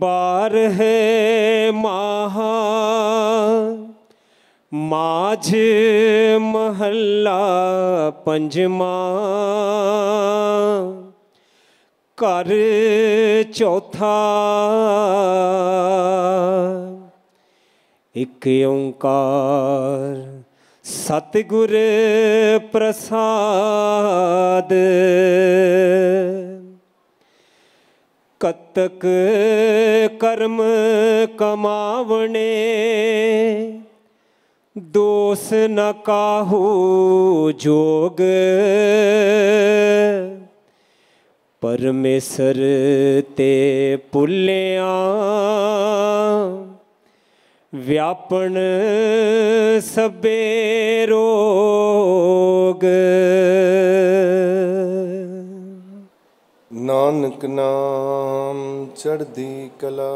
ਬਾਰਹੇ ਮਹਾ ਮਾਝ ਮਹੱਲਾ ਪੰਜਵਾਂ ਘਰ ਚੌਥਾ ਇਕ ਓੰਕਾਰ ਸਤਿਗੁਰ ਪ੍ਰਸਾਦ ਕਤਕ ਕਰਮ ਕਮਾਵਣੇ ਦੋਸ ਨ ਕਾਹੂ ਜੋਗ ਪਰਮੇਸ਼ਰ ਤੇ ਪੁੱਲਿਆ ਵਿਆਪਣ ਸਬੇ ਰੋਗ ਨਾਨਕ ਨਾਮ ਚੜਦੀ ਕਲਾ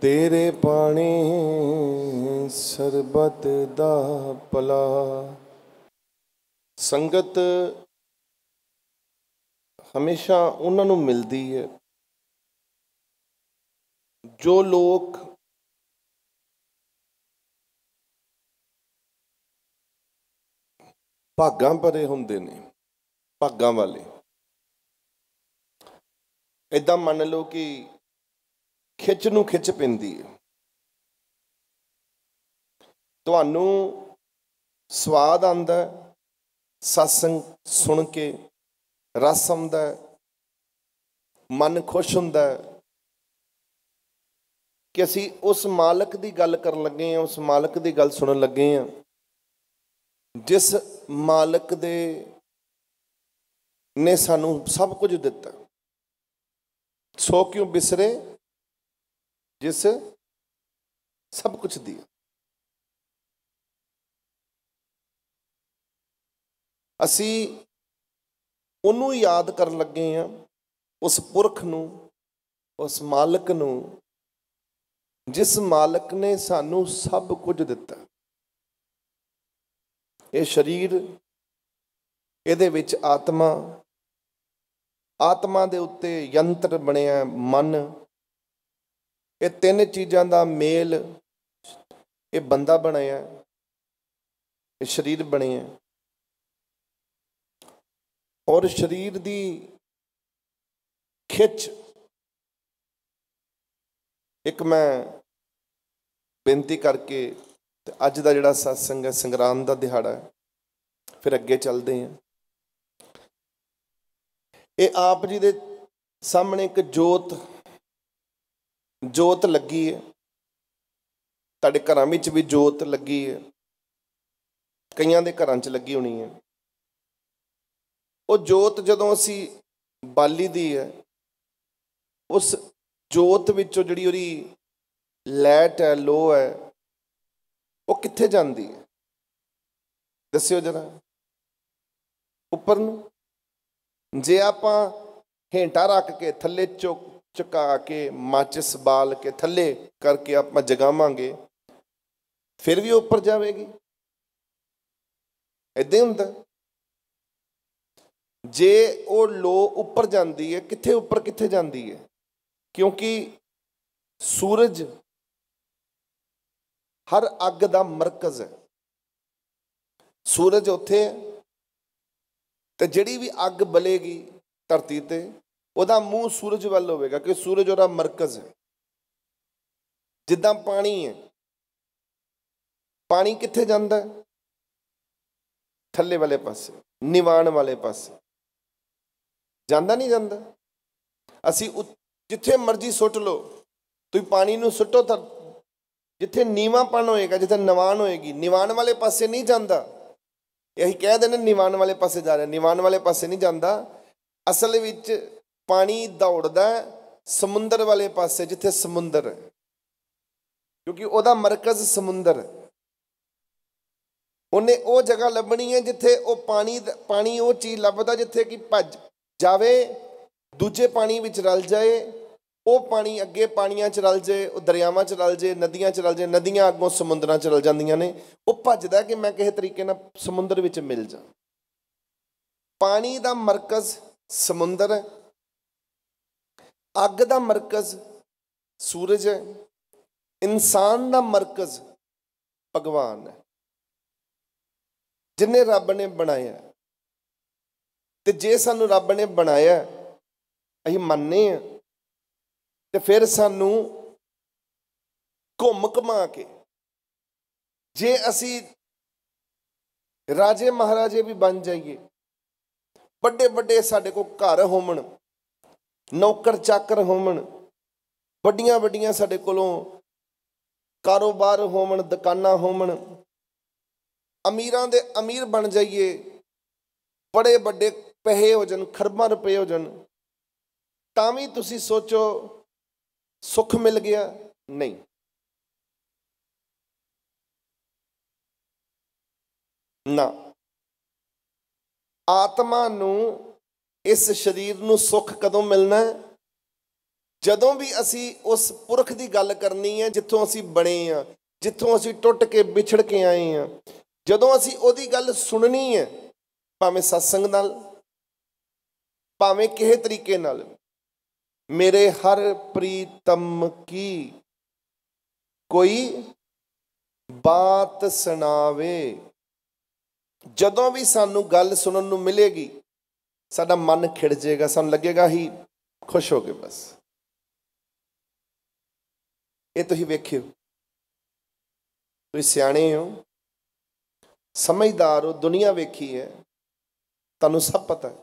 ਤੇਰੇ ਪਾਣੀ ਸਰਬਤ ਦਾ ਪਲਾ ਸੰਗਤ ਹਮੇਸ਼ਾ ਉਹਨਾਂ ਨੂੰ ਮਿਲਦੀ ਹੈ ਜੋ ਲੋਕ ਭਾਗਾਂ ਭਰੇ ਹੁੰਦੇ ਨੇ ਭਾਗਾਂ ਵਾਲੇ ਇਦਾਂ ਮੰਨ ਲਓ ਕਿ ਖਿੱਚ ਨੂੰ ਖਿੱਚ ਪੈਂਦੀ ਹੈ ਤੁਹਾਨੂੰ ਸਵਾਦ ਆਂਦਾ ਸਤਸੰਗ ਸੁਣ ਕੇ ਰਸ ਆਉਂਦਾ ਮਨ ਖੁਸ਼ ਹੁੰਦਾ ਕਿ ਅਸੀਂ ਉਸ ਮਾਲਕ ਦੀ ਗੱਲ ਕਰਨ ਲੱਗੇ ਆ ਉਸ ਮਾਲਕ ਦੀ ਗੱਲ ਸੁਣਨ ਲੱਗੇ ਆ ਜਿਸ ਮਾਲਕ ਦੇ ਨੇ ਸਾਨੂੰ ਸਭ ਕੁਝ ਦਿੱਤਾ ਸੋ ਕਿਉਂ ਬਿਸਰੇ ਜਿਸ ਸਭ ਕੁਝ ਦੀ ਅਸੀਂ ਉਹਨੂੰ ਯਾਦ ਕਰਨ ਲੱਗੇ ਆ ਉਸ ਪੁਰਖ ਨੂੰ ਉਸ ਮਾਲਕ ਨੂੰ ਜਿਸ ਮਾਲਕ ਨੇ ਸਾਨੂੰ ਸਭ ਕੁਝ ਦਿੱਤਾ ਇਹ ਸਰੀਰ ਇਹਦੇ ਵਿੱਚ ਆਤਮਾ ਆਤਮਾ ਦੇ ਉੱਤੇ ਯੰਤਰ ਬਣਿਆ ਮਨ ਇਹ ਤਿੰਨ ਚੀਜ਼ਾਂ ਦਾ ਮੇਲ ਇਹ ਬੰਦਾ ਬਣਿਆ ਇਹ ਸਰੀਰ ਬਣਿਆ ਔਰ ਸਰੀਰ ਦੀ ਖਿੱਚ ਇੱਕ ਮੈਂ ਬੇਨਤੀ ਕਰਕੇ ਤੇ ਅੱਜ ਦਾ ਜਿਹੜਾ satsang ਹੈ ਸੰਗਰਾਮ ਦਾ ਦਿਹਾੜਾ ਹੈ ਫਿਰ ਅੱਗੇ ਚੱਲਦੇ ਹਾਂ ਇਹ ਆਪ ਜੀ ਦੇ ਸਾਹਮਣੇ ਇੱਕ ਜੋਤ ਜੋਤ ਲੱਗੀ ਹੈ ਤੁਹਾਡੇ ਘਰਾਂ ਵਿੱਚ ਵੀ ਜੋਤ ਲੱਗੀ ਹੈ ਕਈਆਂ ਦੇ ਘਰਾਂ 'ਚ ਲੱਗੀ ਹੋਣੀ ਹੈ ਉਹ ਜੋਤ ਜਦੋਂ ਅਸੀਂ ਬਾਲੀ ਦੀ ਹੈ ਉਸ ਜੋਤ ਵਿੱਚੋਂ ਜਿਹੜੀ ਉਹਦੀ ਲੈਟ ਹੈ ਲੋ ਹੈ ਉਹ ਕਿੱਥੇ ਜਾਂਦੀ ਹੈ ਦੱਸਿਓ ਜਰਾ ਉੱਪਰ ਨੂੰ ਜੇ ਆਪਾਂ ਹੇਂਟਾ ਰੱਖ ਕੇ ਥੱਲੇ ਚੁੱਕ ਚੁਕਾ ਕੇ ਮਾਚਿਸ ਬਾਲ ਕੇ ਥੱਲੇ ਕਰਕੇ ਆਪਾਂ ਜਗਾਵਾਂਗੇ ਫਿਰ ਵੀ ਉੱਪਰ ਜਾਵੇਗੀ ਇਦਾਂ ਹੁੰਦਾ ਜੇ ਉਹ ਲੋ ਉੱਪਰ ਜਾਂਦੀ ਹੈ ਕਿੱਥੇ ਉੱਪਰ ਕਿੱਥੇ ਜਾਂਦੀ ਹੈ ਕਿਉਂਕਿ ਸੂਰਜ ਹਰ ਅੱਗ ਦਾ ਮਰਕਜ਼ ਹੈ ਸੂਰਜ ਉੱਥੇ ਤੇ ਜਿਹੜੀ ਵੀ ਅੱਗ ਬਲੇਗੀ ਧਰਤੀ ਤੇ ਉਹਦਾ ਮੂੰਹ ਸੂਰਜ ਵੱਲ ਹੋਵੇਗਾ ਕਿ ਸੂਰਜ ਉਹਦਾ ਮਰਕਜ਼ ਹੈ ਜਿੱਦਾਂ ਪਾਣੀ ਹੈ ਪਾਣੀ ਕਿੱਥੇ ਜਾਂਦਾ ਹੈ ਥੱਲੇ ਵਾਲੇ ਪਾਸੇ ਨਿਵਾਣ ਵਾਲੇ ਪਾਸੇ ਜਾਂਦਾ ਨਹੀਂ ਜਾਂਦਾ ਅਸੀਂ ਜਿੱਥੇ ਮਰਜ਼ੀ ਸੁੱਟ ਲੋ ਤੁਸੀਂ ਪਾਣੀ ਨੂੰ ਸੁੱਟੋ ਤਾਂ ਜਿੱਥੇ ਨੀਵਾਪਣ ਹੋਏਗਾ ਜਿੱਥੇ ਨਿਵਾਣ ਹੋਏਗੀ ਨਿਵਾਣ ਵਾਲੇ ਪਾਸੇ ਨਹੀਂ ਜਾਂਦਾ ਅਸੀਂ ਕਹਿ ਦਿੰਦੇ ਨਿਵਾਨ ਵਾਲੇ ਪਾਸੇ ਜਾ ਰਿਹਾ ਨਿਵਾਨ ਵਾਲੇ ਪਾਸੇ ਨਹੀਂ ਜਾਂਦਾ ਅਸਲ ਵਿੱਚ ਪਾਣੀ ਦੌੜਦਾ ਸਮੁੰਦਰ ਵਾਲੇ ਪਾਸੇ ਜਿੱਥੇ ਸਮੁੰਦਰ ਕਿਉਂਕਿ ਉਹਦਾ ਮਰਕਜ਼ ਸਮੁੰਦਰ ਉਹਨੇ ਉਹ ਜਗ੍ਹਾ ਲੱਭਣੀ ਹੈ ਜਿੱਥੇ ਉਹ ਪਾਣੀ ਪਾਣੀ ਉਹ ਚੀਜ਼ ਲੱਭਦਾ ਜਿੱਥੇ ਕਿ ਭੱਜ ਜਾਵੇ ਦੂਜੇ ਪਾਣੀ ਵਿੱਚ ਰਲ ਜਾਏ ਉਹ ਪਾਣੀ ਅੱਗੇ ਪਾਣੀਆਂ ਚ ਰਲ ਜੇ ਉਹ ਦਰਿਆਵਾਂ ਚ ਰਲ ਜੇ ਨਦੀਆਂ ਚ ਰਲ ਜੇ ਨਦੀਆਂ ਅੱਗੋਂ ਸਮੁੰਦਰਾਂ ਚ ਰਲ ਜਾਂਦੀਆਂ ਨੇ ਉਹ ਭੱਜਦਾ ਕਿ ਮੈਂ ਕਿਸੇ ਤਰੀਕੇ ਨਾਲ ਸਮੁੰਦਰ ਵਿੱਚ ਮਿਲ ਜਾ ਪਾਣੀ ਦਾ ਮਰਕਜ਼ ਸਮੁੰਦਰ ਹੈ ਅੱਗ ਦਾ ਮਰਕਜ਼ ਸੂਰਜ ਹੈ ਇਨਸਾਨ ਦਾ ਮਰਕਜ਼ ਭਗਵਾਨ ਹੈ ਜਿਨੇ ਰੱਬ ਨੇ ਬਣਾਇਆ ਤੇ ਜੇ ਸਾਨੂੰ ਰੱਬ ਨੇ ਬਣਾਇਆ ਅਸੀਂ ਮੰਨਨੇ ਆ ਤੇ ਫਿਰ ਸਾਨੂੰ ਘੁੰਮ ਘਮਾ ਕੇ ਜੇ ਅਸੀਂ ਰਾਜੇ ਮਹਾਰਾਜੇ ਵੀ ਬਣ ਜਾਈਏ ਵੱਡੇ ਵੱਡੇ ਸਾਡੇ ਕੋ ਘਰ ਹੋਵਣ ਨੌਕਰ ਚਾਕਰ ਹੋਵਣ ਵੱਡੀਆਂ ਵੱਡੀਆਂ ਸਾਡੇ ਕੋਲੋਂ ਕਾਰੋਬਾਰ ਹੋਵਣ ਦੁਕਾਨਾਂ ਹੋਵਣ ਅਮੀਰਾਂ ਦੇ ਅਮੀਰ ਬਣ ਜਾਈਏ ਬੜੇ ਵੱਡੇ ਪੈਸੇ ਹੋ ਜਨ ਖਰਬਾਂ ਰੁਪਏ ਹੋ ਜਨ ਤਾਂ ਵੀ ਤੁਸੀਂ ਸੋਚੋ ਸੁੱਖ ਮਿਲ ਗਿਆ ਨਹੀਂ ਨਾ ਆਤਮਾ ਨੂੰ ਇਸ ਸਰੀਰ ਨੂੰ ਸੁੱਖ ਕਦੋਂ ਮਿਲਣਾ ਜਦੋਂ ਵੀ ਅਸੀਂ ਉਸ ਪੁਰਖ ਦੀ ਗੱਲ ਕਰਨੀ ਹੈ ਜਿੱਥੋਂ ਅਸੀਂ ਬਣੇ ਆ ਜਿੱਥੋਂ ਅਸੀਂ ਟੁੱਟ ਕੇ ਵਿਛੜ ਕੇ ਆਏ ਆ ਜਦੋਂ ਅਸੀਂ ਉਹਦੀ ਗੱਲ ਸੁਣਨੀ ਹੈ ਭਾਵੇਂ satsang ਨਾਲ ਭਾਵੇਂ ਕਿਸੇ ਤਰੀਕੇ ਨਾਲ ਮੇਰੇ ਹਰ ਪ੍ਰੀਤਮ ਕੀ ਕੋਈ ਬਾਤ ਸੁਣਾਵੇ ਜਦੋਂ ਵੀ ਸਾਨੂੰ ਗੱਲ ਸੁਣਨ ਨੂੰ ਮਿਲੇਗੀ ਸਾਡਾ ਮਨ ਖਿੜ ਜਾਏਗਾ ਸਾਨੂੰ ਲੱਗੇਗਾ ਹੀ ਖੁਸ਼ ਹੋ ਗਏ ਬਸ ਇਹ ਤੁਸੀਂ ਵੇਖਿਓ ਤੁਸੀਂ ਸਿਆਣੇ ਹੋ ਸਮਝਦਾਰ ਹੋ ਦੁਨੀਆ ਵੇਖੀ ਹੈ ਤੁਹਾਨੂੰ ਸਭ ਪਤਾ ਹੈ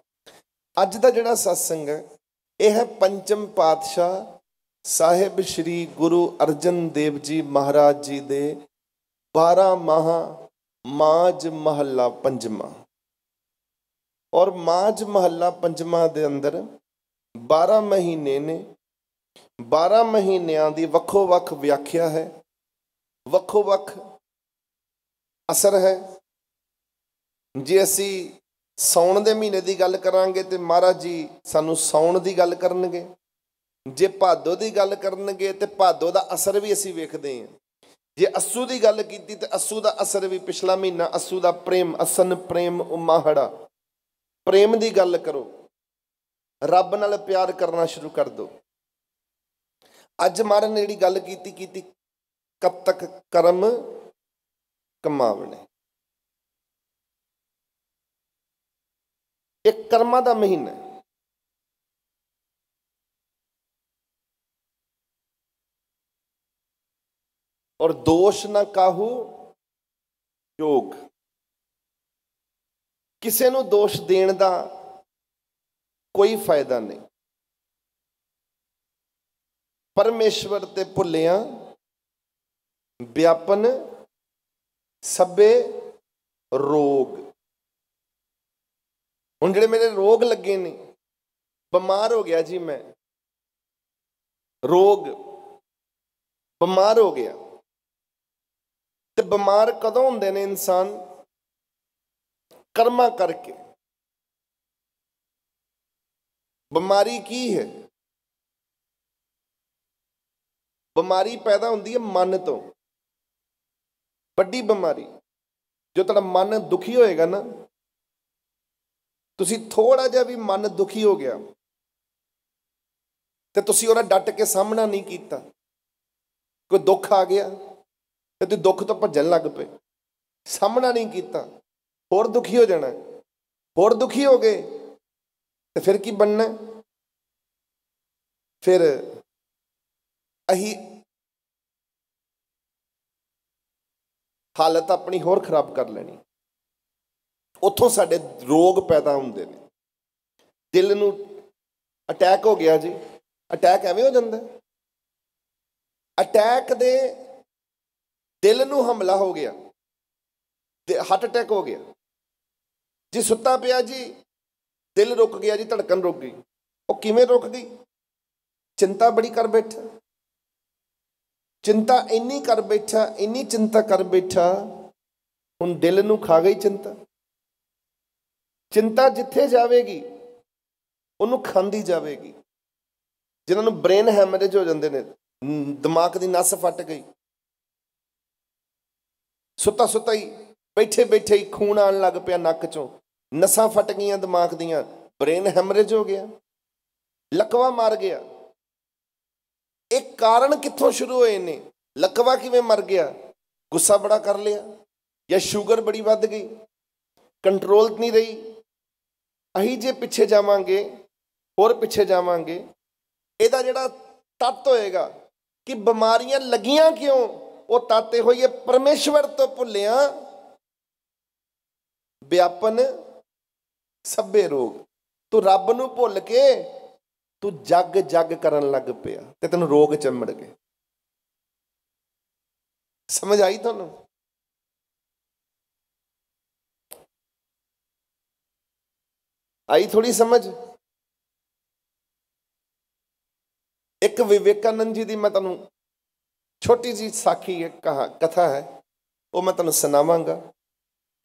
ਅੱਜ ਦਾ ਜਿਹੜਾ satsang ਹੈ ਇਹ ਹੈ ਪੰਚਮ ਪਾਤਸ਼ਾਹ ਸਾਹਿਬ ਸ੍ਰੀ ਗੁਰੂ ਅਰਜਨ ਦੇਵ ਜੀ ਮਹਾਰਾਜ ਜੀ ਦੇ 12 ਮਾਹ ਮਾਜ ਮਹੱਲਾ ਪੰਜਵਾਂ ਔਰ ਮਾਜ ਮਹੱਲਾ ਪੰਜਵਾਂ ਦੇ ਅੰਦਰ 12 ਮਹੀਨੇ ਨੇ 12 ਮਹੀਨਿਆਂ ਦੀ ਵੱਖੋ ਵੱਖ ਵਿਆਖਿਆ ਹੈ ਵੱਖੋ ਵੱਖ ਅਸਰ ਹੈ ਜੇ ਅਸੀਂ ਸੌਣ ਦੇ ਮਹੀਨੇ ਦੀ ਗੱਲ ਕਰਾਂਗੇ ਤੇ ਮਹਾਰਾਜ ਜੀ ਸਾਨੂੰ ਸੌਣ ਦੀ ਗੱਲ ਕਰਨਗੇ ਜੇ ਭਾਦੋ ਦੀ ਗੱਲ ਕਰਨਗੇ ਤੇ ਭਾਦੋ ਦਾ ਅਸਰ ਵੀ ਅਸੀਂ ਵੇਖਦੇ ਹਾਂ ਜੇ ਅਸੂ ਦੀ ਗੱਲ ਕੀਤੀ ਤੇ ਅਸੂ ਦਾ ਅਸਰ ਵੀ ਪਿਛਲਾ ਮਹੀਨਾ ਅਸੂ ਦਾ ਪ੍ਰੇਮ ਅਸਨ ਪ੍ਰੇਮ ਉਮਾਹੜਾ ਪ੍ਰੇਮ ਦੀ ਗੱਲ ਕਰੋ ਰੱਬ ਨਾਲ ਪਿਆਰ ਕਰਨਾ ਸ਼ੁਰੂ ਕਰ ਦਿਓ ਅੱਜ ਮਾਰਨ ਜਿਹੜੀ ਗੱਲ ਕੀਤੀ ਕੀਤੀ ਤੱਕ ਕਰਮ ਕਮਾਵਣੇ ਇਹ ਕਰਮਾਂ ਦਾ ਮਹੀਨਾ ਔਰ ਦੋਸ਼ ਨਾ ਕਾਹੂ ਜੋਗ ਕਿਸੇ ਨੂੰ ਦੋਸ਼ ਦੇਣ ਦਾ ਕੋਈ ਫਾਇਦਾ ਨਹੀਂ ਪਰਮੇਸ਼ਵਰ ਤੇ ਭੁੱਲਿਆਂ ਵਿਆਪਨ ਸਭੇ ਰੋਗ ਹੁਣ ਜਿਹੜੇ ਮੇਰੇ ਰੋਗ ਲੱਗੇ ਨੇ ਬਿਮਾਰ ਹੋ ਗਿਆ ਜੀ ਮੈਂ ਰੋਗ ਬਿਮਾਰ ਹੋ ਗਿਆ ਤੇ ਬਿਮਾਰ ਕਦੋਂ ਹੁੰਦੇ ਨੇ ਇਨਸਾਨ ਕਰਮਾ ਕਰਕੇ ਬਿਮਾਰੀ ਕੀ ਹੈ ਬਿਮਾਰੀ ਪੈਦਾ ਹੁੰਦੀ ਹੈ ਮਨ ਤੋਂ ਵੱਡੀ ਬਿਮਾਰੀ ਜੋ ਤੁਹਾਡਾ ਮਨ ਦੁਖੀ ਹੋਏਗਾ ਨਾ ਤੁਸੀਂ ਥੋੜਾ ਜਿਹਾ ਵੀ ਮਨ ਦੁਖੀ ਹੋ ਗਿਆ ਤੇ ਤੁਸੀਂ ਉਹਨਾਂ ਡਟ ਕੇ ਸਾਹਮਣਾ ਨਹੀਂ ਕੀਤਾ ਕੋਈ ਦੁੱਖ ਆ ਗਿਆ ਤੇ ਤੁਸੀਂ ਦੁੱਖ ਤੋਂ ਭੱਜਣ ਲੱਗ ਪਏ ਸਾਹਮਣਾ ਨਹੀਂ ਕੀਤਾ ਹੋਰ ਦੁਖੀ ਹੋ ਜਾਣਾ ਹੋਰ ਦੁਖੀ ਹੋ ਗਏ ਤੇ ਫਿਰ ਕੀ ਬਣਨਾ ਫਿਰ ਅਹੀ ਹਾਲਤ ਆਪਣੀ ਹੋਰ ਖਰਾਬ ਕਰ ਲੈਣੀ ਉੱਥੋਂ ਸਾਡੇ ਰੋਗ ਪੈਦਾ ਹੁੰਦੇ ਨੇ ਦਿਲ ਨੂੰ ਅਟੈਕ ਹੋ ਗਿਆ ਜੀ ਅਟੈਕ ਐਵੇਂ ਹੋ ਜਾਂਦਾ ਅਟੈਕ ਦੇ ਦਿਲ ਨੂੰ ਹਮਲਾ ਹੋ ਗਿਆ ਤੇ ਹਾਰਟ ਅਟੈਕ ਹੋ ਗਿਆ ਜੀ ਸੁੱਤਾ ਪਿਆ ਜੀ ਦਿਲ ਰੁਕ ਗਿਆ ਜੀ ਧੜਕਣ ਰੁਕ ਗਈ ਉਹ ਕਿਵੇਂ ਰੁਕ ਗਈ ਚਿੰਤਾ ਬੜੀ ਕਰ ਬੈਠਾ ਚਿੰਤਾ ਇੰਨੀ ਕਰ ਬੈਠਾ ਇੰਨੀ ਚਿੰਤਾ ਕਰ ਬੈਠਾ ਹੁਣ ਦਿਲ ਨੂੰ ਖਾ ਗਈ ਚਿੰਤਾ ਚਿੰਤਾ ਜਿੱਥੇ ਜਾਵੇਗੀ ਉਹਨੂੰ ਖਾਂਦੀ ਜਾਵੇਗੀ ਜਿਨ੍ਹਾਂ ਨੂੰ ਬ੍ਰੇਨ ਹੈਮਰੇਜ ਹੋ ਜਾਂਦੇ ਨੇ ਦਿਮਾਗ ਦੀ ਨਸ ਫਟ ਗਈ ਸੁੱਤਾ ਸੁੱਤਾ ਹੀ ਬੈਠੇ ਬੈਠੇ ਹੀ ਖੂਨ ਆਣ ਲੱਗ ਪਿਆ ਨੱਕ ਚੋਂ ਨਸਾਂ ਫਟ ਗਈਆਂ ਦਿਮਾਗ ਦੀਆਂ ਬ੍ਰੇਨ ਹੈਮਰੇਜ ਹੋ ਗਿਆ ਲਕਵਾ ਮਾਰ ਗਿਆ ਇਹ ਕਾਰਨ ਕਿੱਥੋਂ ਸ਼ੁਰੂ ਹੋਏ ਨੇ ਲਕਵਾ ਕਿਵੇਂ ਮਰ ਗਿਆ ਗੁੱਸਾ ਬੜਾ ਕਰ ਲਿਆ ਜਾਂ ਸ਼ੂਗਰ ਬੜੀ ਵੱਧ ਗਈ ਕੰਟਰੋਲ ਨਹੀਂ ਰਹੀ ਅਹੀਂ ਜੇ ਪਿੱਛੇ ਜਾਵਾਂਗੇ ਹੋਰ ਪਿੱਛੇ ਜਾਵਾਂਗੇ ਇਹਦਾ ਜਿਹੜਾ ਤੱਤ ਹੋਏਗਾ ਕਿ ਬਿਮਾਰੀਆਂ ਲੱਗੀਆਂ ਕਿਉਂ ਉਹ ਤੱਤ ਇਹੋ ਹੀ ਪਰਮੇਸ਼ਵਰ ਤੋਂ ਭੁੱਲਿਆ ਵਿਆਪਨ ਸਭੇ ਰੋਗ ਤੂੰ ਰੱਬ ਨੂੰ ਭੁੱਲ ਕੇ ਤੂੰ ਜੱਗ ਜੱਗ ਕਰਨ ਲੱਗ ਪਿਆ ਤੇ ਤੈਨੂੰ ਰੋਗ ਚੰਮੜ ਗਏ ਸਮਝ ਆਈ ਤੁਹਾਨੂੰ ਆਈ ਥੋੜੀ ਸਮਝ ਇੱਕ ਵਿਵੇਕਾਨੰਦ ਜੀ ਦੀ ਮੈਂ ਤੁਹਾਨੂੰ ਛੋਟੀ ਜੀ ਸਾਖੀ ਇੱਕ ਕਹਾ ਕਥਾ ਹੈ ਉਹ ਮੈਂ ਤੁਹਾਨੂੰ ਸੁਣਾਵਾਂਗਾ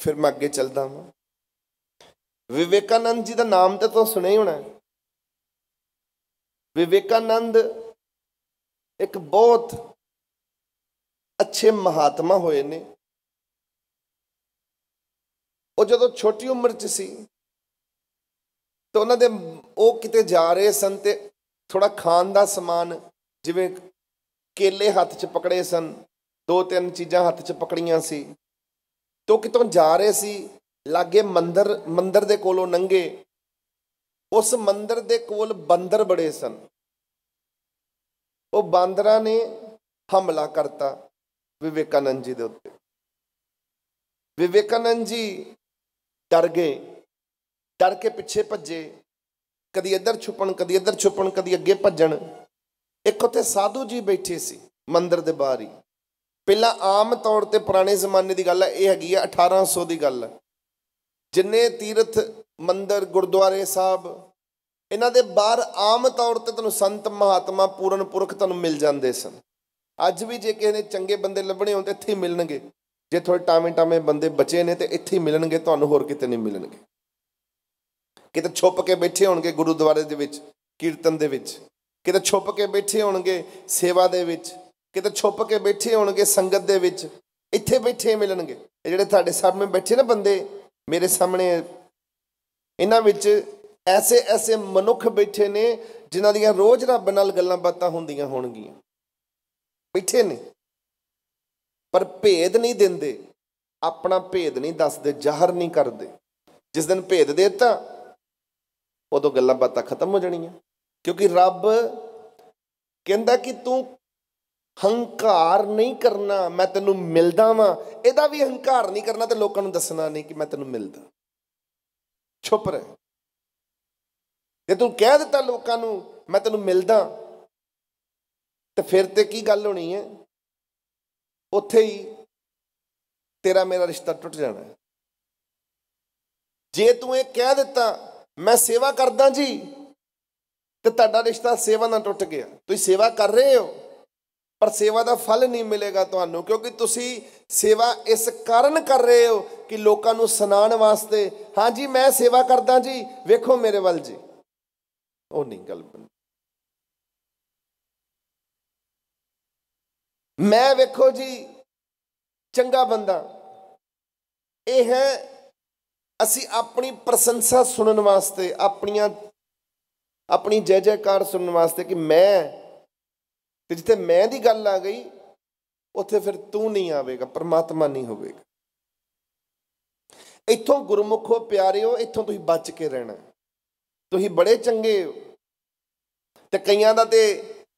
ਫਿਰ ਮੈਂ ਅੱਗੇ ਚੱਲਦਾ ਹਾਂ ਵਿਵੇਕਾਨੰਦ ਜੀ ਦਾ ਨਾਮ ਤੇ ਤੁਹਾਨੂੰ ਸੁਣਿਆ ਹੀ ਹੋਣਾ ਵਿਵੇਕਾਨੰਦ ਇੱਕ ਬਹੁਤ ਅੱਛੇ ਮਹਾਤਮਾ ਹੋਏ ਨੇ ਉਹ ਜਦੋਂ ਛੋਟੀ ਉਮਰ 'ਚ ਸੀ ਤੇ ਉਹਨਾਂ ਦੇ ਉਹ ਕਿਤੇ ਜਾ ਰਹੇ ਸਨ ਤੇ ਥੋੜਾ ਖਾਣ ਦਾ ਸਮਾਨ ਜਿਵੇਂ ਕੇਲੇ ਹੱਥ 'ਚ ਪਕੜੇ ਸਨ ਦੋ ਤਿੰਨ ਚੀਜ਼ਾਂ ਹੱਥ 'ਚ ਪਕੜੀਆਂ ਸੀ ਤੋ ਕਿਤੋਂ ਜਾ ਰਹੇ ਸੀ ਲਾਗੇ ਮੰਦਰ ਮੰਦਰ ਦੇ ਕੋਲੋਂ ਨੰਗੇ ਉਸ ਮੰਦਰ ਦੇ ਕੋਲ ਬੰਦਰ ਬੜੇ ਸਨ ਉਹ ਬਾਂਦਰਾਂ ਨੇ ਹਮਲਾ ਕਰਤਾ ਵਿਵੇਕਾਨੰਦ ਜੀ ਦੇ ਉੱਤੇ ਵਿਵੇਕਾਨੰਦ ਜੀ ਡਰ ਗਏ ਡਰ ਕੇ ਪਿੱਛੇ ਭੱਜੇ ਕਦੀ ਇੱਧਰ ਛੁਪਣ ਕਦੀ ਇੱਧਰ ਛੁਪਣ ਕਦੀ ਅੱਗੇ ਭੱਜਣ ਇੱਕ ਉੱਥੇ ਸਾਧੂ ਜੀ ਬੈਠੇ ਸੀ ਮੰਦਿਰ ਦੇ ਬਾਹਰ ਹੀ ਪਹਿਲਾਂ ਆਮ ਤੌਰ ਤੇ ਪੁਰਾਣੇ ਜ਼ਮਾਨੇ ਦੀ ਗੱਲ ਹੈ ਇਹ ਹੈਗੀ ਆ 1800 ਦੀ ਗੱਲ ਹੈ ਜਿੰਨੇ ਤੀਰਥ ਮੰਦਿਰ ਗੁਰਦੁਆਰੇ ਸਾਹਿਬ ਇਹਨਾਂ ਦੇ ਬਾਹਰ ਆਮ ਤੌਰ ਤੇ ਤੁਹਾਨੂੰ ਸੰਤ ਮਹਾਤਮਾ ਪੂਰਨ ਪੁਰਖ ਤੁਹਾਨੂੰ ਮਿਲ ਜਾਂਦੇ ਸਨ ਅੱਜ ਵੀ ਜੇ ਕਿਸੇ ਨੇ ਚੰਗੇ ਬੰਦੇ ਲੱਭਣੇ ਹੋਣ ਤੇ ਇੱਥੇ ਹੀ ਮਿਲਣਗੇ ਜੇ ਥੋੜੇ ਟਾਵੇਂ ਟਾਵੇਂ ਬੰਦੇ ਬਚੇ ਨੇ ਤੇ ਇੱਥੇ ਹੀ ਮਿਲਣਗੇ ਤੁਹਾਨੂੰ ਹੋਰ ਕਿਤੇ ਨਹੀਂ ਮਿਲਣਗੇ ਕਿਤੇ ਛੁੱਪ ਕੇ ਬੈਠੇ ਹੋਣਗੇ ਗੁਰਦੁਆਰੇ ਦੇ ਵਿੱਚ ਕੀਰਤਨ ਦੇ ਵਿੱਚ ਕਿਤੇ ਛੁੱਪ ਕੇ ਬੈਠੇ ਹੋਣਗੇ ਸੇਵਾ ਦੇ ਵਿੱਚ ਕਿਤੇ ਛੁੱਪ ਕੇ ਬੈਠੇ ਹੋਣਗੇ ਸੰਗਤ ਦੇ ਵਿੱਚ ਇੱਥੇ ਬੈਠੇ ਮਿਲਣਗੇ ਇਹ ਜਿਹੜੇ ਤੁਹਾਡੇ ਸਾਹਮਣੇ ਬੈਠੇ ਨੇ ਬੰਦੇ ਮੇਰੇ ਸਾਹਮਣੇ ਇਹਨਾਂ ਵਿੱਚ ਐਸੇ ਐਸੇ ਮਨੁੱਖ ਬੈਠੇ ਨੇ ਜਿਨ੍ਹਾਂ ਦੀਆਂ ਰੋਜ਼ ਰੱਬ ਨਾਲ ਗੱਲਾਂ ਬਾਤਾਂ ਹੁੰਦੀਆਂ ਹੋਣਗੀਆਂ ਬੈਠੇ ਨੇ ਪਰ ਭੇਦ ਨਹੀਂ ਦਿੰਦੇ ਆਪਣਾ ਭੇਦ ਨਹੀਂ ਦੱਸਦੇ ਜ਼ਾਹਰ ਨਹੀਂ ਕਰਦੇ ਜਿਸ ਦਿਨ ਭੇਦ ਦੇ ਤਾਂ ਉਦੋਂ ਗੱਲਾਂ ਬਾਤਾਂ ਖਤਮ ਹੋ ਜਾਣੀਆਂ ਕਿਉਂਕਿ ਰੱਬ ਕਹਿੰਦਾ ਕਿ ਤੂੰ ਹੰਕਾਰ ਨਹੀਂ ਕਰਨਾ ਮੈਂ ਤੈਨੂੰ ਮਿਲਦਾ ਵਾਂ ਇਹਦਾ ਵੀ ਹੰਕਾਰ ਨਹੀਂ ਕਰਨਾ ਤੇ ਲੋਕਾਂ ਨੂੰ ਦੱਸਣਾ ਨਹੀਂ ਕਿ ਮੈਂ ਤੈਨੂੰ ਮਿਲਦਾ ਛੁਪ ਰਹਿ ਜੇ ਤੂੰ ਕਹਿ ਦਿੱਤਾ ਲੋਕਾਂ ਨੂੰ ਮੈਂ ਤੈਨੂੰ ਮਿਲਦਾ ਤੇ ਫਿਰ ਤੇ ਕੀ ਗੱਲ ਹੋਣੀ ਹੈ ਉੱਥੇ ਹੀ ਤੇਰਾ ਮੇਰਾ ਰਿਸ਼ਤਾ ਟੁੱਟ ਜਾਣਾ ਜੇ ਤੂੰ ਇਹ ਕਹਿ ਦਿੱਤਾ ਮੈਂ ਸੇਵਾ ਕਰਦਾ ਜੀ ਤੇ ਤੁਹਾਡਾ ਰਿਸ਼ਤਾ ਸੇਵਾ ਨਾਲ ਟੁੱਟ ਗਿਆ ਤੁਸੀਂ ਸੇਵਾ ਕਰ ਰਹੇ ਹੋ ਪਰ ਸੇਵਾ ਦਾ ਫਲ ਨਹੀਂ ਮਿਲੇਗਾ ਤੁਹਾਨੂੰ ਕਿਉਂਕਿ ਤੁਸੀਂ ਸੇਵਾ ਇਸ ਕਾਰਨ ਕਰ ਰਹੇ ਹੋ ਕਿ ਲੋਕਾਂ ਨੂੰ ਸੁਣਾਉਣ ਵਾਸਤੇ ਹਾਂਜੀ ਮੈਂ ਸੇਵਾ ਕਰਦਾ ਜੀ ਵੇਖੋ ਮੇਰੇ ਵੱਲ ਜੀ ਉਹ ਨਹੀਂ ਗੱਲ ਮੈਂ ਵੇਖੋ ਜੀ ਚੰਗਾ ਬੰਦਾ ਇਹ ਹੈ ਅਸੀਂ ਆਪਣੀ ਪ੍ਰਸ਼ੰਸਾ ਸੁਣਨ ਵਾਸਤੇ ਆਪਣੀਆਂ ਆਪਣੀ ਜੈ ਜੈਕਾਰ ਸੁਣਨ ਵਾਸਤੇ ਕਿ ਮੈਂ ਤੇ ਜਿੱਥੇ ਮੈਂ ਦੀ ਗੱਲ ਆ ਗਈ ਉੱਥੇ ਫਿਰ ਤੂੰ ਨਹੀਂ ਆਵੇਗਾ ਪਰਮਾਤਮਾ ਨਹੀਂ ਹੋਵੇਗਾ ਇੱਥੋਂ ਗੁਰਮੁਖੋ ਪਿਆਰਿਓ ਇੱਥੋਂ ਤੁਸੀਂ ਬਚ ਕੇ ਰਹਿਣਾ ਤੁਸੀਂ ਬੜੇ ਚੰਗੇ ਹੋ ਤੇ ਕਈਆਂ ਦਾ ਤੇ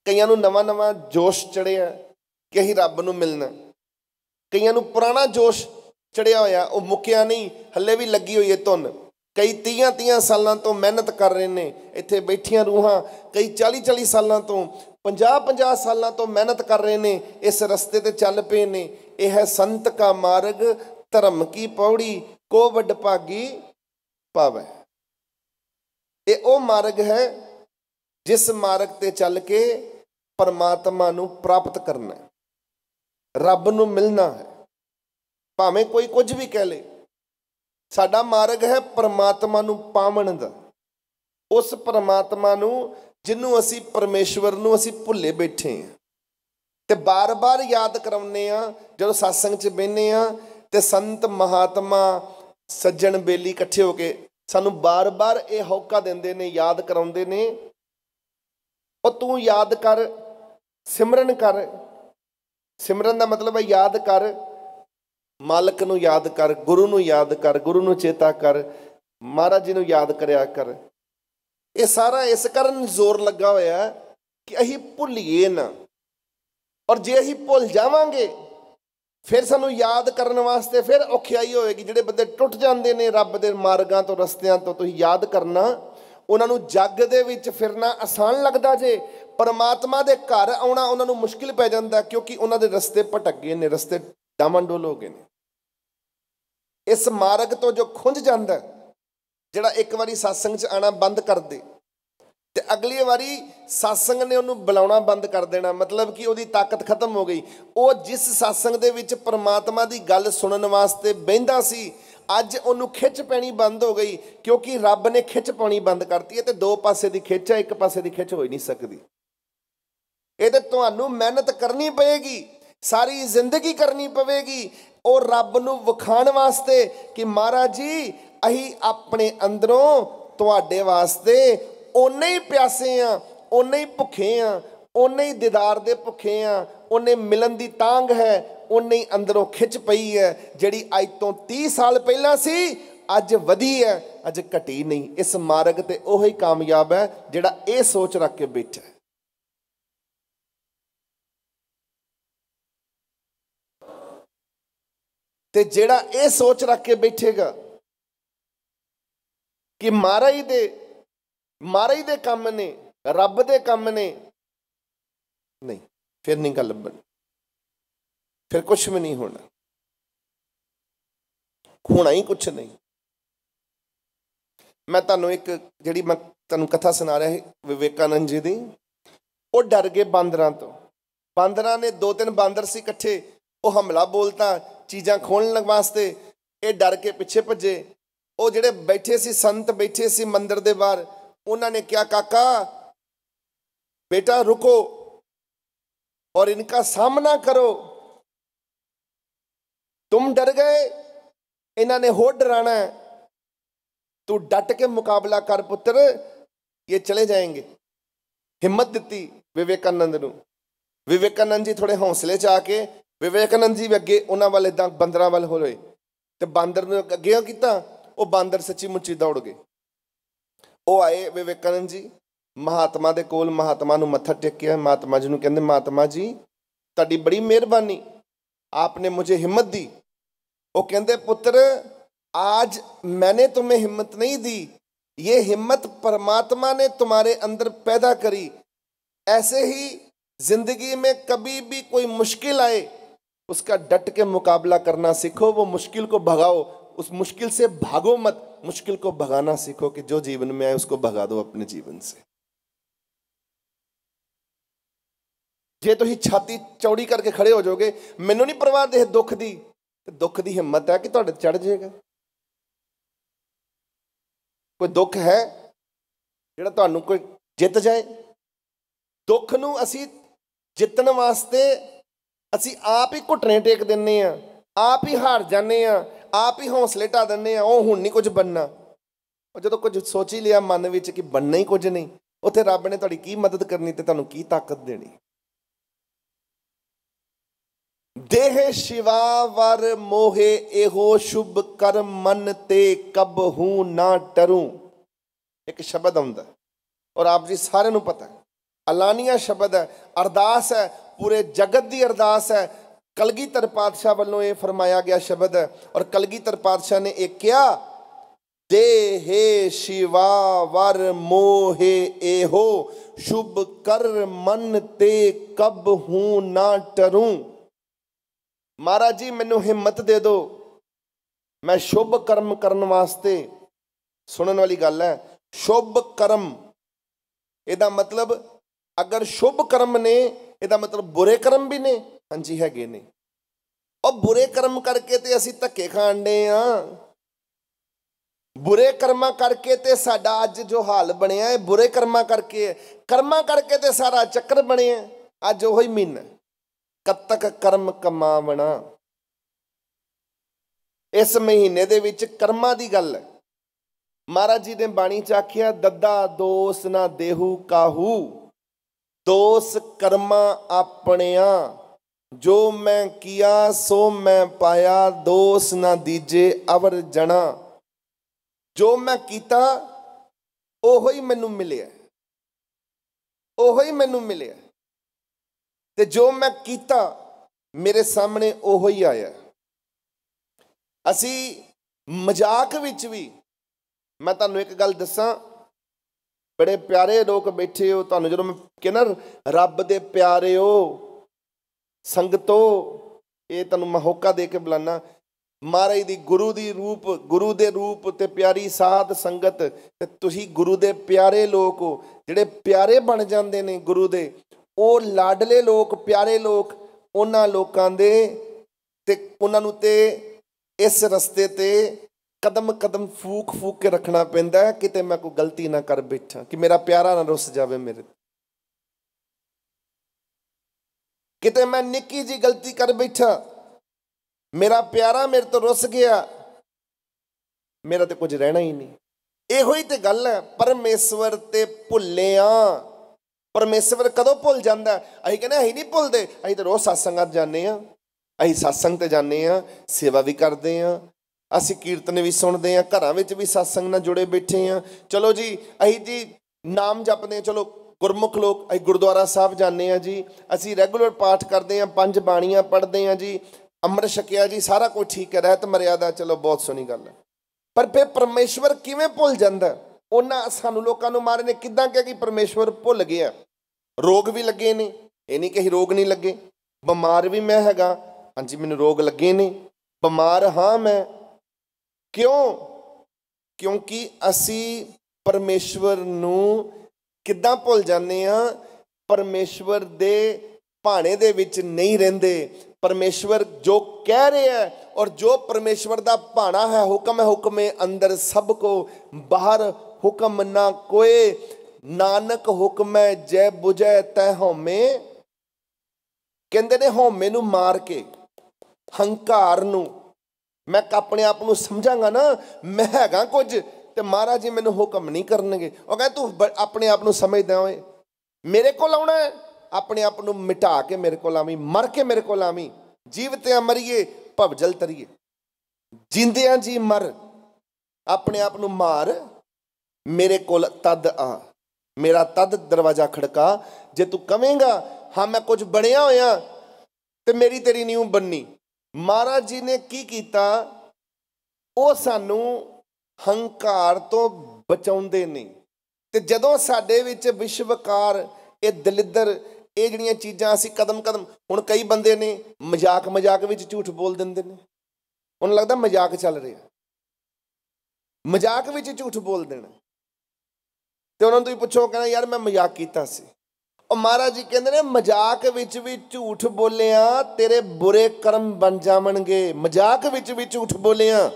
ਕਈਆਂ ਨੂੰ ਨਵਾਂ-ਨਵਾਂ ਜੋਸ਼ ਚੜਿਆ ਕਿ ਅਸੀਂ ਰੱਬ ਨੂੰ ਮਿਲਣਾ ਕਈਆਂ ਨੂੰ ਪੁਰਾਣਾ ਜੋਸ਼ ਚੜਿਆ ਹੋਇਆ ਉਹ ਮੁੱਕਿਆ ਨਹੀਂ ਹੱਲੇ ਵੀ ਲੱਗੀ ਹੋਈ ਹੈ ਧੁੰਨ ਕਈ 30 30 ਸਾਲਾਂ ਤੋਂ ਮਿਹਨਤ ਕਰ ਰਹੇ ਨੇ ਇੱਥੇ ਬੈਠੀਆਂ ਰੂਹਾਂ ਕਈ 40 40 ਸਾਲਾਂ ਤੋਂ 50 50 ਸਾਲਾਂ ਤੋਂ ਮਿਹਨਤ ਕਰ ਰਹੇ ਨੇ ਇਸ ਰਸਤੇ ਤੇ ਚੱਲ ਪਏ ਨੇ ਇਹ ਹੈ ਸੰਤ ਕਾ ਮਾਰਗ ਧਰਮ ਕੀ ਪੌੜੀ ਕੋ ਵੱਡ ਭਾਗੀ ਪਾਵੇ ਇਹ ਉਹ ਮਾਰਗ ਹੈ ਜਿਸ ਮਾਰਗ ਤੇ ਚੱਲ ਕੇ ਪਰਮਾਤਮਾ ਨੂੰ ਪ੍ਰਾਪਤ ਕਰਨਾ ਰੱਬ ਨੂੰ ਮਿਲਣਾ ਹੈ ਭਾਵੇਂ ਕੋਈ ਕੁਝ ਵੀ ਕਹਿ ਲੇ ਸਾਡਾ ਮਾਰਗ ਹੈ ਪਰਮਾਤਮਾ ਨੂੰ ਪਾਵਣ ਦਾ ਉਸ ਪਰਮਾਤਮਾ ਨੂੰ ਜਿਹਨੂੰ ਅਸੀਂ ਪਰਮੇਸ਼ਵਰ ਨੂੰ ਅਸੀਂ ਭੁੱਲੇ ਬੈਠੇ ਆ ਤੇ ਬਾਰ-ਬਾਰ ਯਾਦ ਕਰਾਉਨੇ ਆ ਜਦੋਂ satsang 'ਚ ਬੈਨੇ ਆ ਤੇ ਸੰਤ ਮਹਾਤਮਾ ਸੱਜਣ ਬੇਲੀ ਇਕੱਠੇ ਹੋ ਕੇ ਸਾਨੂੰ ਬਾਰ-ਬਾਰ ਇਹ ਹੌਕਾ ਦਿੰਦੇ ਨੇ ਯਾਦ ਕਰਾਉਂਦੇ ਨੇ ਉਹ ਤੂੰ ਯਾਦ ਕਰ ਸਿਮਰਨ ਕਰ ਸਿਮਰਨ ਦਾ ਮਤਲਬ ਹੈ ਯਾਦ ਕਰ ਮਾਲਕ ਨੂੰ ਯਾਦ ਕਰ ਗੁਰੂ ਨੂੰ ਯਾਦ ਕਰ ਗੁਰੂ ਨੂੰ ਚੇਤਾ ਕਰ ਮਹਾਰਾਜ ਜੀ ਨੂੰ ਯਾਦ ਕਰਿਆ ਕਰ ਇਹ ਸਾਰਾ ਇਸ ਕਰਨ ਜ਼ੋਰ ਲੱਗਾ ਹੋਇਆ ਕਿ ਅਸੀਂ ਭੁੱਲੀਏ ਨਾ ਔਰ ਜੇ ਅਸੀਂ ਭੁੱਲ ਜਾਵਾਂਗੇ ਫਿਰ ਸਾਨੂੰ ਯਾਦ ਕਰਨ ਵਾਸਤੇ ਫਿਰ ਔਖਿਆਈ ਹੋਏਗੀ ਜਿਹੜੇ ਬੰਦੇ ਟੁੱਟ ਜਾਂਦੇ ਨੇ ਰੱਬ ਦੇ ਮਾਰਗਾਂ ਤੋਂ ਰਸਤਿਆਂ ਤੋਂ ਤੁਸੀਂ ਯਾਦ ਕਰਨਾ ਉਹਨਾਂ ਨੂੰ ਜੱਗ ਦੇ ਵਿੱਚ ਫਿਰਨਾ ਆਸਾਨ ਲੱਗਦਾ ਜੇ ਪਰਮਾਤਮਾ ਦੇ ਘਰ ਆਉਣਾ ਉਹਨਾਂ ਨੂੰ ਮੁਸ਼ਕਿਲ ਪੈ ਜਾਂਦਾ ਕਿਉਂਕਿ ਉਹਨਾਂ ਦੇ ਰਸਤੇ ਭਟਕ ਗਏ ਨੇ ਰਸਤੇ ਡਾਮਨ ਡੋਲ ਹੋ ਗਏ ਨੇ ਇਸ ਮਾਰਗ ਤੋਂ ਜੋ ਖੁੰਝ ਜਾਂਦਾ ਜਿਹੜਾ ਇੱਕ ਵਾਰੀ satsang 'ਚ ਆਣਾ ਬੰਦ ਕਰ ਦੇ ਤੇ ਅਗਲੀ ਵਾਰੀ satsang ਨੇ ਉਹਨੂੰ ਬੁਲਾਉਣਾ ਬੰਦ ਕਰ ਦੇਣਾ ਮਤਲਬ ਕਿ ਉਹਦੀ ਤਾਕਤ ਖਤਮ ਹੋ ਗਈ ਉਹ ਜਿਸ satsang ਦੇ ਵਿੱਚ ਪਰਮਾਤਮਾ ਦੀ ਗੱਲ ਸੁਣਨ ਵਾਸਤੇ ਬੈੰਦਾ ਸੀ ਅੱਜ ਉਹਨੂੰ ਖਿੱਚ ਪੈਣੀ ਬੰਦ ਹੋ ਗਈ ਕਿਉਂਕਿ ਰੱਬ ਨੇ ਖਿੱਚ ਪਾਉਣੀ ਬੰਦ ਕਰਤੀ ਹੈ ਤੇ ਦੋ ਪਾਸੇ ਦੀ ਖਿੱਚ ਹੈ ਇੱਕ ਪਾਸੇ ਦੀ ਖਿੱਚ ਹੋ ਹੀ ਨਹੀਂ ਸਕਦੀ ਇਹ ਤੇ ਤੁਹਾਨੂੰ ਮਿਹਨਤ ਕਰਨੀ ਪਵੇਗੀ ਸਾਰੀ ਜ਼ਿੰਦਗੀ ਕਰਨੀ ਪਵੇਗੀ ਉਹ ਰੱਬ ਨੂੰ ਵਿਖਾਣ ਵਾਸਤੇ ਕਿ ਮਹਾਰਾਜ ਜੀ ਅਹੀ ਆਪਣੇ ਅੰਦਰੋਂ ਤੁਹਾਡੇ ਵਾਸਤੇ ਓਨੇ ਹੀ ਪਿਆਸੇ ਆ ਓਨੇ ਹੀ ਭੁੱਖੇ ਆ ਓਨੇ ਹੀ ਦੀਦਾਰ ਦੇ ਭੁੱਖੇ ਆ ਓਨੇ ਮਿਲਣ ਦੀ ਤਾਂਗ ਹੈ ਓਨੇ ਹੀ ਅੰਦਰੋਂ ਖਿੱਚ ਪਈ ਹੈ ਜਿਹੜੀ ਅੱਜ ਤੋਂ 30 ਸਾਲ ਪਹਿਲਾਂ ਸੀ ਅੱਜ ਵਧੀ ਹੈ ਅੱਜ ਘਟੀ ਨਹੀਂ ਇਸ ਮਾਰਗ ਤੇ ਉਹੀ ਕਾਮਯਾਬ ਹੈ ਜਿਹੜਾ ਇਹ ਸੋਚ ਰੱਖ ਕੇ ਬੈਠਾ ਤੇ ਜਿਹੜਾ ਇਹ ਸੋਚ ਰੱਖ ਕੇ ਬੈਠੇਗਾ ਕਿ ਮਾਰਾ ਹੀ ਦੇ ਮਾਰਾ ਹੀ ਦੇ ਕੰਮ ਨੇ ਰੱਬ ਦੇ ਕੰਮ ਨੇ ਨਹੀਂ ਫਿਰ ਨਹੀਂ ਗੱਲ ਬਣ ਫਿਰ ਕੁਝ ਵੀ ਨਹੀਂ ਹੋਣਾ ਹੋਣਾ ਹੀ ਕੁਝ ਨਹੀਂ ਮੈਂ ਤੁਹਾਨੂੰ ਇੱਕ ਜਿਹੜੀ ਮੈਂ ਤੁਹਾਨੂੰ ਕਥਾ ਸੁਣਾ ਰਿਹਾ ਵਿਵੇਕਾਨੰਦ ਜੀ ਦੀ ਉਹ ਡਰ ਗਏ ਬਾਂਦਰਾਂ ਤੋਂ ਬਾਂਦਰਾਂ ਨੇ ਦੋ ਤਿੰਨ ਬਾਂਦਰ ਸੀ ਇਕੱਠੇ ਉਹ ਹਮਲਾ ਬੋਲਤਾ ਚੀਜ਼ਾਂ ਖੋਲਣ ਵਾਸਤੇ ਇਹ ਡਰ ਕੇ ਪਿੱਛੇ ਭੱਜੇ ਉਹ ਜਿਹੜੇ ਬੈਠੇ ਸੀ ਸੰਤ ਬੈਠੇ ਸੀ ਮੰਦਿਰ ਦੇ ਬਾਹਰ ਉਹਨਾਂ ਨੇ ਕਿਹਾ ਕਾਕਾ ਬੇਟਾ ਰੁਕੋ ਔਰ ਇਨਕਾ ਸਾਹਮਣਾ ਕਰੋ तुम ਡਰ ਗਏ ਇਹਨਾਂ ਨੇ ਹੋਰ ਡਰਾਣਾ ਤੂੰ ਡਟ ਕੇ ਮੁਕਾਬਲਾ ਕਰ ਪੁੱਤਰ ਇਹ ਚਲੇ ਜਾਣਗੇ ਹਿੰਮਤ ਦਿੱਤੀ ਵਿਵੇਕਾਨੰਦ ਨੂੰ ਵਿਵੇਕਾਨੰਦ ਜੀ ਥੋੜੇ ਹੌਸਲੇ ਚ ਆ ਕੇ ਵਿਵੇਕਨੰਦ ਜੀ ਵੀ ਅੱਗੇ ਉਹਨਾਂ ਵੱਲ ਇਦਾਂ ਬੰਦਰਾਂ ਵੱਲ ਹੋਏ ਤੇ ਬਾਂਦਰ ਨੂੰ ਅੱਗੇ ਕੀਤਾ ਉਹ ਬਾਂਦਰ ਸੱਚੀ ਮੁੱਚੀ ਦੌੜ ਗਏ ਉਹ ਆਏ ਵਿਵੇਕਨੰਦ ਜੀ ਮਹਾਤਮਾ ਦੇ ਕੋਲ ਮਹਾਤਮਾ ਨੂੰ ਮੱਥਾ ਟੇਕਿਆ ਮਹਾਤਮਾ ਜੀ ਨੂੰ ਕਹਿੰਦੇ ਮਹਾਤਮਾ ਜੀ ਤੁਹਾਡੀ ਬੜੀ ਮਿਹਰਬਾਨੀ ਆਪਨੇ ਮੁਝੇ ਹਿੰਮਤ ਦੀ ਉਹ ਕਹਿੰਦੇ ਪੁੱਤਰ ਆਜ ਮੈਨੇ ਤੁਮੇ ਹਿੰਮਤ ਨਹੀਂ ਦੀ ਇਹ ਹਿੰਮਤ ਪਰਮਾਤਮਾ ਨੇ ਤੁਹਾਰੇ ਅੰਦਰ ਪੈਦਾ ਕਰੀ ਐਸੇ ਹੀ ਜ਼ਿੰਦਗੀ ਮੇ ਕਬੀ ਵੀ ਕੋਈ ਮੁਸ਼ਕਿਲ ਆਏ उसका डट के मुकाबला करना सीखो वो मुश्किल को भगाओ उस मुश्किल से भागो मत मुश्किल को भगाना सीखो कि जो जीवन में आए उसको भगा दो अपने जीवन से ਜੇ ਤੁਸੀਂ ਛਾਤੀ ਚੌੜੀ ਕਰਕੇ ਖੜੇ ਹੋ ਜਾਓਗੇ ਮੈਨੂੰ ਨਹੀਂ ਪਰਵਾਹ ਦੇ ਦੁੱਖ ਦੀ ਤੇ ਦੁੱਖ ਦੀ ਹਿੰਮਤ ਹੈ ਕਿ ਤੁਹਾਡੇ ਚੜ ਜਾਏਗਾ ਕੋਈ ਦੁੱਖ ਹੈ ਜਿਹੜਾ ਤੁਹਾਨੂੰ ਕੋਈ ਜਿੱਤ ਜਾਏ ਦੁੱਖ ਨੂੰ ਅਸੀਂ ਜਿੱਤਣ ਵਾਸਤੇ ਅਸੀਂ ਆਪ ਹੀ ਘੁੱਟਣੇ ਟੇਕ ਦਿੰਨੇ ਆ ਆਪ ਹੀ ਹਾਰ ਜਾਂਦੇ ਆ ਆਪ ਹੀ ਹੌਸਲੇ ਟਾ ਦਿੰਨੇ ਆ ਉਹ ਹੁਣ ਨਹੀਂ ਕੁਝ ਬੰਨਣਾ ਉਹ ਜਦੋਂ ਕੁਝ ਸੋਚ ਹੀ ਲਿਆ ਮਨ ਵਿੱਚ ਕਿ ਬੰਨਣਾ ਹੀ ਕੁਝ ਨਹੀਂ ਉੱਥੇ ਰੱਬ ਨੇ ਤੁਹਾਡੀ ਕੀ ਮਦਦ ਕਰਨੀ ਤੇ ਤੁਹਾਨੂੰ ਕੀ ਤਾਕਤ ਦੇਣੀ ਦੇਹ ਸ਼ਿਵਾ ਵਰ ਮੋਹੇ ਇਹੋ ਸ਼ੁਭ ਕਰਮ ਮਨ ਤੇ ਕਬ ਹੂੰ ਨਾ ਟਰੂ ਇੱਕ ਸ਼ਬਦ ਹੁੰਦਾ ਔਰ ਆਪ ਜੀ ਸਾਰਿਆਂ ਨੂੰ ਪਤਾ ਹੈ ਅਲਾਨੀਆ ਸ਼ਬਦ ਹੈ ਅਰਦਾਸ ਹੈ ਪੂਰੇ ਜਗਤ ਦੀ ਅਰਦਾਸ ਹੈ ਕਲਗੀਧਰ ਪਾਤਸ਼ਾਹ ਵੱਲੋਂ ਇਹ ਫਰਮਾਇਆ ਗਿਆ ਸ਼ਬਦ ਹੈ ਔਰ ਕਲਗੀਧਰ ਪਾਤਸ਼ਾਹ ਨੇ ਇਹ ਕਿਹਾ ਦੇਹੇ ਸ਼ਿਵਾ ਵਰ ਮੋਹੇ ਇਹੋ ਸ਼ੁਭ ਕਰ ਮਨ ਤੇ ਕਬ ਹੂੰ ਨਾ ਟਰੂੰ ਮਹਾਰਾਜ ਜੀ ਮੈਨੂੰ ਹਿੰਮਤ ਦੇ ਦਿਓ ਮੈਂ ਸ਼ੁਭ ਕਰਮ ਕਰਨ ਵਾਸਤੇ ਸੁਣਨ ਵਾਲੀ ਗੱਲ ਹੈ ਸ਼ੁਭ ਕਰਮ ਇਹਦਾ ਮਤਲਬ ਅਗਰ ਸ਼ੁਭ ਕਰਮ ਨੇ ਇਹਦਾ ਮਤਲਬ ਬੁਰੇ ਕਰਮ ਵੀ ਨੇ ਹਾਂਜੀ ਹੈਗੇ ਨੇ ਉਹ ਬੁਰੇ ਕਰਮ ਕਰਕੇ ਤੇ ਅਸੀਂ ਧੱਕੇ ਖਾਂਦੇ ਆ ਬੁਰੇ ਕਰਮਾਂ ਕਰਕੇ ਤੇ ਸਾਡਾ ਅੱਜ ਜੋ ਹਾਲ ਬਣਿਆ ਹੈ ਬੁਰੇ ਕਰਮਾਂ ਕਰਕੇ ਹੈ ਕਰਮਾਂ ਕਰਕੇ ਤੇ ਸਾਰਾ ਚੱਕਰ ਬਣਿਆ ਅੱਜ ਉਹ ਹੀ ਮਹੀਨਾ ਕਤਕ ਕਰਮ ਕਮਾਵਣਾ ਇਸ ਮਹੀਨੇ ਦੇ ਵਿੱਚ ਕਰਮਾਂ ਦੀ ਗੱਲ ਹੈ ਮਹਾਰਾਜ ਜੀ ਨੇ ਬਾਣੀ ਚ ਆਖਿਆ ਦੱਦਾ ਦੋਸ ਨਾ ਦੇਹੂ ਕਾਹੂ ਦੋਸ ਕਰਮਾਂ ਆਪਣਿਆ ਜੋ ਮੈਂ ਕੀਆ ਸੋ ਮੈਂ ਪਾਇਆ ਦੋਸ ਨਾ ਦੀਜੇ ਅਵਰ ਜਣਾ ਜੋ ਮੈਂ ਕੀਤਾ ਉਹੋ ਹੀ ਮੈਨੂੰ ਮਿਲਿਆ ਉਹੋ ਹੀ ਮੈਨੂੰ ਮਿਲਿਆ ਤੇ ਜੋ ਮੈਂ ਕੀਤਾ ਮੇਰੇ ਸਾਹਮਣੇ ਉਹੋ ਹੀ ਆਇਆ ਅਸੀਂ ਮਜ਼ਾਕ ਵਿੱਚ ਵੀ ਮੈਂ ਤੁਹਾਨੂੰ ਇੱਕ ਗੱਲ ਦੱਸਾਂ ਬੜੇ ਪਿਆਰੇ ਲੋਕ ਬੈਠੇ ਹੋ ਤੁਹਾਨੂੰ ਜਦੋਂ ਮੈਂ ਕਿਨਰ ਰੱਬ ਦੇ ਪਿਆਰਿਓ ਸੰਗਤੋ ਇਹ ਤੁਹਾਨੂੰ ਮਹੌਕਾ ਦੇ ਕੇ ਬੁਲਾਣਾ ਮਹਾਰਾਜ ਦੀ ਗੁਰੂ ਦੀ ਰੂਪ ਗੁਰੂ ਦੇ ਰੂਪ ਤੇ ਪਿਆਰੀ ਸਾਧ ਸੰਗਤ ਤੇ ਤੁਸੀਂ ਗੁਰੂ ਦੇ ਪਿਆਰੇ ਲੋਕ ਹੋ ਜਿਹੜੇ ਪਿਆਰੇ ਬਣ ਜਾਂਦੇ ਨੇ ਗੁਰੂ ਦੇ ਉਹ ਲਾਡਲੇ ਲੋਕ ਪਿਆਰੇ ਲੋਕ ਉਹਨਾਂ ਲੋਕਾਂ ਦੇ ਤੇ ਉਹਨਾਂ ਨੂੰ ਤੇ ਇਸ ਰਸਤੇ ਤੇ ਕਦਮ ਕਦਮ ਫੂਕ ਫੂਕ ਕੇ ਰੱਖਣਾ ਪੈਂਦਾ ਹੈ ਕਿਤੇ ਮੈਂ ਕੋਈ ਗਲਤੀ ਨਾ ਕਰ ਬੈਠਾ ਕਿ ਮੇਰਾ ਪਿਆਰਾ ਨਾ ਰੁੱਸ ਜਾਵੇ ਮੇਰੇ ਕਿਤੇ ਮੈਂ ਨਿੱਕੀ ਜੀ ਗਲਤੀ ਕਰ ਬੈਠਾ ਮੇਰਾ ਪਿਆਰਾ ਮੇਰੇ ਤੋਂ ਰੁੱਸ ਗਿਆ ਮੇਰਾ ਤੇ ਕੁਝ ਰਹਿਣਾ ਹੀ ਨਹੀਂ ਇਹੋ ਹੀ ਤੇ ਗੱਲ ਹੈ ਪਰਮੇਸ਼ਵਰ ਤੇ ਭੁੱਲਿਆ ਪਰਮੇਸ਼ਵਰ ਕਦੋਂ ਭੁੱਲ ਜਾਂਦਾ ਅਸੀਂ ਕਹਿੰਦੇ ਅਸੀਂ ਨਹੀਂ ਭੁੱਲਦੇ ਅਸੀਂ ਤਾਂ ਰੋਜ਼ satsang ਜਾਂਦੇ ਆ ਅਸੀਂ satsang ਤੇ ਜਾਂਦੇ ਆ ਸੇਵਾ ਵੀ ਕਰਦੇ ਆ ਅਸੀਂ ਕੀਰਤਨ ਵੀ ਸੁਣਦੇ ਆ ਘਰਾਂ ਵਿੱਚ ਵੀ satsang ਨਾਲ ਜੁੜੇ ਬੈਠੇ ਆ ਚਲੋ ਜੀ ਅਸੀਂ ਜੀ ਨਾਮ ਜਪਦੇ ਆ ਚਲੋ ਗੁਰਮੁਖ ਲੋਕ ਅਸੀਂ ਗੁਰਦੁਆਰਾ ਸਾਹਿਬ ਜਾਂਦੇ ਆ ਜੀ ਅਸੀਂ ਰੈਗੂਲਰ ਪਾਠ ਕਰਦੇ ਆ ਪੰਜ ਬਾਣੀਆਂ ਪੜ੍ਹਦੇ ਆ ਜੀ ਅੰਮ੍ਰਿਤ ਛਕਿਆ ਜੀ ਸਾਰਾ ਕੁਝ ਠੀਕ ਹੈ ਰਹਿਤ ਮਰਿਆਦਾ ਚਲੋ ਬਹੁਤ ਸੋਹਣੀ ਗੱਲ ਹੈ ਪਰ ਫੇ ਪਰਮੇਸ਼ਵਰ ਕਿਵੇਂ ਭੁੱਲ ਜਾਂਦਾ ਉਹਨਾਂ ਸਾਨੂੰ ਲੋਕਾਂ ਨੂੰ ਮਾਰੇ ਨੇ ਕਿਦਾਂ ਕਿਹਾ ਕਿ ਪਰਮੇਸ਼ਵਰ ਭੁੱਲ ਗਿਆ ਰੋਗ ਵੀ ਲੱਗੇ ਨੇ ਇਹ ਨਹੀਂ ਕਿ ਰੋਗ ਨਹੀਂ ਲੱਗੇ ਬਿਮਾਰ ਵੀ ਮੈਂ ਹੈਗਾ ਹਾਂਜੀ ਮੈਨੂੰ ਰੋਗ ਲੱਗੇ ਨੇ ਬਿਮਾਰ ਹਾਂ ਮੈਂ ਕਿਉਂ ਕਿਉਂਕਿ ਅਸੀਂ ਪਰਮੇਸ਼ਵਰ ਨੂੰ ਕਿੱਦਾਂ ਭੁੱਲ ਜਾਂਦੇ ਆ ਪਰਮੇਸ਼ਵਰ ਦੇ ਭਾਣੇ ਦੇ ਵਿੱਚ ਨਹੀਂ ਰਹਿੰਦੇ ਪਰਮੇਸ਼ਵਰ ਜੋ ਕਹਿ ਰਿਹਾ ਹੈ ਔਰ ਜੋ ਪਰਮੇਸ਼ਵਰ ਦਾ ਭਾਣਾ ਹੈ ਹੁਕਮ ਹੈ ਹੁਕਮੇ ਅੰਦਰ ਸਭ ਕੋ ਬਾਹਰ ਹੁਕਮ ਨਾ ਕੋਏ ਨਾਨਕ ਹੁਕਮੈ ਜੈ ਬੁਝੈ ਤੈ ਹਉਮੈ ਕਹਿੰਦੇ ਨੇ ਹਉਮੈ ਨੂੰ ਮਾਰ ਕੇ ਹੰਕਾਰ ਨੂੰ ਮੈਂ ਆਪਣੇ ਆਪ ਨੂੰ ਸਮਝਾਂਗਾ ਨਾ ਮੈਂ ਹੈਗਾ ਕੁਝ ਤੇ ਮਹਾਰਾਜ ਜੀ ਮੈਨੂੰ ਹੁਕਮ ਨਹੀਂ ਕਰਨਗੇ ਉਹ ਕਹਿੰਦਾ ਤੂੰ ਆਪਣੇ ਆਪ ਨੂੰ ਸਮਝਦਾ ਓਏ ਮੇਰੇ ਕੋਲ ਆਉਣਾ ਆਪਣੇ ਆਪ ਨੂੰ ਮਿਟਾ ਕੇ ਮੇਰੇ ਕੋਲ ਆਵੀਂ ਮਰ ਕੇ ਮੇਰੇ ਕੋਲ ਆਵੀਂ ਜੀਵਤਿਆਂ ਮਰੀਏ ਭਵਜਲ ਤਰੀਏ ਜਿੰਦਿਆਂ ਜੀ ਮਰ ਆਪਣੇ ਆਪ ਨੂੰ ਮਾਰ ਮੇਰੇ ਕੋਲ ਤਦ ਆ ਮੇਰਾ ਤਦ ਦਰਵਾਜ਼ਾ ਖੜਕਾ ਜੇ ਤੂੰ ਕਵੇਂਗਾ ਹਾਂ ਮੈਂ ਕੁਝ ਬਣਿਆ ਹੋਇਆ ਤੇ ਮੇਰੀ ਤੇਰੀ ਨਿਉ ਬੰਨੀ ਮਹਾਰਾਜ ਜੀ ਨੇ ਕੀ ਕੀਤਾ ਉਹ ਸਾਨੂੰ ਹੰਕਾਰ ਤੋਂ ਬਚਾਉਂਦੇ ਨਹੀਂ ਤੇ ਜਦੋਂ ਸਾਡੇ ਵਿੱਚ ਵਿਸ਼ਵਕਾਰ ਇਹ ਦਲਿੱਦਰ ਇਹ ਜਿਹੜੀਆਂ ਚੀਜ਼ਾਂ ਅਸੀਂ ਕਦਮ ਕਦਮ ਹੁਣ ਕਈ ਬੰਦੇ ਨੇ ਮਜ਼ਾਕ ਮਜ਼ਾਕ ਵਿੱਚ ਝੂਠ ਬੋਲ ਦਿੰਦੇ ਨੇ ਉਹਨਾਂ ਲੱਗਦਾ ਮਜ਼ਾਕ ਚੱਲ ਰਿਹਾ ਮਜ਼ਾਕ ਵਿੱਚ ਝੂਠ ਬੋਲ ਦੇਣਾ ਤੇ ਉਹਨਾਂ ਨੂੰ ਤੁਸੀਂ ਪੁੱਛੋ ਕਹਿੰਦਾ ਯਾਰ ਮੈਂ ਮਜ਼ਾਕ ਕੀਤਾ ਸੀ ਉਹ ਮਹਾਰਾਜ ਜੀ ਕਹਿੰਦੇ ਨੇ ਮਜ਼ਾਕ ਵਿੱਚ ਵੀ ਝੂਠ ਬੋਲਿਆ ਤੇਰੇ ਬੁਰੇ ਕਰਮ ਬਣ ਜਾਣਗੇ ਮਜ਼ਾਕ ਵਿੱਚ ਵੀ ਝੂਠ ਬੋਲਿਆ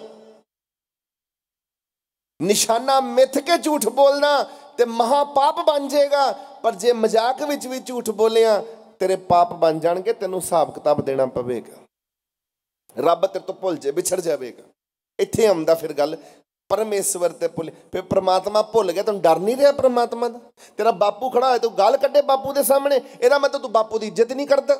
ਨਿਸ਼ਾਨਾ ਮਿੱਥ ਕੇ ਝੂਠ ਬੋਲਣਾ ਤੇ ਮਹਾ ਪਾਪ ਬਣ ਜਾਏਗਾ ਪਰ ਜੇ ਮਜ਼ਾਕ ਵਿੱਚ ਵੀ ਝੂਠ ਬੋਲਿਆ ਤੇਰੇ ਪਾਪ ਬਣ ਜਾਣਗੇ ਤੈਨੂੰ ਹਿਸਾਬ ਕਿਤਾਬ ਦੇਣਾ ਪਵੇਗਾ ਰੱਬ ਤੇਰੇ ਤੋਂ ਭੁੱਲ ਜੇ ਵਿਛੜ ਜਾਵੇਗਾ ਇੱਥੇ ਆਉਂਦਾ ਫਿਰ ਗੱਲ ਪਰਮੇਸ਼ਵਰ ਤੇ ਭੁੱਲ ਫੇ ਪ੍ਰਮਾਤਮਾ ਭੁੱਲ ਗਿਆ ਤੈਨੂੰ ਡਰ ਨਹੀਂ ਰਿਹਾ ਪ੍ਰਮਾਤਮਾ ਦਾ ਤੇਰਾ ਬਾਪੂ ਖੜਾ ਹੋਇਆ ਤੂੰ ਗੱਲ ਕੱਢੇ ਬਾਪੂ ਦੇ ਸਾਹਮਣੇ ਇਹਦਾ ਮਤਲਬ ਤੂੰ ਬਾਪੂ ਦੀ ਇੱਜ਼ਤ ਨਹੀਂ ਕਰਦਾ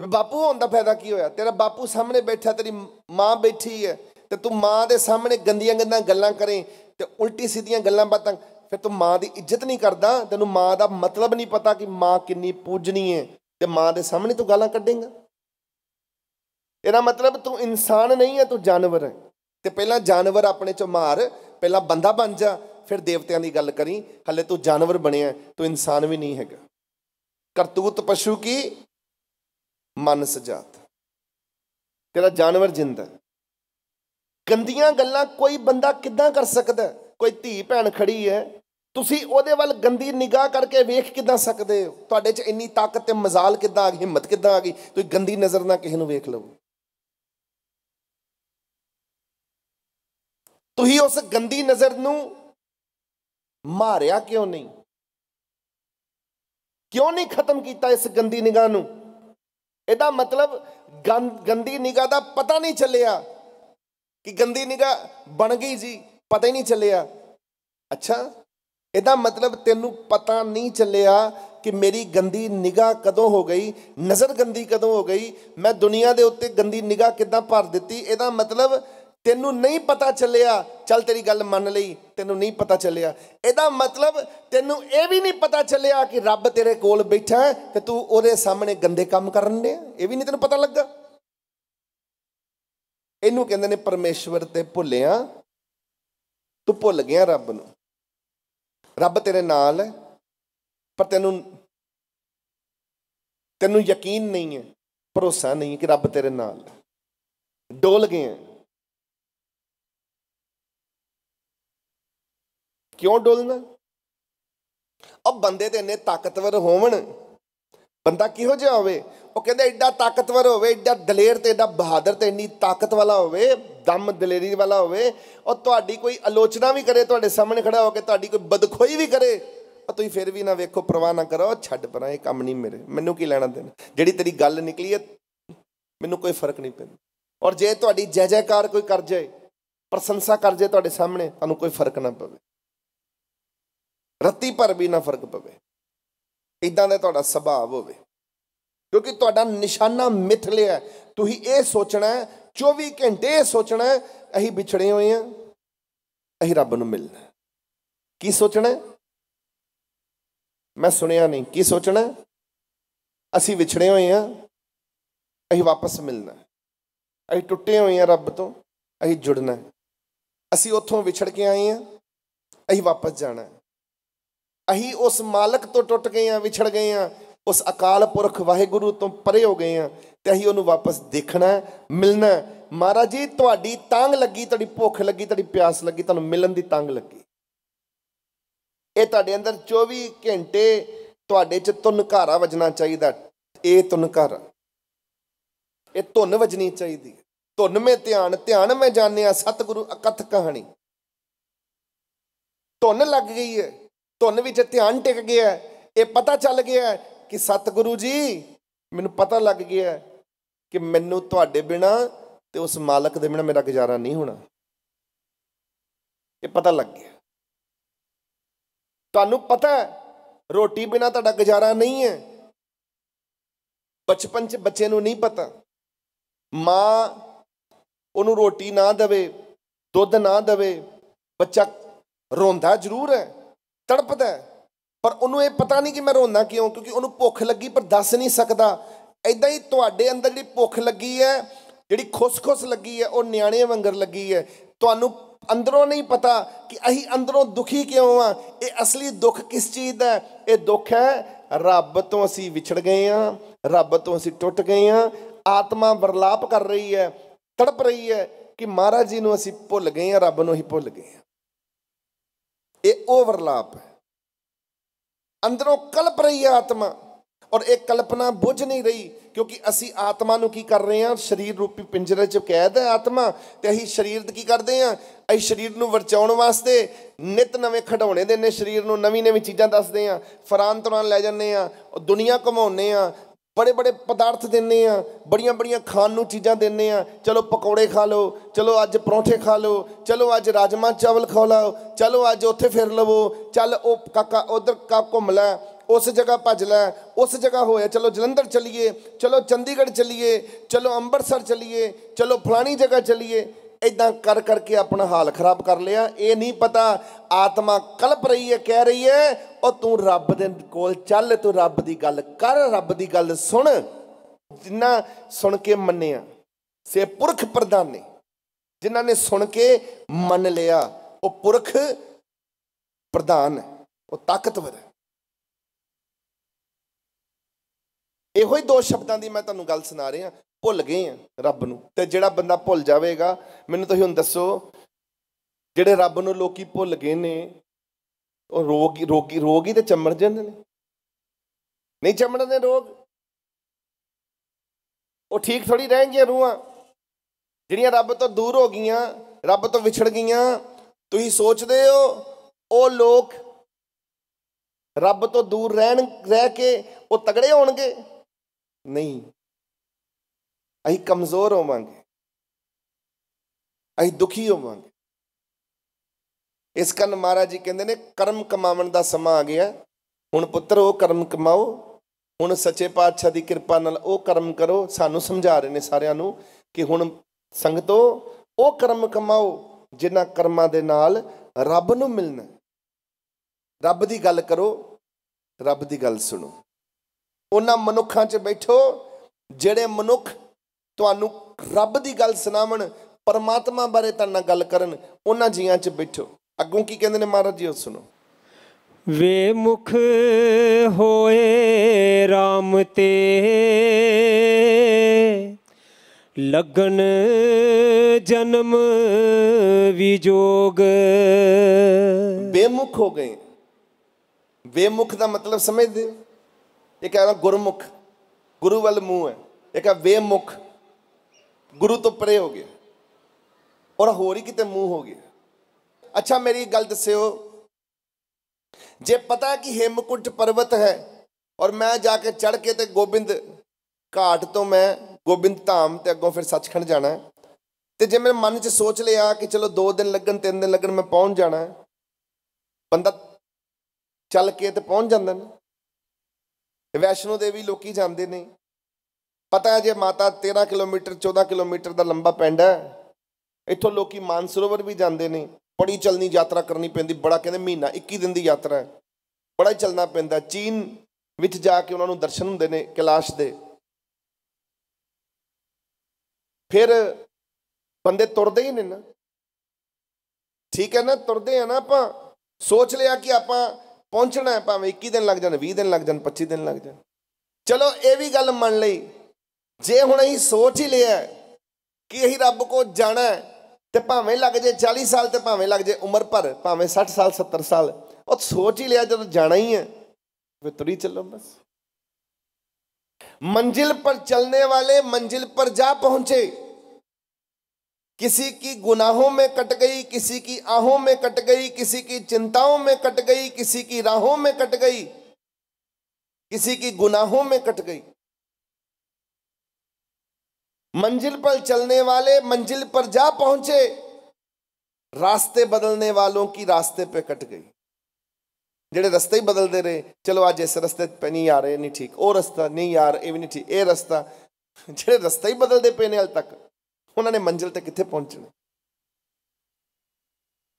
ਤੇ ਬਾਪੂ ਹੋਣ ਦਾ ਫਾਇਦਾ ਕੀ ਹੋਇਆ ਤੇਰਾ ਬਾਪੂ ਸਾਹਮਣੇ ਬੈਠਾ ਤੇਰੀ ਮਾਂ ਬੈਠੀ ਹੈ ਤੇ ਤੂੰ ਮਾਂ ਦੇ ਸਾਹਮਣੇ ਗੰਦੀਆਂ ਗੰਦੀਆਂ ਗੱਲਾਂ ਕਰੇ ਤੇ ਉਲਟੀ ਸਿੱਧੀਆਂ ਗੱਲਾਂ ਬਾਤਾਂ ਫਿਰ ਤੂੰ ਮਾਂ ਦੀ ਇੱਜ਼ਤ ਨਹੀਂ ਕਰਦਾ ਤੈਨੂੰ ਮਾਂ ਦਾ ਮਤਲਬ ਨਹੀਂ ਪਤਾ ਕਿ ਮਾਂ ਕਿੰਨੀ ਪੂਜਣੀ ਹੈ ਤੇ ਮਾਂ ਦੇ ਸਾਹਮਣੇ ਤੂੰ ਗੱਲਾਂ ਕੱਢੇਂਗਾ ਇਹਦਾ ਮਤਲਬ ਤੂੰ ਇਨਸਾਨ ਨਹੀਂ ਹੈ ਤੂੰ ਜਾਨਵਰ ਹੈ ਤੇ ਪਹਿਲਾਂ ਜਾਨਵਰ ਆਪਣੇ ਚੋਂ ਮਾਰ ਪਹਿਲਾਂ ਬੰਦਾ ਬਣ ਜਾ ਫਿਰ ਦੇਵਤਿਆਂ ਦੀ ਗੱਲ ਕਰੀ ਹੱਲੇ ਤੂੰ ਜਾਨਵਰ ਬਣਿਆ ਤੂੰ ਇਨਸਾਨ ਵੀ ਨਹੀਂ ਹੈਗਾ ਕਰਤੂਤ ਪਸ਼ੂ ਕੀ ਮਨ ਸਜਾਤ ਤੇਰਾ ਜਾਨਵਰ ਜਿੰਦਾ ਗੰਦੀਆਂ ਗੱਲਾਂ ਕੋਈ ਬੰਦਾ ਕਿੱਦਾਂ ਕਰ ਸਕਦਾ ਕੋਈ ਧੀ ਭੈਣ ਖੜੀ ਹੈ ਤੁਸੀਂ ਉਹਦੇ ਵੱਲ ਗੰਦੀ ਨਿਗਾਹ ਕਰਕੇ ਵੇਖ ਕਿਦਾਂ ਸਕਦੇ ਹੋ ਤੁਹਾਡੇ 'ਚ ਇੰਨੀ ਤਾਕਤ ਤੇ ਮਜ਼ਾਲ ਕਿਦਾਂ ਆ ਗਈ ਹਿੰਮਤ ਕਿਦਾਂ ਆ ਗਈ ਤੁਸੀਂ ਗੰਦੀ ਨਜ਼ਰ ਨਾਲ ਕਿਸੇ ਨੂੰ ਵੇਖ ਲਵੋ ਤੁਸੀਂ ਉਸ ਗੰਦੀ ਨਜ਼ਰ ਨੂੰ ਮਾਰਿਆ ਕਿਉਂ ਨਹੀਂ ਕਿਉਂ ਨਹੀਂ ਖਤਮ ਕੀਤਾ ਇਸ ਗੰਦੀ ਨਿਗਾਹ ਨੂੰ ਇਹਦਾ ਮਤਲਬ ਗੰਦੀ ਨਿਗਾਹ ਦਾ ਪਤਾ ਨਹੀਂ ਚੱਲਿਆ ਕਿ ਗੰਦੀ ਨਿਗਾਹ ਬਣ ਗਈ ਜੀ ਪਤਾ ਹੀ ਨਹੀਂ ਚੱਲਿਆ ਅੱਛਾ ਇਹਦਾ ਮਤਲਬ ਤੈਨੂੰ ਪਤਾ ਨਹੀਂ ਚੱਲਿਆ ਕਿ ਮੇਰੀ ਗੰਦੀ ਨਿਗਾਹ ਕਦੋਂ ਹੋ ਗਈ ਨਜ਼ਰ ਗੰਦੀ ਕਦੋਂ ਹੋ ਗਈ ਮੈਂ ਦੁਨੀਆ ਦੇ ਉੱਤੇ ਗੰਦੀ ਨਿਗਾਹ ਕਿਦਾਂ ਭਰ ਦਿੱਤੀ ਇਹਦਾ ਮਤਲਬ ਤੈਨੂੰ ਨਹੀਂ ਪਤਾ ਚੱਲਿਆ ਚੱਲ ਤੇਰੀ ਗੱਲ ਮੰਨ ਲਈ ਤੈਨੂੰ ਨਹੀਂ ਪਤਾ ਚੱਲਿਆ ਇਹਦਾ ਮਤਲਬ ਤੈਨੂੰ ਇਹ ਵੀ ਨਹੀਂ ਪਤਾ ਚੱਲਿਆ ਕਿ ਰੱਬ ਤੇਰੇ ਕੋਲ ਬੈਠਾ ਹੈ ਤੇ ਤੂੰ ਉਹਦੇ ਸਾਹਮਣੇ ਗੰਦੇ ਕੰਮ ਕਰਨ ਦੇ ਇਹ ਵੀ ਨਹੀਂ ਤੈਨੂੰ ਪਤਾ ਲੱਗਾ ਇਹਨੂੰ ਕਹਿੰਦੇ ਨੇ ਪਰਮੇਸ਼ਵਰ ਤੇ ਭੁੱਲਿਆ ਤੂੰ ਭੁੱਲ ਗਿਆ ਰੱਬ ਨੂੰ ਰੱਬ ਤੇਰੇ ਨਾਲ ਹੈ ਪਰ ਤੈਨੂੰ ਤੈਨੂੰ ਯਕੀਨ ਨਹੀਂ ਹੈ ਭਰੋਸਾ ਨਹੀਂ ਕਿ ਰੱਬ ਤੇਰੇ ਨਾਲ ਹੈ ਡੋਲ ਗਏ ਕਿਉਂ ਡੋਲਣਾ ਉਹ ਬੰਦੇ ਤੇ ਇੰਨੇ ਤਾਕਤਵਰ ਹੋਵਣ ਬੰਦਾ ਕਿਹੋ ਜਿਹਾ ਹੋਵੇ ਉਹ ਕਹਿੰਦੇ ਐਡਾ ਤਾਕਤਵਰ ਹੋਵੇ ਐਡਾ ਦਲੇਰ ਤੇ ਐਡਾ ਬਹਾਦਰ ਤੇ ਇੰਨੀ ਤਾਕਤ ਵਾਲਾ ਹੋਵੇ ਦਮ ਦਲੇਰੀ ਵਾਲਾ ਹੋਵੇ ਉਹ ਤੁਹਾਡੀ ਕੋਈ ਆਲੋਚਨਾ ਵੀ ਕਰੇ ਤੁਹਾਡੇ ਸਾਹਮਣੇ ਖੜਾ ਹੋ ਕੇ ਤੁਹਾਡੀ ਕੋਈ ਬਦਖੋਈ ਵੀ ਕਰੇ ਪਰ ਤੁਸੀਂ ਫਿਰ ਵੀ ਨਾ ਵੇਖੋ ਪਰਵਾਹ ਨਾ ਕਰੋ ਛੱਡ ਪਰਾਂ ਇਹ ਕੰਮ ਨਹੀਂ ਮੇਰੇ ਮੈਨੂੰ ਕੀ ਲੈਣਾ ਦੇਣਾ ਜਿਹੜੀ ਤੇਰੀ ਗੱਲ ਨਿਕਲੀ ਹੈ ਮੈਨੂੰ ਕੋਈ ਫਰਕ ਨਹੀਂ ਪੈਂਦਾ ਔਰ ਜੇ ਤੁਹਾਡੀ ਜੈ ਜੈਕਾਰ ਕੋਈ ਕਰ ਜਾਏ ਪ੍ਰਸ਼ੰਸਾ ਕਰ ਜਾਏ ਤੁਹਾਡੇ ਸਾਹਮਣੇ ਤੁਹਾਨੂੰ ਕੋਈ ਫਰਕ ਨਾ ਪਵੇ ਰੱਤੀ ਭਰ ਵੀ ਨਾ ਫਰਕ ਪਵੇ ਇਦਾਂ ਦਾ ਤੁਹਾਡਾ ਸੁਭਾਅ ਹੋਵੇ ਕਿਉਂਕਿ ਤੁਹਾਡਾ ਨਿਸ਼ਾਨਾ ਮਿੱਥ ਲਿਆ ਤੁਸੀਂ ਇਹ ਸੋਚਣਾ 24 ਘੰਟੇ ਸੋਚਣਾ ਅਸੀਂ ਵਿਛੜੇ ਹੋਏ ਆ ਅਸੀਂ ਰੱਬ ਨੂੰ ਮਿਲਣਾ ਕੀ ਸੋਚਣਾ ਮੈਂ ਸੁਣਿਆ ਨਹੀਂ ਕੀ ਸੋਚਣਾ ਅਸੀਂ ਵਿਛੜੇ ਹੋਏ ਆ ਅਸੀਂ ਵਾਪਸ ਮਿਲਣਾ ਅਸੀਂ ਟੁੱਟੇ ਹੋਏ ਆ ਰੱਬ ਤੋਂ ਅਸੀਂ ਜੁੜਨਾ ਅਸੀਂ ਉੱਥੋਂ ਵਿਛੜ ਕੇ ਆਏ ਆ ਅਸੀਂ ਵਾਪਸ ਜਾਣਾ ਅਸੀਂ ਉਸ ਮਾਲਕ ਤੋਂ ਟੁੱਟ ਗਏ ਆ ਵਿਛੜ ਗਏ ਆ ਉਸ ਅਕਾਲ ਪੁਰਖ ਵਾਹਿਗੁਰੂ ਤੋਂ ਪਰੇ ਹੋ ਗਏ ਆ ਤੇ ਅਸੀਂ ਉਹਨੂੰ ਵਾਪਸ ਦੇਖਣਾ ਮਿਲਣਾ ਮਹਾਰਾਜ ਜੀ ਤੁਹਾਡੀ ਤੰਗ ਲੱਗੀ ਤੁਹਾਡੀ ਭੁੱਖ ਲੱਗੀ ਤੁਹਾਡੀ ਪਿਆਸ ਲੱਗੀ ਤੁਹਾਨੂੰ ਮਿਲਣ ਦੀ ਤੰਗ ਲੱਗੀ ਇਹ ਤੁਹਾਡੇ ਅੰਦਰ 24 ਘੰਟੇ ਤੁਹਾਡੇ ਚ ਧੁਨਕਾਰਾ ਵਜਣਾ ਚਾਹੀਦਾ ਇਹ ਧੁਨਕਾਰਾ ਇਹ ਧੁਨ ਵਜਣੀ ਚਾਹੀਦੀ ਧੁਨ ਮੇ ਧਿਆਨ ਧਿਆਨ ਮੈਂ ਜਾਣਿਆ ਸਤਿਗੁਰੂ ਅਕਥ ਕਹਾਣੀ ਧੁਨ ਲੱਗ ਗਈ ਹੈ ਧੁਨ ਵਿੱਚ ਧਿਆਨ ਟਿਕ ਗਿਆ ਇਹ ਪਤਾ ਚੱਲ ਗਿਆ ਕਿ ਸਤਿਗੁਰੂ ਜੀ ਮੈਨੂੰ ਪਤਾ ਲੱਗ ਗਿਆ ਕਿ ਮੈਨੂੰ ਤੁਹਾਡੇ ਬਿਨਾ ਤੇ ਉਸ ਮਾਲਕ ਦੇ ਬਿਨਾ ਮੇਰਾ ਗੁਜ਼ਾਰਾ ਨਹੀਂ ਹੋਣਾ ਇਹ ਪਤਾ ਲੱਗ ਗਿਆ ਤੁਹਾਨੂੰ ਪਤਾ ਰੋਟੀ ਬਿਨਾ ਤੁਹਾਡਾ ਗੁਜ਼ਾਰਾ ਨਹੀਂ ਹੈ ਬਚਪਨ 'ਚ ਬੱਚੇ ਨੂੰ ਨਹੀਂ ਪਤਾ ਮਾਂ ਉਹਨੂੰ ਰੋਟੀ ਨਾ ਦੇਵੇ ਦੁੱਧ ਨਾ ਦੇਵੇ ਬੱਚਾ ਰੋਂਦਾ ਜ਼ਰੂਰ ਹੈ ਤੜਪਦਾ ਪਰ ਉਹਨੂੰ ਇਹ ਪਤਾ ਨਹੀਂ ਕਿ ਮੈਂ ਰੋਣਾ ਕਿਉਂ ਕਿਉਂਕਿ ਉਹਨੂੰ ਭੁੱਖ ਲੱਗੀ ਪਰ ਦੱਸ ਨਹੀਂ ਸਕਦਾ ਐਦਾਂ ਹੀ ਤੁਹਾਡੇ ਅੰਦਰ ਜਿਹੜੀ ਭੁੱਖ ਲੱਗੀ ਹੈ ਜਿਹੜੀ ਖੁਸ-ਖੁਸ ਲੱਗੀ ਹੈ ਉਹ ਨਿਆਣੇ ਵਾਂਗਰ ਲੱਗੀ ਹੈ ਤੁਹਾਨੂੰ ਅੰਦਰੋਂ ਨਹੀਂ ਪਤਾ ਕਿ ਅਹੀਂ ਅੰਦਰੋਂ ਦੁਖੀ ਕਿਉਂ ਆ ਇਹ ਅਸਲੀ ਦੁੱਖ ਕਿਸ ਚੀਜ਼ ਦਾ ਹੈ ਇਹ ਦੁੱਖ ਹੈ ਰੱਬ ਤੋਂ ਅਸੀਂ ਵਿਛੜ ਗਏ ਆ ਰੱਬ ਤੋਂ ਅਸੀਂ ਟੁੱਟ ਗਏ ਆ ਆਤਮਾ ਵਰਲਾਪ ਕਰ ਰਹੀ ਹੈ ਤੜਪ ਰਹੀ ਹੈ ਕਿ ਮਹਾਰਾਜ ਜੀ ਨੂੰ ਅਸੀਂ ਭੁੱਲ ਗਏ ਆ ਰੱਬ ਨੂੰ ਹੀ ਭੁੱਲ ਗਏ ਆ ਇਹ ਓਵਰਲੈਪ ਹੈ ਅੰਦਰੋਂ ਕਲਪ ਰਹੀ ਹੈ ਆਤਮਾ ਔਰ ਇਹ ਕਲਪਨਾ ਬੁੱਝ ਨਹੀਂ ਰਹੀ ਕਿਉਂਕਿ ਅਸੀਂ ਆਤਮਾ ਨੂੰ ਕੀ ਕਰ ਰਹੇ ਹਾਂ ਸਰੀਰ ਰੂਪੀ ਪਿੰਜਰੇ 'ਚ ਕੈਦ ਹੈ ਆਤਮਾ ਤੇ ਅਸੀਂ ਸਰੀਰ ਦੀ ਕੀ ਕਰਦੇ ਹਾਂ ਅਸੀਂ ਸਰੀਰ ਨੂੰ ਵਰਚਾਉਣ ਵਾਸਤੇ ਨਿਤ ਨਵੇਂ ਖਡਾਉਣੇ ਦਿੰਨੇ ਸਰੀਰ ਨੂੰ ਨਵੀਂ ਨਵੀਂ ਚੀਜ਼ਾਂ ਦੱਸਦੇ ਹਾਂ ਫਰਾਂਤ ਤੁਰਾਂ ਲੈ ਜਾਂਦੇ ਹਾਂ ਦੁਨੀਆ ਘਮਾਉਂਦੇ ਹਾਂ ਬੜੇ ਬੜੇ ਪਦਾਰਥ ਦਿੰਨੇ ਆ ਬੜੀਆਂ ਬੜੀਆਂ ਖਾਣ ਨੂੰ ਚੀਜ਼ਾਂ ਦਿੰਨੇ ਆ ਚਲੋ ਪਕੌੜੇ ਖਾ ਲਓ ਚਲੋ ਅੱਜ ਪਰੌਂਠੇ ਖਾ ਲਓ ਚਲੋ ਅੱਜ ਰਾਜਮਾ ਚਾਵਲ ਖਾ ਲਓ ਚਲੋ ਅੱਜ ਉੱਥੇ ਫਿਰ ਲਵੋ ਚੱਲ ਉਹ ਕਾਕਾ ਉਧਰ ਕਾ ਘੁੰਮ ਲੈ ਉਸ ਜਗ੍ਹਾ ਭੱਜ ਲੈ ਉਸ ਜਗ੍ਹਾ ਹੋਇਆ ਚਲੋ ਜਲੰਧਰ ਚਲੀਏ ਚਲੋ ਚੰਡੀਗੜ੍ਹ ਚਲੀਏ ਚਲੋ ਅੰਮ੍ਰਿਤਸਰ ਚਲੀਏ ਚਲੋ ਫਲਾਣੀ ਜਗ੍ਹਾ ਚਲੀਏ ਇਦਾਂ ਕਰ ਕਰਕੇ ਆਪਣਾ ਹਾਲ ਖਰਾਬ ਕਰ ਲਿਆ ਇਹ ਨਹੀਂ ਪਤਾ ਆਤਮਾ ਕਲਪ ਰਹੀ ਹੈ ਕਹਿ ਰਹੀ ਹੈ ਉਹ ਤੂੰ ਰੱਬ ਦੇ ਕੋਲ ਚੱਲ ਤੂੰ ਰੱਬ ਦੀ ਗੱਲ ਕਰ ਰੱਬ ਦੀ ਗੱਲ ਸੁਣ ਜਿੰਨਾ ਸੁਣ ਕੇ ਮੰਨਿਆ ਸੇ ਪੁਰਖ ਪ੍ਰਧਾਨੇ ਜਿਨ੍ਹਾਂ ਨੇ ਸੁਣ ਕੇ ਮੰਨ ਲਿਆ ਉਹ ਪੁਰਖ ਪ੍ਰਧਾਨ ਉਹ ਤਾਕਤਵਰ ਹੈ ਇਹੋ ਹੀ ਦੋ ਸ਼ਬਦਾਂ ਦੀ ਮੈਂ ਤੁਹਾਨੂੰ ਗੱਲ ਸੁਣਾ ਰਿਹਾ ਭੁੱਲ ਗਏ ਆ ਰੱਬ ਨੂੰ ਤੇ ਜਿਹੜਾ ਬੰਦਾ ਭੁੱਲ ਜਾਵੇਗਾ ਮੈਨੂੰ ਤੁਸੀਂ ਹੁਣ ਦੱਸੋ ਜਿਹੜੇ ਰੱਬ ਨੂੰ ਲੋਕੀ ਭੁੱਲ ਗਏ ਨੇ ਉਹ ਰੋਗੀ ਰੋਗੀ ਰੋਗੀ ਤੇ ਚੰਮੜ ਜਾਂਦੇ ਨੇ ਨਹੀਂ ਦੇ ਰੋਗ ਉਹ ਠੀਕ ਥੋੜੀ ਰਹਿਣਗੀਆਂ ਰੂਹਾਂ ਜਿਹੜੀਆਂ ਰੱਬ ਤੋਂ ਦੂਰ ਹੋ ਗਈਆਂ ਰੱਬ ਤੋਂ ਵਿਛੜ ਗਈਆਂ ਤੁਸੀਂ ਸੋਚਦੇ ਹੋ ਉਹ ਲੋਕ ਰੱਬ ਤੋਂ ਦੂਰ ਰਹਿਣ ਰਹਿ ਕੇ ਉਹ ਤਗੜੇ ਹੋਣਗੇ ਨਹੀਂ ਅਸੀਂ ਕਮਜ਼ੋਰ ਹੋਵਾਂਗੇ ਅਸੀਂ ਦੁਖੀ ਹੋਵਾਂਗੇ ਇਸ ਕੰਨ ਮਹਾਰਾਜ ਜੀ ਕਹਿੰਦੇ ਨੇ ਕਰਮ ਕਮਾਉਣ ਦਾ ਸਮਾਂ ਆ ਗਿਆ ਹੁਣ ਪੁੱਤਰ ਉਹ ਕਰਮ ਕਮਾਓ ਹੁਣ ਸੱਚੇ ਪਾਤਸ਼ਾਹ ਦੀ ਕਿਰਪਾ ਨਾਲ ਉਹ ਕਰਮ ਕਰੋ ਸਾਨੂੰ ਸਮਝਾ ਰਹੇ ਨੇ ਸਾਰਿਆਂ ਨੂੰ ਕਿ ਹੁਣ ਸੰਗਤੋ ਉਹ ਕਰਮ ਕਮਾਓ ਜਿਨ੍ਹਾਂ ਕਰਮਾਂ ਦੇ ਨਾਲ ਰੱਬ ਨੂੰ ਮਿਲਣਾ ਰੱਬ ਦੀ ਗੱਲ ਕਰੋ ਰੱਬ ਦੀ ਗੱਲ ਸੁਣੋ ਉਹਨਾਂ ਮਨੁੱਖਾਂ 'ਚ ਬੈਠੋ ਜਿਹੜੇ ਮਨੁੱਖ ਤੁਹਾਨੂੰ ਰੱਬ ਦੀ ਗੱਲ ਸੁਣਾਵਣ ਪਰਮਾਤਮਾ ਬਾਰੇ ਤਾਂ ਨਾ ਗੱਲ ਕਰਨ ਉਹਨਾਂ ਜੀਆਂ 'ਚ ਬੈਠੋ ਅੱਗੋਂ ਕੀ ਕਹਿੰਦੇ ਨੇ ਮਹਾਰਾਜ ਜੀ ਉਹ ਸੁਣੋ ਵੇ ਮੁਖ ਹੋਏ RAM ਤੇ ਲਗਨ ਜਨਮ ਵਿਜੋਗ ਬੇਮੁਖ ਹੋ ਗਏ ਬੇਮੁਖ ਦਾ ਮਤਲਬ ਸਮਝਦੇ ਇਹ ਕਹਿੰਦਾ ਗੁਰਮੁਖ ਗੁਰੂ ਵੱਲ ਮੂੰਹ ਹੈ ਇਹ ਕਹਿੰਦਾ ਬੇਮੁਖ ਗੁਰੂ ਤੋਂ ਪਰੇ ਹੋ ਗਿਆ ਔਰ ਹੋਰ ਹੀ ਕਿਤੇ ਮੂੰਹ ਹੋ ਗਿਆ ਅੱਛਾ ਮੇਰੀ ਗੱਲ ਦੱਸਿਓ ਜੇ ਪਤਾ ਕਿ ਹਿਮਕੁੰਟ ਪਰਬਤ ਹੈ ਔਰ ਮੈਂ ਜਾ ਕੇ ਚੜ ਕੇ ਤੇ ਗੋਬਿੰਦ ਘਾਟ ਤੋਂ ਮੈਂ ਗੋਬਿੰਦ ਧਾਮ ਤੇ ਅੱਗੋਂ ਫਿਰ ਸੱਚਖੰਡ ਜਾਣਾ ਹੈ ਤੇ ਜੇ ਮੇਰੇ ਮਨ 'ਚ ਸੋਚ ਲਿਆ ਕਿ ਚਲੋ 2 ਦਿਨ ਲੱਗਣ 3 ਦਿਨ ਲੱਗਣ ਮੈਂ ਪਹੁੰਚ ਜਾਣਾ ਹੈ ਬੰਦਾ ਚੱਲ ਕੇ ਤੇ ਪਹੁੰਚ ਜਾਂਦਾ ਨਾ ਵੈਸ਼ਨੋ ਦੇਵੀ ਲੋਕੀ ਜਾਂਦੇ ਨੇ ਪਤਾ ਹੈ ਜੇ ਮਾਤਾ 13 ਕਿਲੋਮੀਟਰ 14 ਕਿਲੋਮੀਟਰ ਦਾ ਲੰਬਾ ਪਿੰਡ ਹੈ ਇੱਥੋਂ ਲੋਕੀ ਮਾਨਸਰੋਵਰ ਵੀ ਜਾਂਦੇ ਨੇ ਬੜੀ ਚਲਣੀ ਯਾਤਰਾ ਕਰਨੀ ਪੈਂਦੀ ਬੜਾ ਕਹਿੰਦੇ ਮਹੀਨਾ 21 ਦਿਨ ਦੀ ਯਾਤਰਾ ਹੈ ਬੜਾ ਹੀ ਚਲਣਾ ਪੈਂਦਾ ਚੀਨ ਵਿੱਚ ਜਾ ਕੇ ਉਹਨਾਂ ਨੂੰ ਦਰਸ਼ਨ ਹੁੰਦੇ ਨੇ ਕਲਾਸ਼ ਦੇ ਫਿਰ ਬੰਦੇ ਤੁਰਦੇ ਹੀ ਨੇ ਨਾ ਠੀਕ ਹੈ ਨਾ ਤੁਰਦੇ ਆ ਨਾ ਆਪਾਂ ਸੋਚ ਲਿਆ ਕਿ ਆਪਾਂ ਪਹੁੰਚਣਾ ਹੈ ਭਾਵੇਂ 21 ਦਿਨ ਲੱਗ ਜਾਣ 20 ਦਿਨ ਲੱਗ ਜਾਣ 25 ਦਿਨ ਲੱਗ ਜਾਣ ਚਲੋ ਇਹ ਵੀ ਗੱਲ ਮੰਨ ਲਈ ਜੇ ਹੁਣ ਅਸੀਂ ਸੋਚ ਹੀ ਲਿਆ ਕਿ ਅਸੀਂ को जाना है तो ਭਾਵੇਂ लग जाए चाली साल ਤੇ ਭਾਵੇਂ ਲੱਗ ਜੇ ਉਮਰ ਭਰ ਭਾਵੇਂ 60 ਸਾਲ 70 ਸਾਲ ਉਹ ਸੋਚ ਹੀ ਲਿਆ ਜਦੋਂ ਜਾਣਾ ਹੀ ਹੈ ਫਿਰ ਤੁਰੀ ਚੱਲੋ ਬਸ मंजिल पर चलने वाले मंजिल पर जा पहुंचे किसी की गुनाहों में कट गई किसी की आहों में कट गई किसी की चिंताओं में कट गई किसी की राहों में कट गई किसी की गुनाहों में कट गई मंजिल पर चलने वाले मंजिल पर जा पहुंचे रास्ते बदलने वालों की रास्ते पे कट गई ਜਿਹੜੇ ਰਸਤੇ ਹੀ ਬਦਲਦੇ ਰਹੇ ਚਲੋ ਅੱਜ ਇਸ ਰਸਤੇ ਤੇ ਨਹੀਂ ਆ ਰਹੇ ਨਹੀਂ ਠੀਕ ਉਹ ਰਸਤਾ ਨਹੀਂ ਯਾਰ ਇਹ ਵੀ ਨਹੀਂ ਠੀਕ ਇਹ ਰਸਤਾ ਜਿਹੜੇ ਰਸਤੇ ਹੀ ਬਦਲਦੇ ਪਏ ਨੇ ਹਾਲ ਤੱਕ ਉਹਨਾਂ ਨੇ ਮੰਜ਼ਿਲ ਤੇ ਕਿੱਥੇ ਪਹੁੰਚਣਾ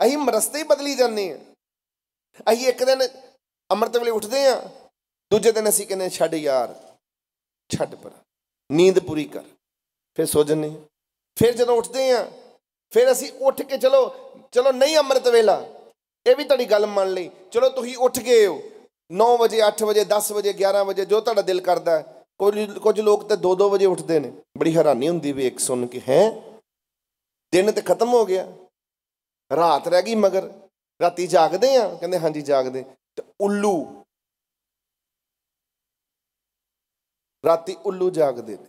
ਅਸੀਂ ਰਸਤੇ ਹੀ ਬਦਲੀ ਜਾਂਦੇ ਆ ਅਸੀਂ ਇੱਕ ਦਿਨ ਅੰਮ੍ਰਿਤ ਵੇਲੇ ਉੱਠਦੇ ਆ ਦੂਜੇ ਦਿਨ ਅਸੀਂ ਕਹਿੰਦੇ ਛੱਡ ਯਾਰ ਛੱਡ ਪਰ ਨੀਂਦ ਪੂਰੀ ਕਰ ਫਿਰ ਸੋ ਜੰਨੇ ਫਿਰ ਜਦੋਂ ਉੱਠਦੇ ਆ ਫਿਰ ਅਸੀਂ ਉੱਠ ਕੇ ਚਲੋ ਚਲੋ ਨਹੀਂ ਅੰਮ੍ਰਿਤ ਵੇਲਾ ਇਹ ਵੀ ਤੁਹਾਡੀ ਗੱਲ ਮੰਨ ਲਈ ਚਲੋ ਤੁਸੀਂ ਉੱਠ ਗਏ ਹੋ 9 ਵਜੇ 8 ਵਜੇ 10 ਵਜੇ 11 ਵਜੇ ਜੋ ਤੁਹਾਡਾ ਦਿਲ ਕਰਦਾ ਕੁਝ ਕੁਝ ਲੋਕ ਤਾਂ 2-2 ਵਜੇ ਉੱਠਦੇ ਨੇ ਬੜੀ ਹੈਰਾਨੀ ਹੁੰਦੀ ਵੀ ਇੱਕ ਸੁਣ ਕੇ ਹੈ ਦਿਨ ਤੇ ਖਤਮ ਹੋ ਗਿਆ ਰਾਤ ਰਹਿ ਗਈ ਮਗਰ ਰਾਤੀ ਜਾਗਦੇ ਆ ਕਹਿੰਦੇ ਹਾਂਜੀ ਜਾਗਦੇ ਤੇ ਉੱਲੂ ਰਾਤੀ ਉੱਲੂ ਜਾਗਦੇ ਨੇ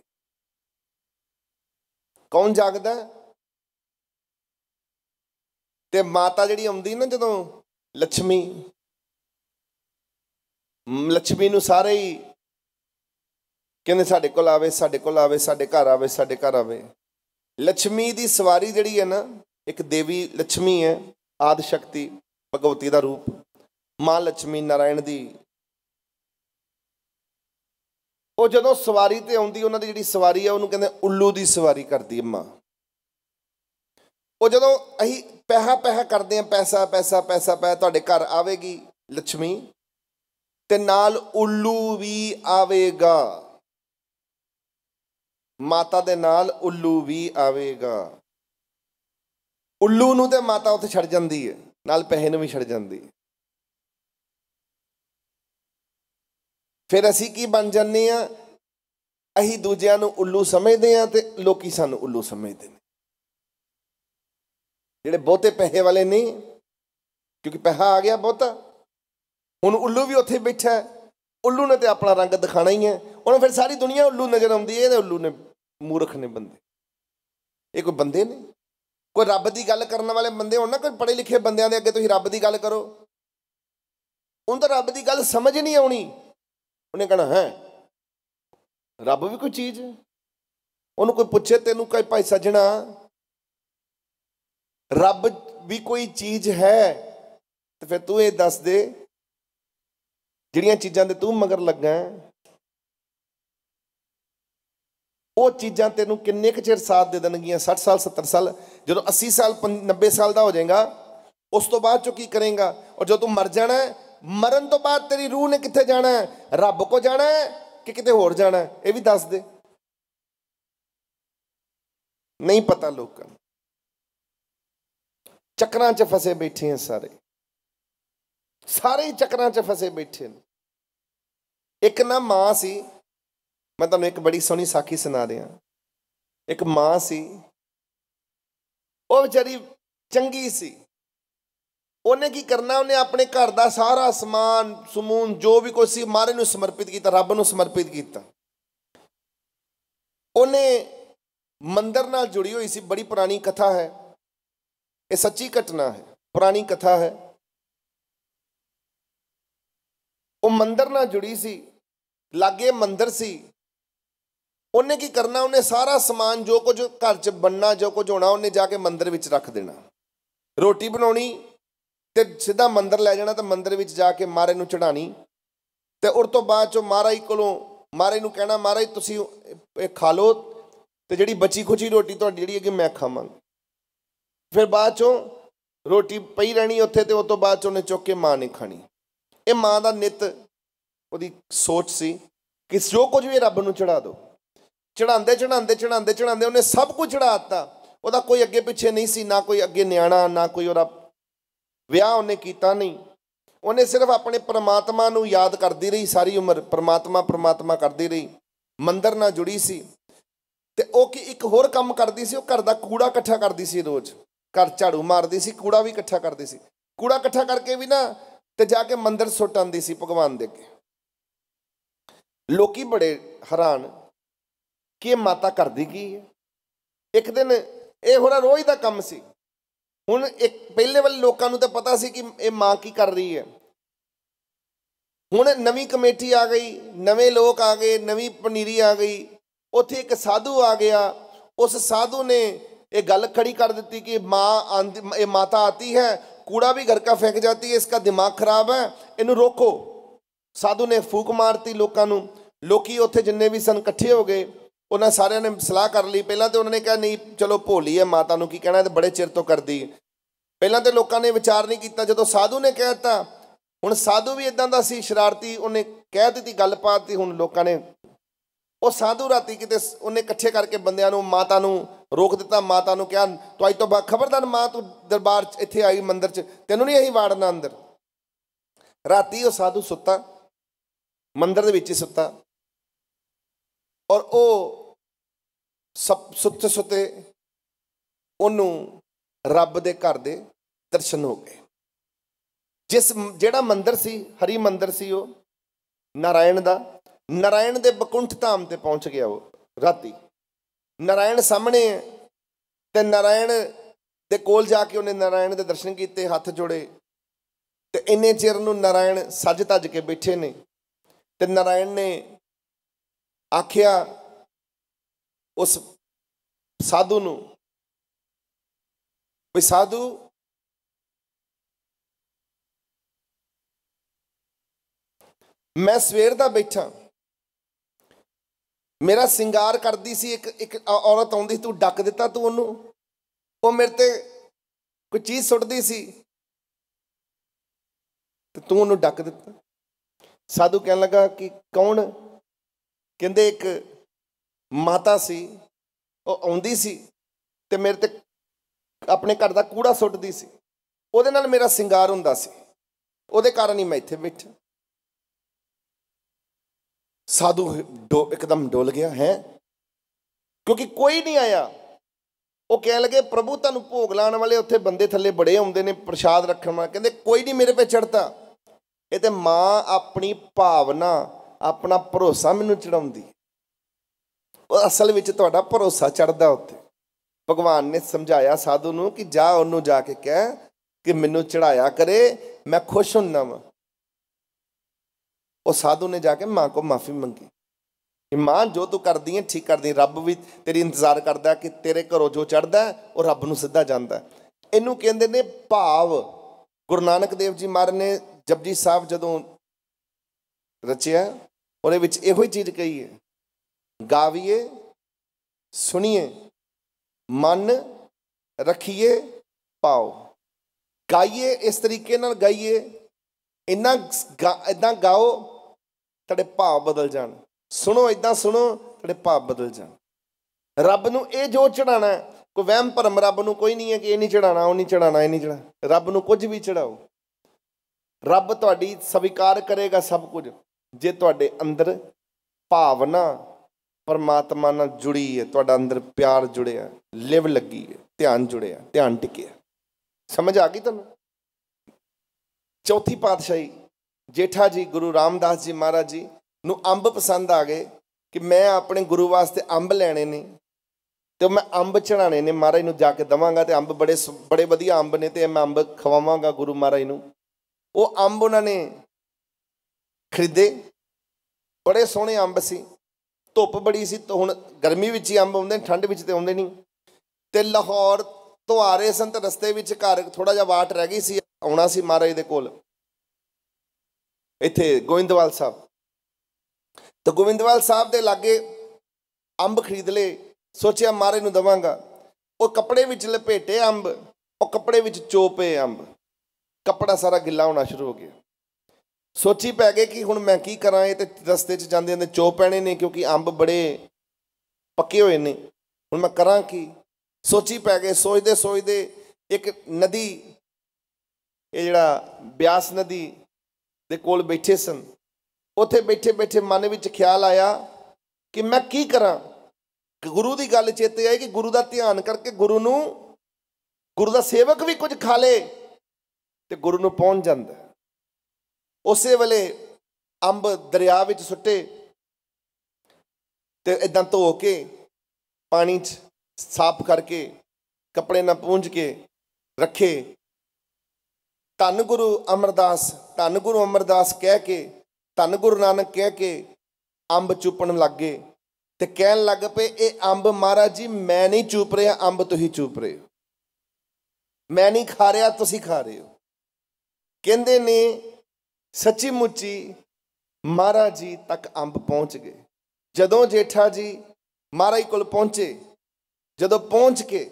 ਕੌਣ ਜਾਗਦਾ ਤੇ ਮਾਤਾ ਜਿਹੜੀ ਆਉਂਦੀ ਨਾ ਜਦੋਂ ਲక్ష్ਮੀ ਲక్ష్ਮੀ ਨੂੰ ਸਾਰੇ ਹੀ ਕਹਿੰਦੇ ਸਾਡੇ ਕੋਲ ਆਵੇ ਸਾਡੇ ਕੋਲ ਆਵੇ ਸਾਡੇ ਘਰ ਆਵੇ ਸਾਡੇ ਘਰ ਆਵੇ ਲక్ష్ਮੀ ਦੀ ਸਵਾਰੀ ਜਿਹੜੀ ਹੈ ਨਾ ਇੱਕ ਦੇਵੀ ਲక్ష్ਮੀ ਹੈ ਆਦ ਸ਼ਕਤੀ ਭਗਵਤੀ ਦਾ ਰੂਪ ਮਾਂ ਲక్ష్ਮੀ ਨਾਰਾਇਣ ਦੀ ਉਹ ਜਦੋਂ ਸਵਾਰੀ ਤੇ ਆਉਂਦੀ ਉਹਨਾਂ ਦੀ ਜਿਹੜੀ ਸਵਾਰੀ ਆ ਉਹਨੂੰ ਕਹਿੰਦੇ ਉੱਲੂ ਦੀ ਸਵਾਰੀ ਕਰਦੀ ਅੰਮਾ ਉਹ ਜਦੋਂ ਅਸੀਂ ਪੈਸਾ ਪੈਸਾ ਕਰਦੇ ਆ ਪੈਸਾ ਪੈਸਾ ਪੈਸਾ ਪੈ ਤੁਹਾਡੇ ਘਰ ਆਵੇਗੀ ਲక్ష్ਮੀ ਤੇ ਨਾਲ ਉੱਲੂ ਵੀ ਆਵੇਗਾ ਮਾਤਾ ਦੇ ਨਾਲ ਉੱਲੂ ਵੀ ਆਵੇਗਾ ਉੱਲੂ ਨੂੰ ਤੇ ਮਾਤਾ ਉੱਥੇ ਛੱਡ ਜਾਂਦੀ ਹੈ ਨਾਲ ਪੈਸੇ ਨੂੰ ਵੀ ਛੱਡ ਜਾਂਦੀ ਹੈ ਫਿਰ ਅਸੀਂ ਕੀ ਬਣ ਜੰਨੇ ਆ ਅਸੀਂ ਦੂਜਿਆਂ ਨੂੰ ਉੱਲੂ ਸਮਝਦੇ ਆ ਤੇ ਲੋਕੀ ਸਾਨੂੰ ਉੱਲੂ ਸਮਝਦੇ ਨੇ ਜਿਹੜੇ ਬਹੁਤੇ ਪੈਸੇ ਵਾਲੇ ਨਹੀਂ ਕਿਉਂਕਿ ਪੈਸਾ ਆ ਗਿਆ ਬਹੁਤਾ ਹੁਣ ਉੱਲੂ ਵੀ ਉੱਥੇ ਬੈਠਾ ਹੈ ਉੱਲੂ ਨੇ ਤੇ ਆਪਣਾ ਰੰਗ ਦਿਖਾਣਾ ਹੀ ਹੈ ਉਹਨੂੰ ਫਿਰ ਸਾਰੀ ਦੁਨੀਆ ਉੱਲੂ ਨਜ਼ਰ ਆਉਂਦੀ ਹੈ ਇਹਦੇ ਉੱਲੂ ਨੇ ਮੂਰਖ ਨੇ ਬੰਦੇ ਇਹ ਕੋਈ ਬੰਦੇ ਨੇ ਕੋਈ ਰੱਬ ਦੀ ਗੱਲ ਕਰਨ ਵਾਲੇ ਬੰਦੇ ਹੋਣ ਨਾ ਕੋਈ ਪੜ੍ਹੇ ਲਿਖੇ ਬੰਦਿਆਂ ਦੇ ਅੱਗੇ ਤੁਸੀਂ ਰੱਬ ਦੀ ਗੱਲ ਕਰੋ ਉਹਨਾਂ ਦਾ ਰੱਬ ਦੀ ਗੱਲ ਸਮਝ ਨਹੀਂ ਆਉਣੀ ਉਹਨੇ ਕਹਣਾ ਹੈ ਰੱਬ ਵੀ ਕੋਈ ਚੀਜ਼ ਹੈ ਉਹਨੂੰ ਕੋਈ ਪੁੱਛੇ ਤੈਨੂੰ ਕਹੇ ਭਾਈ ਸੱਜਣਾ ਰੱਬ ਵੀ ਕੋਈ ਚੀਜ਼ ਹੈ ਤੇ ਫਿਰ ਤੂੰ ਇਹ ਦੱਸ ਦੇ ਜਿਹੜੀਆਂ ਚੀਜ਼ਾਂ ਤੇ ਤੂੰ ਮਗਰ ਲੱਗਾ ਉਹ ਚੀਜ਼ਾਂ ਤੈਨੂੰ ਕਿੰਨੇ ਕੁ ਚਿਰ ਸਾਥ ਦੇ ਦੇਣਗੀਆਂ 60 ਸਾਲ 70 ਸਾਲ ਜਦੋਂ 80 ਸਾਲ 90 ਸਾਲ ਦਾ ਹੋ ਜਾਏਗਾ ਉਸ ਤੋਂ ਬਾਅਦ ਚੋ ਕੀ ਕਰੇਗਾ ਔਰ ਜਦੋਂ ਤੂੰ ਮਰ ਜਾਣਾ ਮਰਨ ਤੋਂ ਬਾਅਦ ਤੇਰੀ ਰੂਹ ਨੇ ਕਿੱਥੇ ਜਾਣਾ ਹੈ ਰੱਬ ਕੋ ਜਾਣਾ ਹੈ ਕਿ ਕਿਤੇ ਹੋਰ ਜਾਣਾ ਹੈ ਇਹ ਵੀ ਦੱਸ ਦੇ ਨਹੀਂ ਪਤਾ ਲੋਕਾਂ ਚੱਕਰਾਂ 'ਚ ਫਸੇ ਬੈਠੇ ਆ ਸਾਰੇ ਸਾਰੇ ਚੱਕਰਾਂ 'ਚ ਫਸੇ ਬੈਠੇ ਨੇ ਇੱਕ ਨਾ ਮਾਂ ਸੀ ਮੈਂ ਤੁਹਾਨੂੰ ਇੱਕ ਬੜੀ ਸੋਹਣੀ ਸਾਖੀ ਸੁਣਾ ਦਿਆਂ ਇੱਕ ਮਾਂ ਸੀ ਉਹ ਵਿਚਾਰੀ ਚੰਗੀ ਸੀ ਉਹਨੇ ਕੀ ਕਰਨਾ ਉਹਨੇ ਆਪਣੇ ਘਰ ਦਾ ਸਾਰਾ ਸਮਾਨ ਸਮੂਨ ਜੋ ਵੀ ਕੁਝ ਸੀ ਮਾਰੇ ਨੂੰ ਸਮਰਪਿਤ ਕੀਤਾ ਰੱਬ ਨੂੰ ਸਮਰਪਿਤ ਕੀਤਾ ਉਹਨੇ ਮੰਦਰ ਨਾਲ ਜੁੜੀ ਹੋਈ ਸੀ ਬੜੀ ਪੁਰਾਣੀ ਕਥਾ ਹੈ ਇਹ ਸੱਚੀ ਘਟਨਾ ਹੈ ਪੁਰਾਣੀ ਕਥਾ ਹੈ ਉਹ ਮੰਦਰ ਨਾਲ ਜੁੜੀ ਸੀ ਲਾਗੇ ਮੰਦਰ ਸੀ ਉਹਨੇ ਕੀ ਕਰਨਾ ਉਹਨੇ ਸਾਰਾ ਸਮਾਨ ਜੋ ਕੁਝ ਘਰ 'ਚ ਬੰਨਣਾ ਜੋ ਕੁਝ ਹੋਣਾ ਉਹਨੇ ਜਾ ਕੇ ਮੰਦਰ ਵਿੱਚ ਰੱਖ ਦੇਣਾ ਰੋਟੀ ਬਣਾਉਣੀ ਤੇ ਸਿੱਧਾ ਮੰਦਰ ਲੈ ਜਾਣਾ ਤੇ ਮੰਦਰ ਵਿੱਚ ਜਾ ਕੇ ਮਾਰੇ ਨੂੰ ਚੜਾਣੀ ਤੇ ਉਰ ਤੋਂ ਬਾਅਦ ਚੋਂ ਹੀ ਕੋਲੋਂ ਮਾਰੇ ਨੂੰ ਕਹਿਣਾ ਮਹਾਰਾਜ ਤੁਸੀਂ ਇਹ ਖਾ ਲਓ ਤੇ ਜਿਹੜੀ ਬਚੀ ਖੁਚੀ ਰੋਟੀ ਤੁਹਾਡੀ ਜਿਹੜੀ ਹੈਗੀ ਮੈਂ ਮੰਗ ਫਿਰ ਬਾਅਦ ਚੋਂ ਰੋਟੀ ਪਈ ਰਹਿਣੀ ਉੱਥੇ ਤੇ ਉਹ ਤੋਂ ਬਾਅਦ ਚ ਉਹਨੇ ਚੁੱਕ ਕੇ ਮਾਂ ਨੇ ਖਾਣੀ ਇਹ ਮਾਂ ਦਾ ਨਿਤ ਉਹਦੀ ਸੋਚ ਸੀ ਕਿ ਜੋ ਕੁਝ ਵੀ ਰੱਬ ਨੂੰ ਚੜਾ ਦੋ ਚੜਾਉਂਦੇ ਚੜਾਉਂਦੇ ਚੜਾਉਂਦੇ ਚੜਾਉਂਦੇ ਉਹਨੇ ਸਭ ਕੁਝ ਚੜਾ ਦਿੱਤਾ ਉਹਦਾ ਕੋਈ ਅੱਗੇ ਪਿੱਛੇ ਨਹੀਂ ਸੀ ਨਾ ਕੋਈ ਅੱਗੇ ਨਿਆਣਾ ਨਾ ਕੋਈ ਉਹਦਾ ਵਿਆਹ ਉਹਨੇ ਕੀਤਾ ਨਹੀਂ ਉਹਨੇ ਸਿਰਫ ਆਪਣੇ ਪ੍ਰਮਾਤਮਾ ਨੂੰ ਯਾਦ ਕਰਦੀ ਰਹੀ ਸਾਰੀ ਉਮਰ ਪ੍ਰਮਾਤਮਾ ਪ੍ਰਮਾਤਮਾ ਕਰਦੀ ਰਹੀ ਮੰਦਰ ਨਾਲ ਜੁੜੀ ਸੀ ਤੇ ਉਹ ਕੀ ਇੱਕ ਹੋਰ ਕੰਮ ਕਰਦੀ ਸੀ ਉਹ ਘਰ ਦਾ ਕੂੜਾ ਇਕੱਠਾ ਕਰਦੀ ਸੀ ਰੋਜ਼ ਘਰ ਝਾੜੂ ਮਾਰਦੀ ਸੀ ਕੂੜਾ ਵੀ ਇਕੱਠਾ ਕਰਦੀ ਸੀ ਕੂੜਾ ਇਕੱਠਾ ਕਰਕੇ ਵੀ ਨਾ ਤੇ ਜਾ ਕੇ ਮੰਦਰ ਸੁੱਟ ਆਂਦੀ ਸੀ ਭਗਵਾਨ ਦੇ ਅੱਗੇ ਲੋਕੀ ਬੜੇ ਹੈਰਾਨ ਕਿ ਮਾਤਾ ਕਰਦੀ ਕੀ ਹੈ ਇੱਕ ਦਿਨ ਇਹ ਹੋਣਾ ਰੋਜ਼ ਦਾ ਕੰਮ ਸੀ ਹੁਣ ਇੱਕ ਪਹਿਲੇ ਵਾਲੇ ਲੋਕਾਂ ਨੂੰ ਤਾਂ ਪਤਾ ਸੀ ਕਿ ਇਹ ਮਾਂ ਕੀ ਕਰ ਰਹੀ ਹੈ ਹੁਣ ਨਵੀਂ ਕਮੇਟੀ ਆ ਗਈ ਨਵੇਂ ਲੋਕ ਆ ਗਏ ਨਵੀਂ ਪਨੀਰੀ ਆ ਗਈ ਉੱਥੇ ਇੱਕ ਸਾਧੂ ਆ ਗਿਆ ਉਸ ਸਾਧੂ ਨੇ ਇਹ ਗੱਲ ਖੜੀ ਕਰ ਦਿੱਤੀ ਕਿ ਮਾਂ ਇਹ ਮਾਤਾ ਆਤੀ ਹੈ ਕੂੜਾ ਵੀ ਘਰ ਕਾ ਫੇਂਕ ਜਾਤੀ ਹੈ ਇਸ ਦਾ ਦਿਮਾਗ ਖਰਾਬ ਹੈ ਇਹਨੂੰ ਰੋਕੋ ਸਾਧੂ ਨੇ ਫੂਕ ਮਾਰਤੀ ਲੋਕਾਂ ਨੂੰ ਲੋਕੀ ਉੱਥੇ ਜਿੰਨੇ ਵੀ ਸਨ ਇਕੱਠੇ ਹੋ ਗਏ ਉਹਨਾਂ ਸਾਰਿਆਂ ਨੇ ਸਲਾਹ ਕਰ ਲਈ ਪਹਿਲਾਂ ਤੇ ਉਹਨਾਂ ਨੇ ਕਿਹਾ ਨਹੀਂ ਚਲੋ ਭੋਲੀ ਹੈ ਮਾਤਾ ਨੂੰ ਕੀ ਕਹਿਣਾ ਤੇ ਬੜੇ ਚਿਰ ਤੋਂ ਕਰਦੀ ਪਹਿਲਾਂ ਤੇ ਲੋਕਾਂ ਨੇ ਵਿਚਾਰ ਨਹੀਂ ਕੀਤਾ ਜਦੋਂ ਸਾਧੂ ਨੇ ਕਹਿ ਦਿੱਤਾ ਹੁਣ ਸਾਧੂ ਵੀ ਇਦਾਂ ਦਾ ਸੀ ਸ਼ਰਾਰਤੀ ਉਹਨੇ ਕਹਿ ਦਿੱਤੀ ਗੱਲ ਪਾਤੀ ਹੁਣ ਲੋਕਾਂ ਨੇ ਉਹ ਸਾਧੂ ਰਾਤੀ ਕਿਤੇ ਉਹਨੇ ਇਕੱਠੇ ਕਰਕੇ ਬੰਦਿਆਂ ਨੂੰ ਮਾਤਾ ਨੂੰ ਰੋਕ ਦਿੱਤਾ ਮਾਤਾ ਨੂੰ ਕਿਹਾ ਤੂੰ ਅੱਜ ਤੋਂ ਬਾਅਦ ਖਬਰਦਾਰ ਮਾਂ ਤੂੰ ਦਰਬਾਰ 'ਚ ਇੱਥੇ ਆਈ ਮੰਦਿਰ 'ਚ ਤੈਨੂੰ ਨਹੀਂ ਇਹੀ ਵਾੜਨਾ ਅੰਦਰ ਰਾਤੀ ਉਹ ਸਾਧੂ ਸੁੱਤਾ ਮੰਦਿਰ ਦੇ ਵਿੱਚ ਹੀ ਸੁੱਤਾ ਔਰ ਉਹ ਸਭ ਸੁੱਤੇ ਸੁੱਤੇ ਉਹਨੂੰ ਰੱਬ ਦੇ ਘਰ ਦੇ ਦਰਸ਼ਨ ਹੋ ਗਏ ਜਿਸ ਜਿਹੜਾ ਮੰਦਿਰ ਸੀ ਹਰੀ ਮੰਦਿਰ ਸੀ ਉਹ ਨਾਰਾਇਣ ਦਾ ਨਾਰਾਇਣ ਦੇ ਬਕੁੰਠ ਧਾਮ ਤੇ ਪਹੁੰਚ ਗਿਆ ਉਹ ਰਾਤੀ ਨਾਰਾਇਣ ਸਾਹਮਣੇ ਤੇ ਨਾਰਾਇਣ ਦੇ ਕੋਲ ਜਾ ਕੇ ਉਹਨੇ ਨਾਰਾਇਣ ਦੇ ਦਰਸ਼ਨ ਕੀਤੇ ਹੱਥ ਜੋੜੇ ਤੇ ਇੰਨੇ ਚਿਰ ਨੂੰ ਨਾਰਾਇਣ ਸੱਜ ਤੱਜ ਕੇ ਬੈਠੇ ਨੇ ਤੇ ਨਾਰਾਇਣ ਨੇ ਆਖਿਆ ਉਸ ਸਾਧੂ ਨੂੰ ਕੋਈ ਸਾਧੂ ਮੈਂ ਸਵੇਰ ਦਾ ਬੈਠਾ ਮੇਰਾ ਸ਼ਿੰਗਾਰ ਕਰਦੀ ਸੀ ਇੱਕ ਇੱਕ ਔਰਤ ਆਉਂਦੀ ਤੂੰ ਡੱਕ ਦਿੱਤਾ ਤੂੰ ਉਹਨੂੰ ਉਹ ਮੇਰੇ ਤੇ ਕੋਈ ਚੀਜ਼ ਸੁੱਟਦੀ ਸੀ ਤੇ ਤੂੰ ਉਹਨੂੰ ਡੱਕ ਦਿੱਤਾ ਸਾਧੂ ਕਹਿਣ ਲੱਗਾ ਕਿ ਕੌਣ ਕਹਿੰਦੇ ਇੱਕ ਮਾਤਾ ਸੀ ਉਹ ਆਉਂਦੀ ਸੀ ਤੇ ਮੇਰੇ ਤੇ ਆਪਣੇ ਘਰ ਦਾ ਕੂੜਾ ਸੁੱਟਦੀ ਸੀ ਉਹਦੇ ਨਾਲ ਮੇਰਾ ਸ਼ਿੰਗਾਰ ਹੁੰਦਾ ਸੀ ਉਹਦੇ ਕਾਰਨ ਹੀ ਮੈਂ ਇੱਥੇ ਬੈਠਾ ਸਾਧੂ ਡੋ ਇੱਕਦਮ ਡੋਲ ਗਿਆ ਹੈ ਕਿਉਂਕਿ ਕੋਈ ਨਹੀਂ ਆਇਆ ਉਹ ਕਹਿਣ ਲੱਗੇ ਪ੍ਰਭੂ ਤੁਹਾਨੂੰ ਭੋਗ ਲਾਣ ਵਾਲੇ ਉੱਥੇ ਬੰਦੇ ਥੱਲੇ ਬੜੇ ਆਉਂਦੇ ਨੇ ਪ੍ਰਸ਼ਾਦ ਰੱਖਣ ਵਾਲੇ ਕਹਿੰਦੇ ਕੋਈ ਨਹੀਂ ਮੇਰੇ ਪੇ ਚੜਦਾ ਇਹ ਤੇ ਮਾਂ ਆਪਣੀ ਭਾਵਨਾ ਆਪਣਾ ਭਰੋਸਾ ਮੈਨੂੰ ਚੜਾਉਂਦੀ ਉਹ ਅਸਲ ਵਿੱਚ ਤੁਹਾਡਾ ਭਰੋਸਾ ਚੜਦਾ ਉੱਤੇ ਭਗਵਾਨ ਨੇ ਸਮਝਾਇਆ ਸਾਧੂ ਨੂੰ ਕਿ ਜਾ ਉਹਨੂੰ ਜਾ ਕੇ ਕਹਿ ਕਿ ਮੈਨੂੰ ਚੜਾਇਆ ਕਰੇ ਮੈਂ ਖੁਸ਼ ਹੁੰਨਾ ਵਾਂ ਉਹ ਸਾਧੂ ਨੇ ਜਾ ਕੇ ਮਾਂ ਕੋ ਮਾਫੀ ਮੰਗੀ ਕਿ ਮਾਂ ਜੋ ਤੂੰ ਕਰਦੀ ਹੈ ਠੀਕ ਕਰਦੀ ਰੱਬ ਵੀ ਤੇਰੀ ਇੰਤਜ਼ਾਰ ਕਰਦਾ ਕਿ ਤੇਰੇ ਘਰੋਂ ਜੋ ਚੜਦਾ ਉਹ ਰੱਬ ਨੂੰ ਸਿੱਧਾ ਜਾਂਦਾ ਇਹਨੂੰ ਕਹਿੰਦੇ ਨੇ ਭਾਵ ਗੁਰੂ ਨਾਨਕ ਦੇਵ ਜੀ ਮਾਰ ਨੇ ਜਪਜੀ ਸਾਹਿਬ ਜਦੋਂ ਰਚਿਆ ਉਹਦੇ ਵਿੱਚ ਇਹੋ ਹੀ ਚੀਜ਼ ਕਹੀ ਹੈ ਗਾਵੀਏ ਸੁਣੀਏ ਮਨ ਰੱਖੀਏ ਪਾਉ ਗਾਈਏ ਇਸ ਤਰੀਕੇ ਨਾਲ ਗਾਈਏ ਇੰਨਾ ਇਦਾਂ ਗਾਓ ਤੁਹਾਡੇ ਭਾਵ ਬਦਲ ਜਾਣ ਸੁਣੋ ਇਦਾਂ ਸੁਣੋ ਤੁਹਾਡੇ ਭਾਵ ਬਦਲ ਜਾਣ ਰੱਬ ਨੂੰ ਇਹ ਜੋ ਚੜਾਣਾ ਕੋਈ ਵਹਿਮ ਭਰਮ ਰੱਬ ਨੂੰ ਕੋਈ ਨਹੀਂ ਹੈ ਕਿ ਇਹ ਨਹੀਂ ਚੜਾਣਾ ਉਹ ਨਹੀਂ ਚੜਾਣਾ ਇਹ ਨਹੀਂ ਚੜਾ ਰੱਬ ਨੂੰ ਕੁਝ ਵੀ ਚੜਾਓ ਰੱਬ ਤੁਹਾਡੀ ਸਵੀਕਾਰ ਕਰੇਗਾ ਸਭ ਕੁਝ ਜੇ ਤੁਹਾਡੇ ਅੰਦਰ ਭਾਵਨਾ ਪਰਮਾਤਮਾ ਨਾਲ ਜੁੜੀ ਹੈ ਤੁਹਾਡਾ ਅੰਦਰ ਪਿਆਰ ਜੁੜਿਆ ਲਿਵ ਲੱਗੀ ਹੈ ਧਿਆਨ ਜੁੜਿਆ ਧਿਆਨ ਟਿਕਿਆ ਸਮਝ ਆ ਗਈ ਤੁਹਾਨੂੰ ਚੌਥੀ ਪਾਤਸ਼ਾਹੀ ਜੇਠਾ ਜੀ ਗੁਰੂ ਰਾਮਦਾਸ ਜੀ ਮਹਾਰਾਜ ਜੀ ਨੂੰ ਅੰਬ ਪਸੰਦ ਆ ਗਏ ਕਿ ਮੈਂ ਆਪਣੇ ਗੁਰੂ ਵਾਸਤੇ ਅੰਬ ਲੈਣੇ ਨੇ ਤੇ ਮੈਂ ਅੰਬ ਚੜਾਣੇ ਨੇ ਮਹਾਰਾਜ ਨੂੰ ਜਾ ਕੇ ਦਵਾਂਗਾ ਤੇ ਅੰਬ ਬੜੇ ਬੜੇ ਵਧੀਆ ਅੰਬ ਨੇ ਤੇ ਮੈਂ ਅੰਬ ਖਵਾਵਾਂਗਾ ਗੁਰੂ ਮਹਾਰਾਜ ਨੂੰ ਉਹ ਅੰਬ ਉਹਨਾਂ ਨੇ ਖਰੀਦੇ ਬੜੇ ਸੋਹਣੇ ਅੰਬ ਸੀ ਧੁੱਪ ਬੜੀ ਸੀ ਹੁਣ ਗਰਮੀ ਵਿੱਚ ਹੀ ਅੰਬ ਆਉਂਦੇ ਨੇ ਠੰਡ ਵਿੱਚ ਤੇ ਆਉਂਦੇ ਨਹੀਂ ਤੇ ਲਾਹੌਰ ਤੋਂ ਆ ਰਹੇ ਰਸਤੇ ਵਿੱਚ ਘਰ ਥੋੜਾ ਜਿਹਾ ਬਾਟ ਰਹਿ ਗਈ ਸੀ ਆਉਣਾ ਸੀ ਮਹਾਰਾਜ ਦੇ ਕੋਲ ਇੱਥੇ ਗੋਇੰਦਵਾਲ ਸਾਹਿਬ ਤਾਂ ਗੋਇੰਦਵਾਲ ਸਾਹਿਬ ਦੇ ਲਾਗੇ ਅੰਬ ਖਰੀਦ ਲਏ ਸੋਚਿਆ ਮਹਾਰਾਜ ਨੂੰ ਦਵਾਂਗਾ ਉਹ ਕੱਪੜੇ ਵਿੱਚ ਲਪੇਟੇ ਅੰਬ ਉਹ ਕੱਪੜੇ ਵਿੱਚ ਚੋਪੇ ਅੰਬ ਕੱਪੜਾ ਸਾਰਾ ਗਿੱਲਾ ਹੋਣਾ ਸ਼ੁਰੂ ਹੋ ਗਿਆ ਸੋਚੀ ਪੈ ਗਏ ਕਿ ਹੁਣ ਮੈਂ ਕੀ ਕਰਾਂ ਇਹ ਤੇ ਰਸਤੇ 'ਚ ਜਾਂਦੇ ਜਾਂਦੇ ਚੋ ਪੈਣੇ ਨੇ ਕਿਉਂਕਿ ਅੰਬ ਬੜੇ ਪੱਕੇ ਹੋਏ ਨੇ ਹੁਣ ਮੈਂ ਕਰਾਂ ਕੀ ਸੋਚੀ ਪੈ ਗਏ ਸੋਚਦੇ ਸੋਚਦੇ ਇੱਕ ਨਦੀ ਇਹ ਜਿਹੜਾ ਬਿਆਸ ਨਦੀ ਦੇ ਕੋਲ ਬੈਠੇ ਸਨ ਉੱਥੇ ਬੈਠੇ ਬੈਠੇ ਮਨ ਵਿੱਚ ਖਿਆਲ ਆਇਆ ਕਿ ਮੈਂ ਕੀ ਕਰਾਂ ਕਿ ਗੁਰੂ ਦੀ ਗੱਲ ਚੇਤੇ ਆਈ ਕਿ ਗੁਰੂ ਦਾ ਧਿਆਨ ਕਰਕੇ ਗੁਰੂ ਨੂੰ ਗੁਰੂ ਦਾ ਸੇਵਕ ਵੀ ਕੁਝ ਖਾ ਲੇ ਤੇ ਗੁਰੂ ਨੂੰ ਪਹੁੰਚ ਜਾਂਦਾ ਉਸੇ ਵੇਲੇ ਅੰਬ ਦਰਿਆ ਵਿੱਚ ਸੁੱਟੇ ਤੇ ਇਦਾਂ ਧੋ ਕੇ ਪਾਣੀ 'ਚ ਸਾਫ਼ ਕਰਕੇ ਕੱਪੜੇ ਨਾਲ ਪੂੰਝ ਕੇ ਰੱਖੇ ਧੰਨ ਗੁਰੂ ਅਮਰਦਾਸ ਧੰਨ ਗੁਰੂ ਅਮਰਦਾਸ ਕਹਿ ਕੇ ਧੰਨ ਗੁਰੂ ਨਾਨਕ ਕਹਿ ਕੇ ਅੰਬ ਚੂਪਣ ਲੱਗੇ ਤੇ ਕਹਿਣ ਲੱਗ ਪਏ ਇਹ ਅੰਬ ਮਹਾਰਾਜ ਜੀ ਮੈਂ ਨਹੀਂ ਚੂਪ ਰਿਹਾ ਅੰਬ ਤੁਸੀਂ ਚੂਪ ਰਹੇ ਹੋ ਮੈਂ ਨਹੀਂ ਖਾ ਰਿਹਾ ਤੁਸੀਂ ਖਾ ਰਹੇ ਹੋ ਕਹਿੰਦੇ ਨੇ ਸੱਚੀ ਮੁੱਚੀ ਮਹਾਰਾਜ ਜੀ ਤੱਕ ਅੰਬ ਪਹੁੰਚ ਗਏ ਜਦੋਂ ਜੇਠਾ ਜੀ ਮਹਾਰਾਜ ਕੋਲ ਪਹੁੰਚੇ ਜਦੋਂ ਪਹੁੰਚ ਕੇ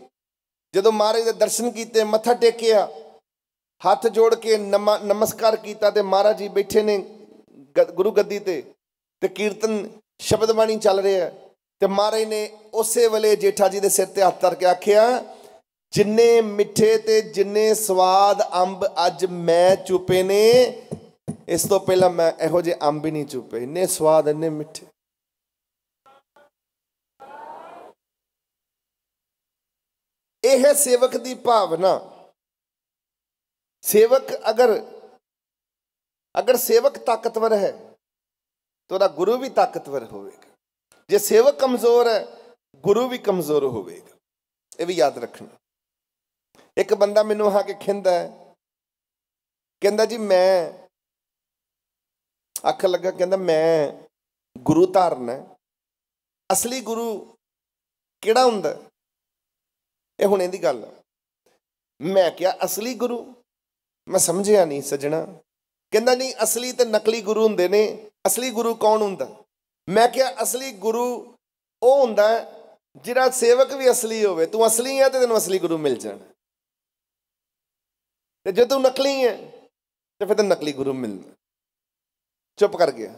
ਜਦੋਂ ਮਹਾਰਾਜ ਦੇ ਦਰਸ਼ਨ ਕੀਤੇ ਮੱਥਾ ਟੇਕਿਆ ਹੱਥ ਜੋੜ ਕੇ ਨਮਸਕਾਰ ਕੀਤਾ ਤੇ ਮਹਾਰਾਜ ਜੀ ਬੈਠੇ ਨੇ ਗੁਰੂ ਗੱਦੀ ਤੇ ਤੇ ਕੀਰਤਨ ਸ਼ਬਦ ਬਾਣੀ ਚੱਲ ਰਿਹਾ ਤੇ ਮਹਾਰਾਜ ਨੇ ਉਸੇ ਵੇਲੇ ਜੇਠਾ ਜੀ ਦੇ ਸਿਰ ਤੇ ਹੱਥ ਧਰ ਕੇ ਆਖਿਆ ਜਿੰਨੇ ਮਿੱਠੇ ਤੇ ਜਿੰਨੇ ਸਵਾਦ ਅੰਬ ਅੱਜ ਮੈਂ ਚੁਪੇ ਨੇ ਇਸ ਤੋਂ ਪਹਿਲਾਂ ਮੈਂ ਇਹੋ ਜਿਹੇ ਅੰਬ ਹੀ ਨਹੀਂ ਚੁੱਪੇ ਇੰਨੇ ਸਵਾਦ ਇੰਨੇ ਮਿੱਠੇ ਇਹ ਹੈ ਸੇਵਕ ਦੀ ਭਾਵਨਾ ਸੇਵਕ ਅਗਰ ਅਗਰ ਸੇਵਕ ਤਾਕਤਵਰ ਹੈ ਤਾਂ ਉਹਦਾ ਗੁਰੂ ਵੀ ਤਾਕਤਵਰ ਹੋਵੇਗਾ ਜੇ ਸੇਵਕ ਕਮਜ਼ੋਰ ਹੈ ਗੁਰੂ ਵੀ ਕਮਜ਼ੋਰ ਹੋਵੇਗਾ ਇਹ ਵੀ ਯਾਦ ਰੱਖਣਾ ਇੱਕ ਬੰਦਾ ਮੈਨੂੰ ਆ ਕੇ ਖਿੰਦਾ ਹੈ ਕਹਿੰਦਾ ਜੀ ਮੈਂ ਅੱਖ ਲੱਗਾ ਕਹਿੰਦਾ ਮੈਂ ਗੁਰੂ ਧਾਰਨਾ ਅਸਲੀ ਗੁਰੂ ਕਿਹੜਾ ਹੁੰਦਾ ਇਹ ਹੁਣ ਇਹਦੀ ਗੱਲ ਮੈਂ ਕਿਹਾ ਅਸਲੀ ਗੁਰੂ ਮੈਂ ਸਮਝਿਆ ਨਹੀਂ ਸਜਣਾ ਕਹਿੰਦਾ ਨਹੀਂ ਅਸਲੀ ਤੇ ਨਕਲੀ ਗੁਰੂ ਹੁੰਦੇ ਨੇ ਅਸਲੀ ਗੁਰੂ ਕੌਣ ਹੁੰਦਾ ਮੈਂ ਕਿਹਾ ਅਸਲੀ ਗੁਰੂ ਉਹ ਹੁੰਦਾ ਜਿਹੜਾ ਸੇਵਕ ਵੀ ਅਸਲੀ ਹੋਵੇ ਤੂੰ ਅਸਲੀ ਹੈ ਤੇ ਤੈਨੂੰ ਅਸਲੀ ਗੁਰੂ ਮਿਲ ਜਾਣਾ ਤੇ ਜੇ ਤੂੰ ਨਕਲੀ ਹੈ ਤੇ ਫਿਰ ਤੈਨੂੰ ਨਕਲੀ ਗੁਰੂ ਮਿਲਦਾ ਚੁੱਪ ਕਰ ਗਿਆ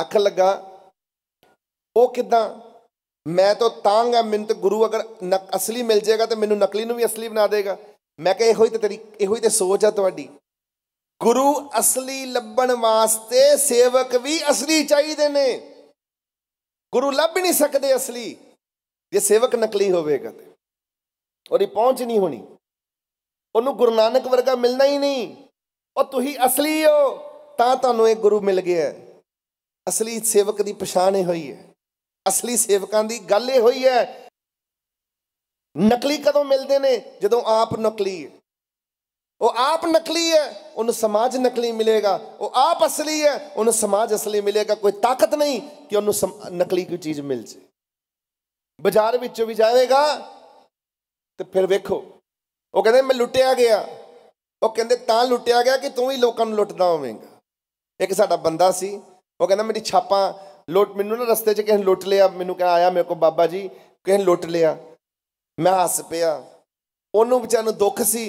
ਅੱਖ ਲੱਗਾ ਉਹ ਕਿਦਾਂ ਮੈਂ ਤਾਂ ਤਾਂਗ ਆ ਮਿੰਤ ਗੁਰੂ ਅਗਰ ਅਸਲੀ ਮਿਲ ਜਾਏਗਾ ਤੇ ਮੈਨੂੰ ਨਕਲੀ ਨੂੰ ਵੀ ਅਸਲੀ ਬਣਾ ਦੇਗਾ ਮੈਂ ਕਹੇ ਇਹੋ ਹੀ ਤੇ ਤੇਰੀ ਇਹੋ ਹੀ ਤੇ ਸੋਚ ਆ ਤੁਹਾਡੀ ਗੁਰੂ ਅਸਲੀ ਲੱਭਣ ਵਾਸਤੇ ਸੇਵਕ ਵੀ ਅਸਲੀ ਚਾਹੀਦੇ ਨੇ ਗੁਰੂ ਲੱਭ ਨਹੀਂ ਸਕਦੇ ਅਸਲੀ ਜੇ ਸੇਵਕ ਨਕਲੀ ਹੋਵੇਗਾ ਤੇ ਉਹਦੀ ਪਹੁੰਚ ਨਹੀਂ ਹੋਣੀ ਉਹਨੂੰ ਗੁਰੂ ਨਾਨਕ ਵਰਗਾ ਮਿਲਣਾ ਹੀ ਨਹੀਂ ਉਹ ਤੁਸੀਂ ਅਸਲੀ ਹੋ ਤਾਂ ਤੁਹਾਨੂੰ ਇਹ ਗੁਰੂ ਮਿਲ ਗਿਆ ਅਸਲੀ ਸੇਵਕ ਦੀ ਪਛਾਣ ਇਹ ਹੋਈ ਹੈ ਅਸਲੀ ਸੇਵਕਾਂ ਦੀ ਗੱਲ ਇਹ ਹੋਈ ਹੈ ਨਕਲੀ ਕਦੋਂ ਮਿਲਦੇ ਨੇ ਜਦੋਂ ਆਪ ਨਕਲੀ ਹੈ ਉਹ ਆਪ ਨਕਲੀ ਹੈ ਉਹਨੂੰ ਸਮਾਜ ਨਕਲੀ ਮਿਲੇਗਾ ਉਹ ਆਪ ਅਸਲੀ ਹੈ ਉਹਨੂੰ ਸਮਾਜ ਅਸਲੀ ਮਿਲੇਗਾ ਕੋਈ ਤਾਕਤ ਨਹੀਂ ਕਿ ਉਹਨੂੰ ਨਕਲੀ ਕੋਈ ਚੀਜ਼ ਮਿਲ ਜੇ ਬਾਜ਼ਾਰ ਵਿੱਚੋਂ ਵੀ ਜਾਵੇਗਾ ਤੇ ਫਿਰ ਵੇਖੋ ਉਹ ਕਹਿੰਦੇ ਮੈਂ ਲੁੱਟਿਆ ਗਿਆ ਉਹ ਕਹਿੰਦੇ ਤਾਂ ਲੁੱਟਿਆ ਗਿਆ ਕਿ ਤੂੰ ਵੀ ਲੋਕਾਂ ਨੂੰ ਲੁੱਟਦਾ ਹੋਵੇਂਗਾ ਇੱਕ ਸਾਡਾ ਬੰਦਾ ਸੀ ਉਹ ਕਹਿੰਦਾ ਮੇਰੀ ਛਾਪਾਂ ਲੋਟ ਮੈਨੂੰ ਨਾ ਰਸਤੇ 'ਚ ਕਿਸੇ ਨੇ ਲੁੱਟ ਲਿਆ ਮੈਨੂੰ ਕਹਿੰਦਾ ਆਇਆ ਮੇਰੇ ਕੋ ਬਾਬਾ ਜੀ ਕਿਸੇ ਨੇ ਲੁੱਟ ਲਿਆ ਮੈਂ ਹੱਸ ਪਿਆ ਉਹਨੂੰ ਵਿਚਾਰ ਨੂੰ ਦੁੱਖ ਸੀ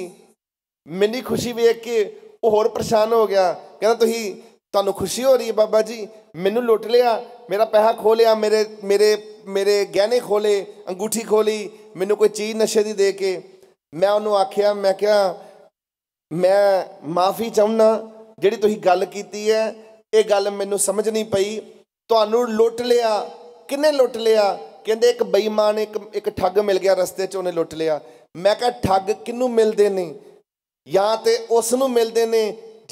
ਮੈਨੀ ਖੁਸ਼ੀ ਵੇਖ ਕੇ ਉਹ ਹੋਰ ਪਰੇਸ਼ਾਨ ਹੋ ਗਿਆ ਕਹਿੰਦਾ ਤੁਸੀਂ ਤੁਹਾਨੂੰ ਖੁਸ਼ੀ ਹੋ ਰਹੀ ਹੈ ਬਾਬਾ ਜੀ ਮੈਨੂੰ ਲੁੱਟ ਲਿਆ ਮੇਰਾ ਪੈਸਾ ਖੋ ਲਿਆ ਮੇਰੇ ਮੇਰੇ ਮੇਰੇ ਗਹਿਣੇ ਖੋਲੇ ਅੰਗੂਠੀ ਖੋਲੀ ਮੈਨੂੰ ਕੋਈ ਚੀਜ਼ ਨਸ਼ੇ ਦੀ ਦੇ ਕੇ ਮੈਂ ਉਹਨੂੰ ਆਖਿਆ ਮੈਂ ਕਿਹਾ ਮੈਂ ਮਾਫੀ ਚਾਹੁੰਨਾ ਜਿਹੜੀ ਤੁਸੀਂ ਗੱਲ ਕੀਤੀ ਹੈ ਇਹ ਗੱਲ ਮੈਨੂੰ ਸਮਝ ਨਹੀਂ ਪਈ ਤੁਹਾਨੂੰ ਲੁੱਟ ਲਿਆ ਕਿੰਨੇ ਲੁੱਟ ਲਿਆ ਕਹਿੰਦੇ ਇੱਕ ਬੇਈਮਾਨ ਇੱਕ ਇੱਕ ਠੱਗ ਮਿਲ ਗਿਆ ਰਸਤੇ 'ਚ ਉਹਨੇ ਲੁੱਟ ਲਿਆ ਮੈਂ ਕਿਹਾ ਠੱਗ ਕਿੰਨੂੰ ਮਿਲਦੇ ਨੇ ਜਾਂ ਤੇ ਉਸ ਨੂੰ ਮਿਲਦੇ ਨੇ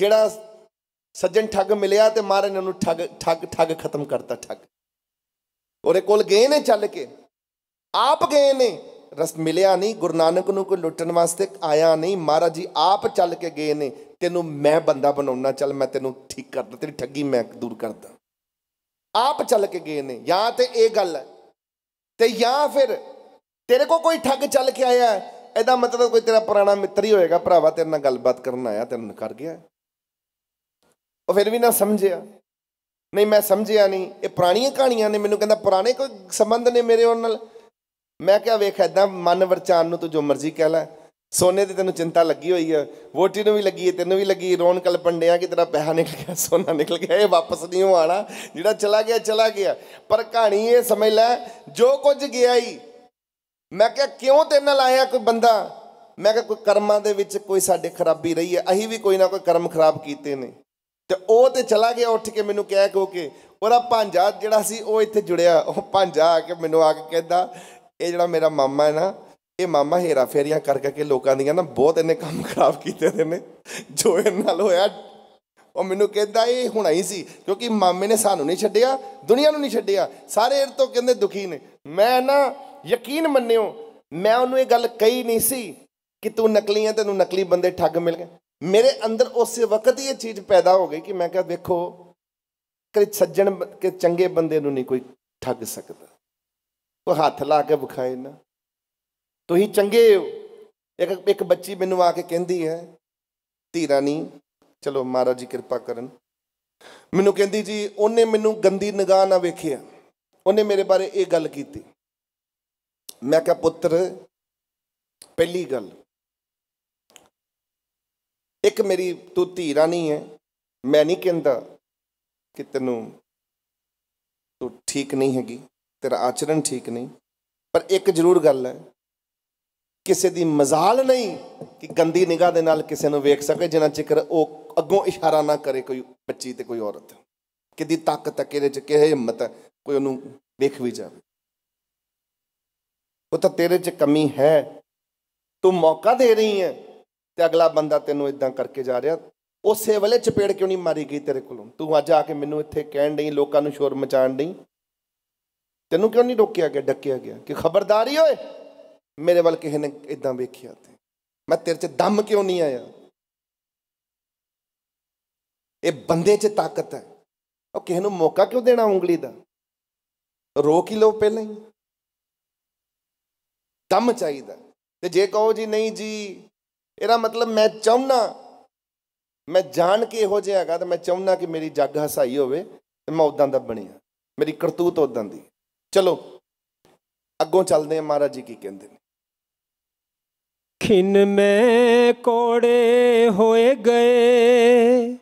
ਜਿਹੜਾ ਸੱਜਣ ਠੱਗ ਮਿਲਿਆ ਤੇ ਮਹਾਰਾਜ ਨੇ ਉਹਨੂੰ ਠੱਗ ਠੱਗ ਠੱਗ ਖਤਮ ਕਰਤਾ ਠੱਗ ਉਹਦੇ ਕੋਲ ਗਏ ਨੇ ਚੱਲ ਕੇ ਆਪ ਗਏ ਨੇ ਰਸ ਮਿਲਿਆ ਨਹੀਂ ਗੁਰੂ ਨਾਨਕ ਨੂੰ ਕੋਈ ਲੁੱਟਣ ਵਾਸਤੇ ਆਇਆ ਨਹੀਂ ਮਹਾਰਾਜ ਜੀ ਆਪ ਚੱਲ ਕੇ ਗਏ ਨੇ ਤੈਨੂੰ ਮੈਂ ਬੰਦਾ ਬਣਾਉਣਾ ਚੱਲ ਮੈਂ ਤੈਨੂੰ ਠੀਕ ਕਰਦਾ ਤੇਰੀ ਠੱਗੀ ਮੈਂ ਦੂਰ ਕਰਦਾ ਆਪ ਚੱਲ ਕੇ ਗਏ ਨੇ ਜਾਂ ਤੇ ਇਹ ਗੱਲ ਹੈ ਤੇ ਜਾਂ ਫਿਰ ਤੇਰੇ ਕੋ ਕੋਈ ਠੱਗ ਚੱਲ ਕੇ ਆਇਆ ਇਹਦਾ ਮਤਲਬ ਕੋਈ ਤੇਰਾ ਪੁਰਾਣਾ ਮਿੱਤਰ ਹੀ ਹੋਏਗਾ ਭਰਾਵਾ ਤੇਰੇ ਨਾਲ ਗੱਲਬਾਤ ਕਰਨ ਆਇਆ ਤੈਨੂੰ ਕਰ ਗਿਆ ਉਹ ਫਿਰ ਵੀ ਨਾ ਸਮਝਿਆ ਨਹੀਂ ਮੈਂ ਸਮਝਿਆ ਨਹੀਂ ਇਹ ਪੁਰਾਣੀਆਂ ਕਹਾਣੀਆਂ ਨੇ ਮੈਨੂੰ ਕਹਿੰਦਾ ਪੁਰਾਣੇ ਕੋਈ ਸੰਬੰਧ ਨੇ ਮੇਰੇ ਉਹਨਾਂ ਨਾਲ ਮੈਂ ਕਿਹਾ ਵੇਖ ਐਦਾਂ ਮਨ ਵਰਚਾਨ ਨੂੰ ਤੂੰ ਜੋ ਮਰਜ਼ੀ ਕਹਿ ਲੈ ਸੋਨੇ ਤੇ ਤੈਨੂੰ ਚਿੰਤਾ ਲੱਗੀ ਹੋਈ ਹੈ ਵੋਟੀ ਨੂੰ ਵੀ ਲੱਗੀ ਹੈ ਤੈਨੂੰ ਵੀ ਲੱਗੀ ਰੌਣਕ ਪੰਡਿਆ ਕਿ ਤੇਰਾ ਪੈਸਾ ਨਿਕਲ ਗਿਆ ਸੋਨਾ ਨਿਕਲ ਗਿਆ ਇਹ ਵਾਪਸ ਨਹੀਂ ਆਣਾ ਜਿਹੜਾ ਚਲਾ ਗਿਆ ਚਲਾ ਗਿਆ ਪਰ ਕਹਾਣੀ ਇਹ ਸਮਝ ਲੈ ਜੋ ਕੁਝ ਗਿਆ ਹੀ ਮੈਂ ਕਿਹਾ ਕਿਉਂ ਤੇ ਨਾਲ ਆਇਆ ਕੋਈ ਬੰਦਾ ਮੈਂ ਕਿਹਾ ਕੋਈ ਕਰਮਾਂ ਦੇ ਵਿੱਚ ਕੋਈ ਸਾਡੇ ਖਰਾਬੀ ਰਹੀ ਹੈ ਅਸੀਂ ਵੀ ਕੋਈ ਨਾ ਕੋਈ ਕਰਮ ਖਰਾਬ ਕੀਤੇ ਨੇ ਤੇ ਉਹ ਤੇ ਚਲਾ ਗਿਆ ਉੱਠ ਕੇ ਮੈਨੂੰ ਕਹਿ ਕੋ ਕੇ ਉਹਦਾ ਭਾਂਜਾ ਜਿਹੜਾ ਸੀ ਉਹ ਇੱਥੇ ਜੁੜਿਆ ਉਹ ਭਾਂਜਾ ਆ ਕੇ ਮੈਨੂੰ ਆ ਕੇ ਕਹਿੰਦਾ ਇਹ ਜਿਹੜਾ ਮੇਰਾ ਮਾਮਾ ਹੈ ਨਾ ਇਹ ਮਾਮਾ ਹੀਰਾ ਫੇਰੀਆਂ ਕਰ ਕਰਕੇ ਲੋਕਾਂ ਦੀਆਂ ਨਾ ਬਹੁਤ ਇਹਨੇ ਕੰਮ ਖਰਾਬ ਕੀਤੇ ਦੇ ਨੇ ਜੋ ਇਹ ਨਾਲ ਹੋਇਆ ਉਹ ਮੈਨੂੰ ਕਹਿੰਦਾ ਇਹ ਹੋਣਾ ਹੀ ਸੀ ਕਿਉਂਕਿ ਮਾਮੇ ਨੇ ਸਾਨੂੰ ਨਹੀਂ ਛੱਡਿਆ ਦੁਨੀਆ ਨੂੰ ਨਹੀਂ ਛੱਡਿਆ ਸਾਰੇ ਇਹ ਤੋਂ ਕਹਿੰਦੇ ਦੁਖੀ ਨੇ ਮੈਂ ਨਾ ਯਕੀਨ ਮੰਨਿਓ ਮੈਂ ਉਹਨੂੰ ਇਹ ਗੱਲ ਕਹੀ ਨਹੀਂ ਸੀ ਕਿ ਤੂੰ ਨਕਲੀ ਹੈ ਤੈਨੂੰ ਨਕਲੀ ਬੰਦੇ ਠੱਗ ਮਿਲ ਗਏ ਮੇਰੇ ਅੰਦਰ ਉਸੇ ਵਕਤ ਹੀ ਇਹ ਚੀਜ਼ ਪੈਦਾ ਹੋ ਗਈ ਕਿ ਮੈਂ ਕਿਹਾ ਦੇਖੋ ਕਿ ਸੱਜਣ ਕਿ ਚੰਗੇ ਬੰਦੇ ਨੂੰ ਨਹੀਂ ਕੋਈ ਠੱਗ ਸਕਦਾ ਉਹ ਹੱਥ ਲਾ ਕੇ ਵਿਖਾਏ ਨਾ ਤੁਸੀਂ ਚੰਗੇ ਹੋ ਇੱਕ ਇੱਕ ਬੱਚੀ ਮੈਨੂੰ ਆ ਕੇ ਕਹਿੰਦੀ ਹੈ ਧੀ ਰਾਣੀ ਚਲੋ ਮਹਾਰਾਜ ਜੀ ਕਿਰਪਾ ਕਰਨ ਮੈਨੂੰ ਕਹਿੰਦੀ ਜੀ ਉਹਨੇ ਮੈਨੂੰ ਗੰਦੀ ਨਿਗਾਹ ਨਾਲ ਵੇਖਿਆ ਉਹਨੇ ਮੇਰੇ ਬਾਰੇ ਇਹ ਗੱਲ ਕੀਤੀ ਮੈਂ ਕਿਹਾ ਪੁੱਤਰ ਪਹਿਲੀ ਗੱਲ ਇੱਕ ਮੇਰੀ ਤੂੰ ਧੀ ਰਾਣੀ ਹੈ ਮੈਂ ਨਹੀਂ ਕਹਿੰਦਾ ਕਿ ਤੈਨੂੰ ਤੂੰ ਠੀਕ ਨਹੀਂ ਹੈਗੀ ਤੇਰਾ ਆਚਰਣ ਠੀਕ ਨਹੀਂ ਪਰ ਇੱਕ ਜ਼ਰੂਰ ਗੱਲ ਹੈ ਕਿਸੇ ਦੀ ਮਜ਼ਾਲ ਨਹੀਂ ਕਿ ਗੰਦੀ ਨਿਗਾਹ ਦੇ ਨਾਲ ਕਿਸੇ ਨੂੰ ਵੇਖ ਸਕੇ ਜਿੰਨਾ ਚਿਕਰ ਉਹ ਅੱਗੋਂ ਇਸ਼ਾਰਾ ਨਾ ਕਰੇ ਕੋਈ ਬੱਚੀ ਤੇ ਕੋਈ ਔਰਤ ਕਿਦੀ ਤਾਕਤ ਹੈ ਦੇ ਚ ਕਿਹੇ ਹਿੰਮਤ ਕੋਈ ਉਹਨੂੰ ਦੇਖ ਵੀ ਜਾਵੇ ਉਹ ਤਾਂ ਤੇਰੇ ਚ ਕਮੀ ਹੈ ਤੂੰ ਮੌਕਾ ਦੇ ਰਹੀ ਹੈ ਤੇ ਅਗਲਾ ਬੰਦਾ ਤੈਨੂੰ ਇਦਾਂ ਕਰਕੇ ਜਾ ਰਿਹਾ ਉਸੇ ਵਲੇ ਚਪੇੜ ਕਿਉਂ ਨਹੀਂ ਮਾਰੀ ਗਈ ਤੇਰੇ ਕੋਲੋਂ ਤੂੰ ਅੱਜ ਆ ਕੇ ਮੈਨੂੰ ਇੱਥੇ ਕਹਿਣ ਨਹੀਂ ਲੋਕਾਂ ਨੂੰ ਸ਼ੋਰ ਮਚਾਣ ਨਹੀਂ ਤੈਨੂੰ ਕਿਉਂ ਨਹੀਂ ਰੋਕਿਆ ਗਿਆ ਡੱਕਿਆ ਗਿਆ ਕਿ ਖਬਰਦਾਰੀ ਓਏ ਮੇਰੇ ਵੱਲ ਕਿਸੇ ਨੇ ਇਦਾਂ ਵੇਖਿਆ ਤੇ ਮੈਂ ਤੇਰੇ 'ਚ ਦਮ ਕਿਉਂ ਨਹੀਂ ਆਇਆ ਇਹ ਬੰਦੇ 'ਚ ਤਾਕਤ ਹੈ ਉਹ ਕਿਸੇ ਨੂੰ ਮੌਕਾ ਕਿਉਂ ਦੇਣਾ ਉਂਗਲੀ ਦਾ ਰੋਕ ਹੀ ਲਓ ਪਹਿਲਾਂ ਹੀ ਦਮ ਚਾਹੀਦਾ ਤੇ ਜੇ ਕਹੋ ਜੀ ਨਹੀਂ ਜੀ ਇਹਦਾ ਮਤਲਬ ਮੈਂ ਚਾਹੁੰਨਾ ਮੈਂ ਜਾਣ ਕੇ ਇਹੋ ਜਿਹਾ ਹੈਗਾ ਤਾਂ ਮੈਂ ਚਾਹੁੰਨਾ ਕਿ ਮੇਰੀ ਜੱਗ ਹਸਾਈ ਹੋਵੇ ਤੇ ਮੈਂ ਉਦਾਂ ਦਾ ਬਣਿਆ ਮੇਰੀ ਕਰਤੂਤ ਉਦਾਂ ਦੀ ਚਲੋ ਅੱਗੋਂ ਚੱਲਦੇ ਆ ਮਹਾਰਾਜ ਜੀ ਕੀ ਕਹਿੰਦੇ ਨੇ ਖਿੰਨ ਮੈਂ ਕੋੜੇ ਹੋਏ ਗਏ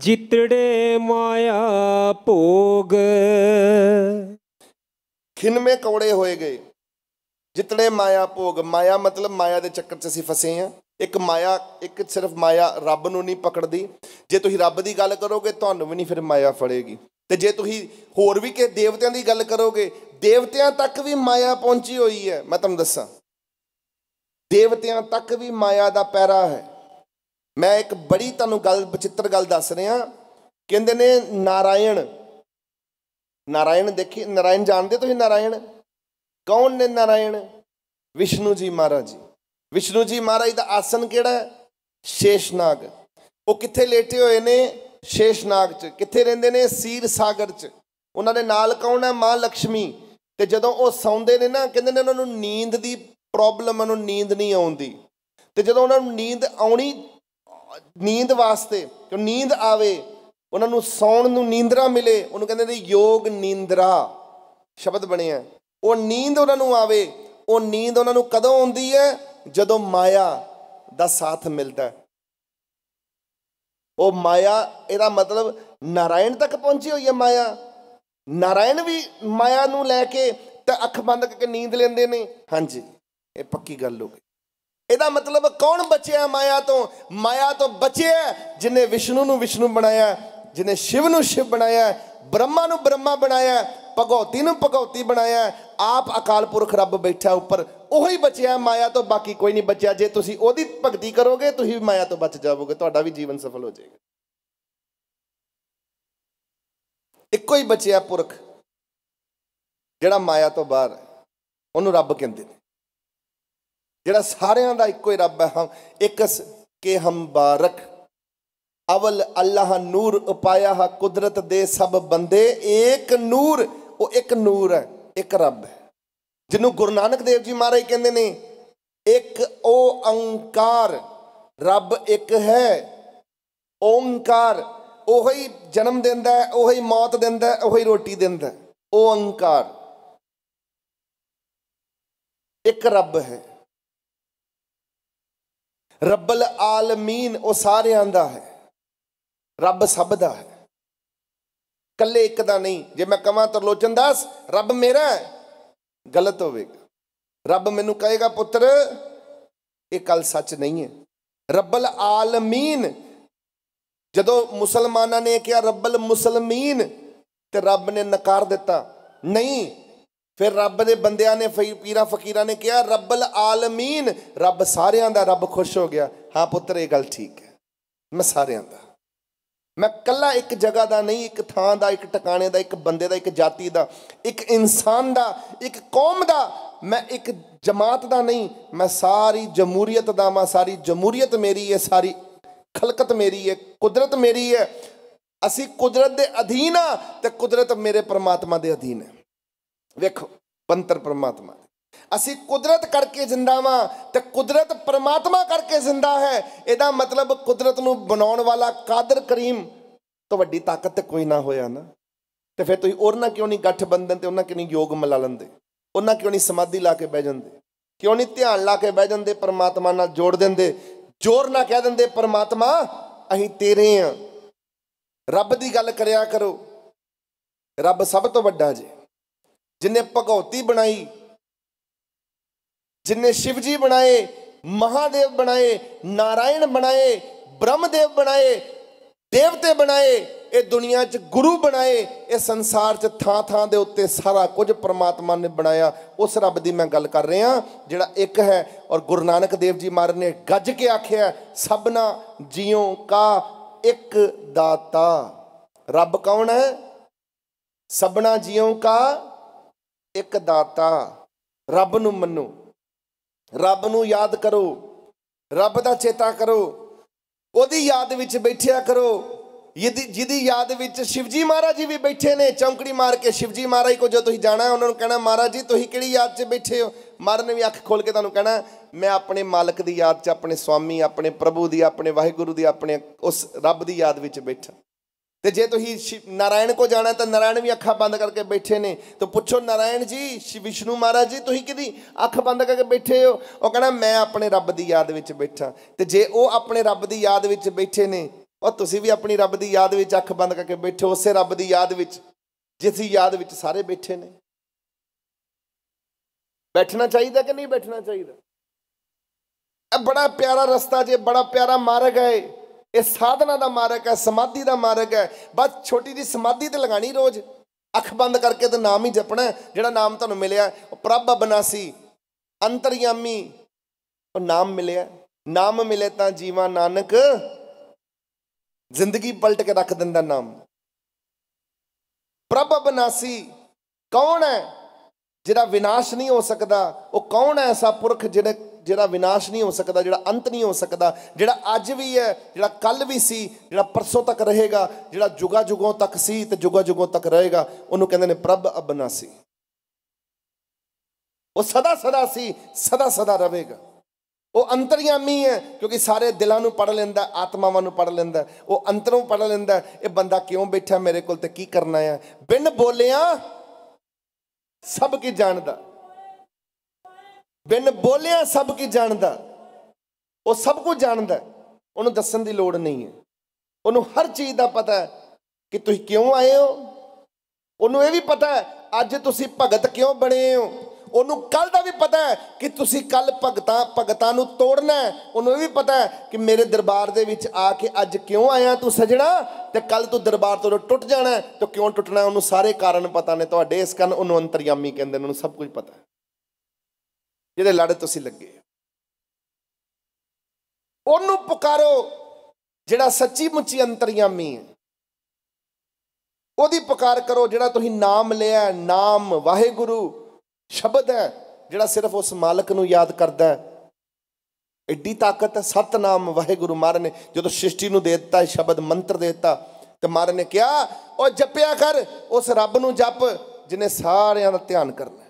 ਜਿਤੜੇ ਮਾਇਆ ਭੋਗ ਖਿੰਨ ਮੈਂ ਕੋੜੇ ਹੋਏ ਗਏ ਜਿਤੜੇ ਮਾਇਆ ਭੋਗ ਮਾਇਆ ਮਤਲਬ ਮਾਇਆ ਦੇ ਚੱਕਰ 'ਚ ਅਸੀਂ ਫਸੇ ਆ ਇੱਕ ਮਾਇਆ ਇੱਕ ਸਿਰਫ ਮਾਇਆ ਰੱਬ ਨੂੰ ਨਹੀਂ ਪਕੜਦੀ ਜੇ ਤੁਸੀਂ ਰੱਬ ਦੀ ਗੱਲ ਕਰੋਗੇ ਤੁਹਾਨੂੰ ਵੀ ਨਹੀਂ ਫਿਰ ਮਾਇਆ ਫੜੇਗੀ ਤੇ ਜੇ ਤੁਸੀਂ ਹੋਰ ਵੀ ਕਿ ਦੇਵਤਿਆਂ ਦੀ ਗੱਲ ਕਰੋਗੇ ਦੇਵਤਿਆਂ ਤੱਕ ਵੀ ਮਾਇਆ ਪਹੁੰਚੀ ਹੋਈ ਹੈ ਮੈਂ ਤੁਹਾਨੂੰ ਦੱਸਾਂ ਦੇਵਤਿਆਂ ਤੱਕ ਵੀ ਮਾਇਆ ਦਾ ਪੈਰਾ ਹੈ ਮੈਂ ਇੱਕ ਬੜੀ ਤੁਹਾਨੂੰ ਗੱਲ ਬਚਿੱਤਰ ਗੱਲ ਦੱਸ ਰਿਹਾ ਕਹਿੰਦੇ ਨੇ ਨਾਰਾਇਣ ਨਾਰਾਇਣ ਦੇਖੀ ਨਾਰਾਇਣ ਜਾਣਦੇ ਤੁਸੀਂ ਨਾਰਾਇਣ ਕੌਣ ਨੇ ਨਾਰਾਇਣ ਵਿਸ਼ਨੂੰ ਜੀ ਮਹਾਰਾਜ ਜੀ ਵਿਸ਼ਨੂੰ ਜੀ ਮਹਾਰਾਜ ਦਾ ਆਸਨ ਕਿਹੜਾ ਹੈ ਸ਼ੇਸ਼ਨਾਗ ਉਹ ਕਿੱਥੇ ਲੇਟੇ ਹੋਏ ਨੇ ਸ਼ੇਸ਼ਨਾਗ 'ਚ ਕਿੱਥੇ ਰਹਿੰਦੇ ਨੇ ਸੀਰ ਸਾਗਰ 'ਚ ਉਹਨਾਂ ਦੇ ਨਾਲ ਕੌਣ ਹੈ ਮਾਂ ਲక్ష్ਮੀ ਤੇ ਜਦੋਂ ਉਹ ਸੌਂਦੇ ਨੇ ਨਾ ਕਹਿੰਦੇ ਨੇ ਉਹਨਾਂ ਨੂੰ ਨੀਂਦ ਦੀ ਪ੍ਰੋਬਲਮ ਉਹਨੂੰ ਨੀਂਦ ਨਹੀਂ ਆਉਂਦੀ ਤੇ ਜਦੋਂ ਉਹਨਾਂ ਨੂੰ ਨੀਂਦ ਆਉਣੀ ਨੀਂਦ ਵਾਸਤੇ ਕਿ ਨੀਂਦ ਆਵੇ ਉਹਨਾਂ ਨੂੰ ਸੌਣ ਨੂੰ ਨੀਂਦਰਾ ਮਿਲੇ ਉਹਨੂੰ ਕਹਿੰਦੇ ਨੇ ਯੋਗ ਨੀਂਦਰਾ ਸ਼ਬਦ ਬਣਿਆ ਉਹ ਨੀਂਦ ਉਹਨਾਂ ਨੂੰ ਆਵੇ ਉਹ ਨੀਂਦ ਉਹਨਾਂ ਨੂੰ ਕਦੋਂ ਆਉਂਦੀ ਹੈ ਜਦੋਂ ਮਾਇਆ ਦਾ ਸਾਥ ਮਿਲਦਾ ਉਹ ਮਾਇਆ ਇਹਦਾ ਮਤਲਬ ਨਾਰਾਇਣ ਤੱਕ ਪਹੁੰਚੀ ਹੋਈ ਹੈ ਮਾਇਆ ਨਾਰਾਇਣ ਵੀ ਮਾਇਆ ਨੂੰ ਲੈ ਕੇ ਤਾਂ ਅੱਖ ਬੰਦ ਕਰਕੇ ਨੀਂਦ ਲੈਂਦੇ ਨੇ ਹਾਂਜੀ ਇਹ ਪੱਕੀ ਗੱਲ ਹੋ ਗਈ ਇਹਦਾ ਮਤਲਬ ਕੌਣ ਬਚਿਆ ਮਾਇਆ ਤੋਂ ਮਾਇਆ ਤੋਂ ਬਚਿਆ ਜਿਨੇ ਵਿਸ਼ਨੂੰ ਨੂੰ ਵਿਸ਼ਨੂੰ ਬਣਾਇਆ ਜਿਨੇ ਸ਼ਿਵ ਨੂੰ ਸ਼ਿਵ ਬਣਾਇਆ ਬ੍ਰਹਮਾ ਨੂੰ ਬ੍ਰਹਮਾ ਬਣਾਇਆ ਭਗਉਤੀ ਨੂੰ ਭਗਉਤੀ ਬਣਾਇਆ ਆਪ ਅਕਾਲ ਪੁਰਖ ਰੱਬ ਬੈਠਾ ਉੱਪਰ ਉਹੀ ਬਚਿਆ ਮਾਇਆ ਤੋਂ ਬਾਕੀ ਕੋਈ ਨਹੀਂ ਬਚਿਆ ਜੇ ਤੁਸੀਂ ਉਹਦੀ ਭਗਤੀ ਕਰੋਗੇ ਤੁਸੀਂ ਵੀ ਮਾਇਆ ਤੋਂ ਬਚ ਜਾਵੋਗੇ ਤੁਹਾਡਾ ਵੀ ਜੀਵਨ ਸਫਲ ਹੋ ਜਾਏਗਾ ਇੱਕੋ ਹੀ ਬਚਿਆ ਪੁਰਖ ਜਿਹੜਾ ਮਾਇਆ ਤੋਂ ਬਾਹਰ ਉਹਨੂੰ ਰੱਬ ਕਹਿੰਦੇ ਨੇ ਜਿਹੜਾ ਸਾਰਿਆਂ ਦਾ ਇੱਕੋ ਹੀ ਰੱਬ ਹੈ ਹਮ ਇਕਸ ਕੇ ਹਮ ਬਾਰਕ ਅਵਲ ਅੱਲਾਹ ਨੂਰ ਉਪਾਇਆ ਹਾ ਕੁਦਰਤ ਦੇ ਸਭ ਬੰਦੇ ਇੱਕ ਨੂਰ ਉਹ ਇੱਕ ਨੂਰ ਹੈ ਇੱਕ ਰੱਬ ਹੈ ਜਿਹਨੂੰ ਗੁਰੂ ਨਾਨਕ ਦੇਵ ਜੀ ਮਹਾਰਾਜ ਕਹਿੰਦੇ ਨੇ ਇੱਕ ਉਹ ਅੰਕਾਰ ਰੱਬ ਇੱਕ ਹੈ ਓੰਕਾਰ ਉਹੀ ਜਨਮ ਦਿੰਦਾ ਹੈ ਉਹੀ ਮੌਤ ਦਿੰਦਾ ਹੈ ਉਹੀ ਰੋਟੀ ਦਿੰਦਾ ਹੈ ਓੰਕਾਰ ਇੱਕ ਰੱਬ ਹੈ ਰੱਬਲ ਆਲਮੀਨ ਉਹ ਸਾਰਿਆਂ ਦਾ ਹੈ ਰੱਬ ਸਭ ਦਾ ਹੈ ਕੱਲੇ ਇੱਕ ਦਾ ਨਹੀਂ ਜੇ ਮੈਂ ਕਹਾਂ ਤਰਲੋਚਨ ਦਾਸ ਰੱਬ ਮੇਰਾ ਹੈ ਗਲਤ ਹੋਵੇਗਾ ਰੱਬ ਮੈਨੂੰ ਕਹੇਗਾ ਪੁੱਤਰ ਇਹ ਕੱਲ ਸੱਚ ਨਹੀਂ ਹੈ ਰੱਬਲ ਆਲਮੀਨ ਜਦੋਂ ਮੁਸਲਮਾਨਾਂ ਨੇ ਕਿਹਾ ਰੱਬਲ ਮੁਸਲਮੀਨ ਤੇ ਰੱਬ ਨੇ ਨਕਾਰ ਦਿੱਤਾ ਨਹੀਂ ਫਿਰ ਰੱਬ ਦੇ ਬੰਦਿਆਂ ਨੇ ਪੀਰਾਂ ਫਕੀਰਾਂ ਨੇ ਕਿਹਾ ਰੱਬਲ ਆਲਮੀਨ ਰੱਬ ਸਾਰਿਆਂ ਦਾ ਰੱਬ ਖੁਸ਼ ਹੋ ਗਿਆ ਹਾਂ ਪੁੱਤਰ ਇਹ ਗੱਲ ਠੀਕ ਹੈ ਮੈਂ ਸਾਰਿਆਂ ਦਾ ਮੈਂ ਕੱਲਾ ਇੱਕ ਜਗ੍ਹਾ ਦਾ ਨਹੀਂ ਇੱਕ ਥਾਂ ਦਾ ਇੱਕ ਟਿਕਾਣੇ ਦਾ ਇੱਕ ਬੰਦੇ ਦਾ ਇੱਕ ਜਾਤੀ ਦਾ ਇੱਕ ਇਨਸਾਨ ਦਾ ਇੱਕ ਕੌਮ ਦਾ ਮੈਂ ਇੱਕ ਜਮਾਤ ਦਾ ਨਹੀਂ ਮੈਂ ਸਾਰੀ ਜਮਹੂਰੀਅਤ ਦਾ ਮੈਂ ਸਾਰੀ ਜਮਹੂਰੀਅਤ ਮੇਰੀ ਹੈ ਸਾਰੀ ਖਲਕਤ ਮੇਰੀ ਹੈ ਕੁਦਰਤ ਮੇਰੀ ਹੈ ਅਸੀਂ ਕੁਦਰਤ ਦੇ ਅਧੀਨ ਆ ਤੇ ਕੁਦਰਤ ਮੇਰੇ ਪਰਮਾਤਮਾ ਦੇ ਅਧੀਨ ਹੈ ਵੇਖੋ ਪੰਤਰ ਪਰਮਾਤਮਾ ਅਸੀਂ ਕੁਦਰਤ ਕਰਕੇ ਜ਼ਿੰਦਾ ਵਾਂ ਤੇ ਕੁਦਰਤ ਪਰਮਾਤਮਾ ਕਰਕੇ ਜ਼ਿੰਦਾ ਹੈ ਇਹਦਾ ਮਤਲਬ ਕੁਦਰਤ ਨੂੰ ਬਣਾਉਣ ਵਾਲਾ ਕਾਦਰ ਕਰੀਮ ਤੋਂ ਵੱਡੀ ਤਾਕਤ ਤੇ ਕੋਈ ਨਾ ਹੋਇਆ ਨਾ ਤੇ ਫਿਰ ਤੁਸੀਂ ਉਹਨਾਂ ਕਿਉਂ ਨਹੀਂ ਗੱਠ ਬੰਦਨ ਤੇ ਉਹਨਾਂ ਕਿਉਂ ਨਹੀਂ ਯੋਗ ਮਿਲਾ ਲੈਂਦੇ ਉਹਨਾਂ ਕਿਉਂ ਨਹੀਂ ਸਮਾਧੀ ਲਾ ਕੇ ਬਹਿ ਜਾਂਦੇ ਕਿਉਂ ਨਹੀਂ ਧਿਆਨ ਲਾ ਕੇ ਬਹਿ ਜਾਂਦੇ ਪਰਮਾਤਮਾ ਨਾਲ ਜੋੜ ਦਿੰਦੇ ਜੋਰ ਨਾ ਕਹਿ ਦਿੰਦੇ ਪਰਮਾਤਮਾ ਅਸੀਂ ਤੇਰੇ ਆ ਰੱਬ ਦੀ ਗੱਲ ਕਰਿਆ ਕਰੋ ਰੱਬ ਸਭ ਤੋਂ ਵੱਡਾ ਜੀ ਜਿਨੇ ਭਗਉਤੀ ਬਣਾਈ ਜਿਨੇ ਸ਼ਿਵਜੀ ਬਣਾਏ ਮਹਾਦੇਵ ਬਣਾਏ ਨਾਰਾਇਣ ਬਣਾਏ ਬ੍ਰਹਮਦੇਵ ਬਣਾਏ ਦੇਵਤੇ ਬਣਾਏ ਇਹ ਦੁਨੀਆ 'ਚ ਗੁਰੂ ਬਣਾਏ ਇਹ ਸੰਸਾਰ 'ਚ ਥਾਂ ਥਾਂ ਦੇ ਉੱਤੇ ਸਾਰਾ ਕੁਝ ਪ੍ਰਮਾਤਮਾ ਨੇ ਬਣਾਇਆ ਉਸ ਰੱਬ ਦੀ ਮੈਂ ਗੱਲ ਕਰ ਰਿਹਾ ਜਿਹੜਾ ਇੱਕ ਹੈ ਔਰ ਗੁਰੂ ਨਾਨਕ ਦੇਵ ਜੀ ਮਾਰ ਨੇ ਗੱਜ ਕੇ ਆਖਿਆ ਸਭਨਾ ਜੀਉ ਕਾ ਇੱਕ ਦਾਤਾ ਰੱਬ ਕੌਣ ਹੈ ਸਭਨਾ ਜੀਉ ਕਾ ਇੱਕ ਦਾਤਾ ਰੱਬ ਨੂੰ ਮੰਨੋ ਰੱਬ ਨੂੰ ਯਾਦ ਕਰੋ ਰੱਬ ਦਾ ਚੇਤਾ ਕਰੋ ਉਹਦੀ ਯਾਦ ਵਿੱਚ ਬੈਠਿਆ ਕਰੋ ਜਿਹਦੀ ਯਾਦ ਵਿੱਚ ਸ਼ਿਵਜੀ ਮਹਾਰਾਜ ਜੀ ਵੀ ਬੈਠੇ ਨੇ ਚੌਂਕੜੀ ਮਾਰ ਕੇ ਸ਼ਿਵਜੀ ਮਹਾਰਾਜ ਕੋ ਜੋ ਤੁਸੀਂ ਜਾਣਾ ਉਹਨਾਂ ਨੂੰ ਕਹਿਣਾ ਮਹਾਰਾਜ ਜੀ ਤੁਸੀਂ ਕਿਹੜੀ ਯਾਦ 'ਚ ਬੈਠੇ ਹੋ ਮਰਨ ਵੀ ਅੱਖ ਖੋਲ ਕੇ ਤੁਹਾਨੂੰ ਕਹਿਣਾ ਮੈਂ ਆਪਣੇ ਮਾਲਕ ਦੀ ਯਾਦ 'ਚ ਆਪਣੇ ਸਵਾਮੀ ਆਪਣੇ ਪ੍ਰਭੂ ਦੀ ਆਪਣੇ ਵਾਹਿਗੁਰੂ ਦੀ ਆਪਣੇ ਉਸ ਰੱਬ ਦੀ ਯਾਦ ਵਿੱਚ ਬੈਠਾ ਤੇ ਜੇ ਤੁਸੀਂ ਨਾਰਾਇਣ ਕੋ ਜਾਣਾ ਤਾਂ ਨਾਰਾਇਣ ਵੀ ਅੱਖਾਂ ਬੰਦ ਕਰਕੇ ਬੈਠੇ ਨੇ ਤਾਂ ਪੁੱਛੋ ਨਾਰਾਇਣ ਜੀ ਵਿਸ਼ਨੂੰ ਮਹਾਰਾਜ ਜੀ ਤੁਸੀਂ ਕਿਦੀ ਅੱਖ ਬੰਦ ਕਰਕੇ ਬੈਠੇ ਹੋ ਉਹ ਕਹਿੰਦਾ ਮੈਂ ਆਪਣੇ ਰੱਬ ਦੀ ਯਾਦ ਵਿੱਚ ਬੈਠਾ ਤੇ ਜੇ ਉਹ ਆਪਣੇ ਰੱਬ ਦੀ ਯਾਦ ਵਿੱਚ ਬੈਠੇ ਨੇ ਉਹ ਤੁਸੀਂ ਵੀ ਆਪਣੀ ਰੱਬ ਦੀ ਯਾਦ ਵਿੱਚ ਅੱਖ ਬੰਦ ਕਰਕੇ ਬੈਠੇ ਉਸੇ ਰੱਬ ਦੀ ਯਾਦ ਵਿੱਚ ਜਿਸ ਦੀ ਯਾਦ ਵਿੱਚ ਸਾਰੇ ਬੈਠੇ ਨੇ ਬੈਠਣਾ ਚਾਹੀਦਾ ਕਿ ਨਹੀਂ ਬੈਠਣਾ ਚਾਹੀਦਾ ਇਹ ਬੜਾ ਪਿਆਰਾ ਰਸਤਾ ਜੇ ਬੜਾ ਪਿਆਰਾ ਮਾਰਗ ਹੈ ਇਹ ਸਾਧਨਾ ਦਾ ਮਾਰਗ ਹੈ ਸਮਾਧੀ ਦਾ ਮਾਰਗ ਹੈ ਬਸ ਛੋਟੀ ਜੀ ਸਮਾਧੀ ਤੇ ਲਗਾਣੀ ਰੋਜ਼ ਅੱਖ ਬੰਦ ਕਰਕੇ ਤੇ ਨਾਮ ਹੀ ਜਪਣਾ ਜਿਹੜਾ ਨਾਮ ਤੁਹਾਨੂੰ ਮਿਲਿਆ ਪ੍ਰਭ ਬਨਾਸੀ ਅੰਤਰੀਆਮੀ ਉਹ ਨਾਮ ਮਿਲਿਆ ਨਾਮ ਮਿਲੇ ਤਾਂ ਜੀਵਾ ਨਾਨਕ ਜ਼ਿੰਦਗੀ ਪਲਟ ਕੇ ਰੱਖ ਦਿੰਦਾ ਨਾਮ ਪ੍ਰਭ ਬਨਾਸੀ ਕੌਣ ਹੈ ਜਿਹੜਾ ਵਿਨਾਸ਼ ਨਹੀਂ ਹੋ ਸਕਦਾ ਉਹ ਕੌਣ ਹੈ ਐਸਾ ਪੁਰਖ ਜਿਹੜੇ ਜਿਹੜਾ ਵਿਨਾਸ਼ ਨਹੀਂ ਹੋ ਸਕਦਾ ਜਿਹੜਾ ਅੰਤ ਨਹੀਂ ਹੋ ਸਕਦਾ ਜਿਹੜਾ ਅੱਜ ਵੀ ਹੈ ਜਿਹੜਾ ਕੱਲ ਵੀ ਸੀ ਜਿਹੜਾ ਪਰਸੋਂ ਤੱਕ ਰਹੇਗਾ ਜਿਹੜਾ ਜੁਗਾ ਜੁਗੋਂ ਤੱਕ ਸੀ ਤੇ ਜੁਗਾ ਜੁਗੋਂ ਤੱਕ ਰਹੇਗਾ ਉਹਨੂੰ ਕਹਿੰਦੇ ਨੇ ਪ੍ਰਭ ਅਬਨਾਸੀ ਉਹ ਸਦਾ ਸਦਾ ਸੀ ਸਦਾ ਸਦਾ ਰਹੇਗਾ ਉਹ ਅੰਤਰੀਆਮੀ ਹੈ ਕਿਉਂਕਿ ਸਾਰੇ ਦਿਲਾਂ ਨੂੰ ਪੜ ਲੈਂਦਾ ਆਤਮਾਵਾਂ ਨੂੰ ਪੜ ਲੈਂਦਾ ਉਹ ਅੰਦਰੋਂ ਪੜ ਲੈਂਦਾ ਇਹ ਬੰਦਾ ਕਿਉਂ ਬੈਠਾ ਮੇਰੇ ਕੋਲ ਤੇ ਕੀ ਕਰਨਾ ਹੈ ਬਿਨ ਬੋਲਿਆਂ ਸਭ ਕੀ ਜਾਣਦਾ ਬਿਨ ਬੋਲਿਆ ਸਭ ਕੀ ਜਾਣਦਾ ਉਹ ਸਭ ਕੁਝ ਜਾਣਦਾ ਉਹਨੂੰ ਦੱਸਣ ਦੀ ਲੋੜ ਨਹੀਂ ਹੈ ਉਹਨੂੰ ਹਰ ਚੀਜ਼ ਦਾ ਪਤਾ ਹੈ ਕਿ ਤੁਸੀਂ ਕਿਉਂ ਆਏ ਹੋ ਉਹਨੂੰ ਇਹ ਵੀ ਪਤਾ ਹੈ ਅੱਜ ਤੁਸੀਂ ਭਗਤ ਕਿਉਂ ਬਣੇ ਹੋ ਉਹਨੂੰ ਕੱਲ ਦਾ ਵੀ ਪਤਾ ਹੈ ਕਿ ਤੁਸੀਂ ਕੱਲ ਭਗਤਾਂ ਭਗਤਾਂ ਨੂੰ ਤੋੜਨਾ ਹੈ ਉਹਨੂੰ ਇਹ ਵੀ ਪਤਾ ਹੈ ਕਿ ਮੇਰੇ ਦਰਬਾਰ ਦੇ ਵਿੱਚ ਆ ਕੇ ਅੱਜ ਕਿਉਂ ਆਇਆ ਤੂੰ ਸਜਣਾ ਤੇ ਕੱਲ ਤੂੰ ਦਰਬਾਰ ਤੋਂ ਟੁੱਟ ਜਾਣਾ ਤੇ ਕਿਉਂ ਟੁੱਟਣਾ ਉਹਨੂੰ ਸਾਰੇ ਕਾਰਨ ਪਤਾ ਨੇ ਤੁਹਾਡੇ ਇਸ ਕਰਨ ਉਹਨੂੰ ਅੰਤਰੀਆਮੀ ਕਹਿੰਦੇ ਨੇ ਉਹਨੂੰ ਸਭ ਕੁਝ ਪਤਾ ਹੈ ਜਿਹੜੇ ਲੜ ਤੁਸੀਂ ਲੱਗੇ ਉਹਨੂੰ ਪੁਕਾਰੋ ਜਿਹੜਾ ਸੱਚੀ ਮੁੱਚੀ ਅੰਤਰੀਆਮੀ ਹੈ ਉਹਦੀ ਪੁਕਾਰ ਕਰੋ ਜਿਹੜਾ ਤੁਸੀਂ ਨਾਮ ਲਿਆ ਨਾਮ ਵਾਹਿਗੁਰੂ ਸ਼ਬਦ ਹੈ ਜਿਹੜਾ ਸਿਰਫ ਉਸ ਮਾਲਕ ਨੂੰ ਯਾਦ ਕਰਦਾ ਹੈ ਐਡੀ ਤਾਕਤ ਹੈ ਸਤਨਾਮ ਵਾਹਿਗੁਰੂ ਮਾਰ ਨੇ ਜਦੋਂ ਸ੍ਰਿਸ਼ਟੀ ਨੂੰ ਦੇ ਦਿੱਤਾ ਸ਼ਬਦ ਮੰਤਰ ਦੇ ਦਿੱਤਾ ਤੇ ਮਾਰ ਨੇ ਕਿਹਾ ਉਹ ਜਪਿਆ ਕਰ ਉਸ ਰੱਬ ਨੂੰ ਜਪ ਜਿਨੇ ਸਾਰਿਆਂ ਦਾ ਧਿਆਨ ਕਰਨਾ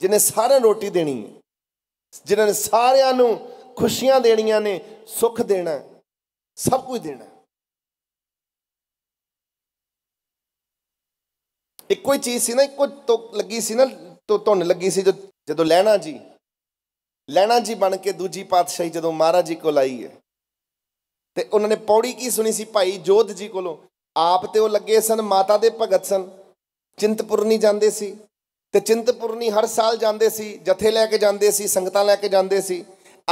ਜਿਨੇ ਸਾਰਿਆਂ ਰੋਟੀ ਦੇਣੀ ਹੈ ਜਿਨ੍ਹਾਂ ਨੇ ਸਾਰਿਆਂ ਨੂੰ ਖੁਸ਼ੀਆਂ ਦੇਣੀਆਂ ਨੇ ਸੁੱਖ ਦੇਣਾ ਸਭ ਕੁਝ ਦੇਣਾ ਇੱਕੋ ਹੀ ਚੀਜ਼ ਸੀ ਨਾ ਇੱਕੋ ਤੁਕ ਲੱਗੀ ਸੀ ਨਾ ਤੋ ਧੁੰਨ ਲੱਗੀ ਸੀ ਜਦੋਂ ਲੈਣਾ ਜੀ ਲੈਣਾ ਜੀ ਬਣ ਕੇ ਦੂਜੀ ਪਾਤਸ਼ਾਹੀ ਜਦੋਂ ਮਹਾਰਾਜ ਜੀ ਕੋਲ ਆਈ ਹੈ ਤੇ ਉਹਨਾਂ ਨੇ ਪੌੜੀ ਕੀ ਸੁਣੀ ਸੀ ਭਾਈ ਜੋਧ ਜੀ ਕੋਲੋਂ ਆਪ ਤੇ ਉਹ ਲੱਗੇ ਸਨ ਮਾਤਾ ਦੇ ਭਗਤ ਸਨ ਚਿੰਤਪੁਰਨੀ ਜਾਂਦੇ ਸੀ ਤੇ ਚਿੰਤਪੁਰਨੀ ਹਰ ਸਾਲ ਜਾਂਦੇ ਸੀ ਜਥੇ ਲੈ ਕੇ ਜਾਂਦੇ ਸੀ ਸੰਗਤਾਂ ਲੈ ਕੇ ਜਾਂਦੇ ਸੀ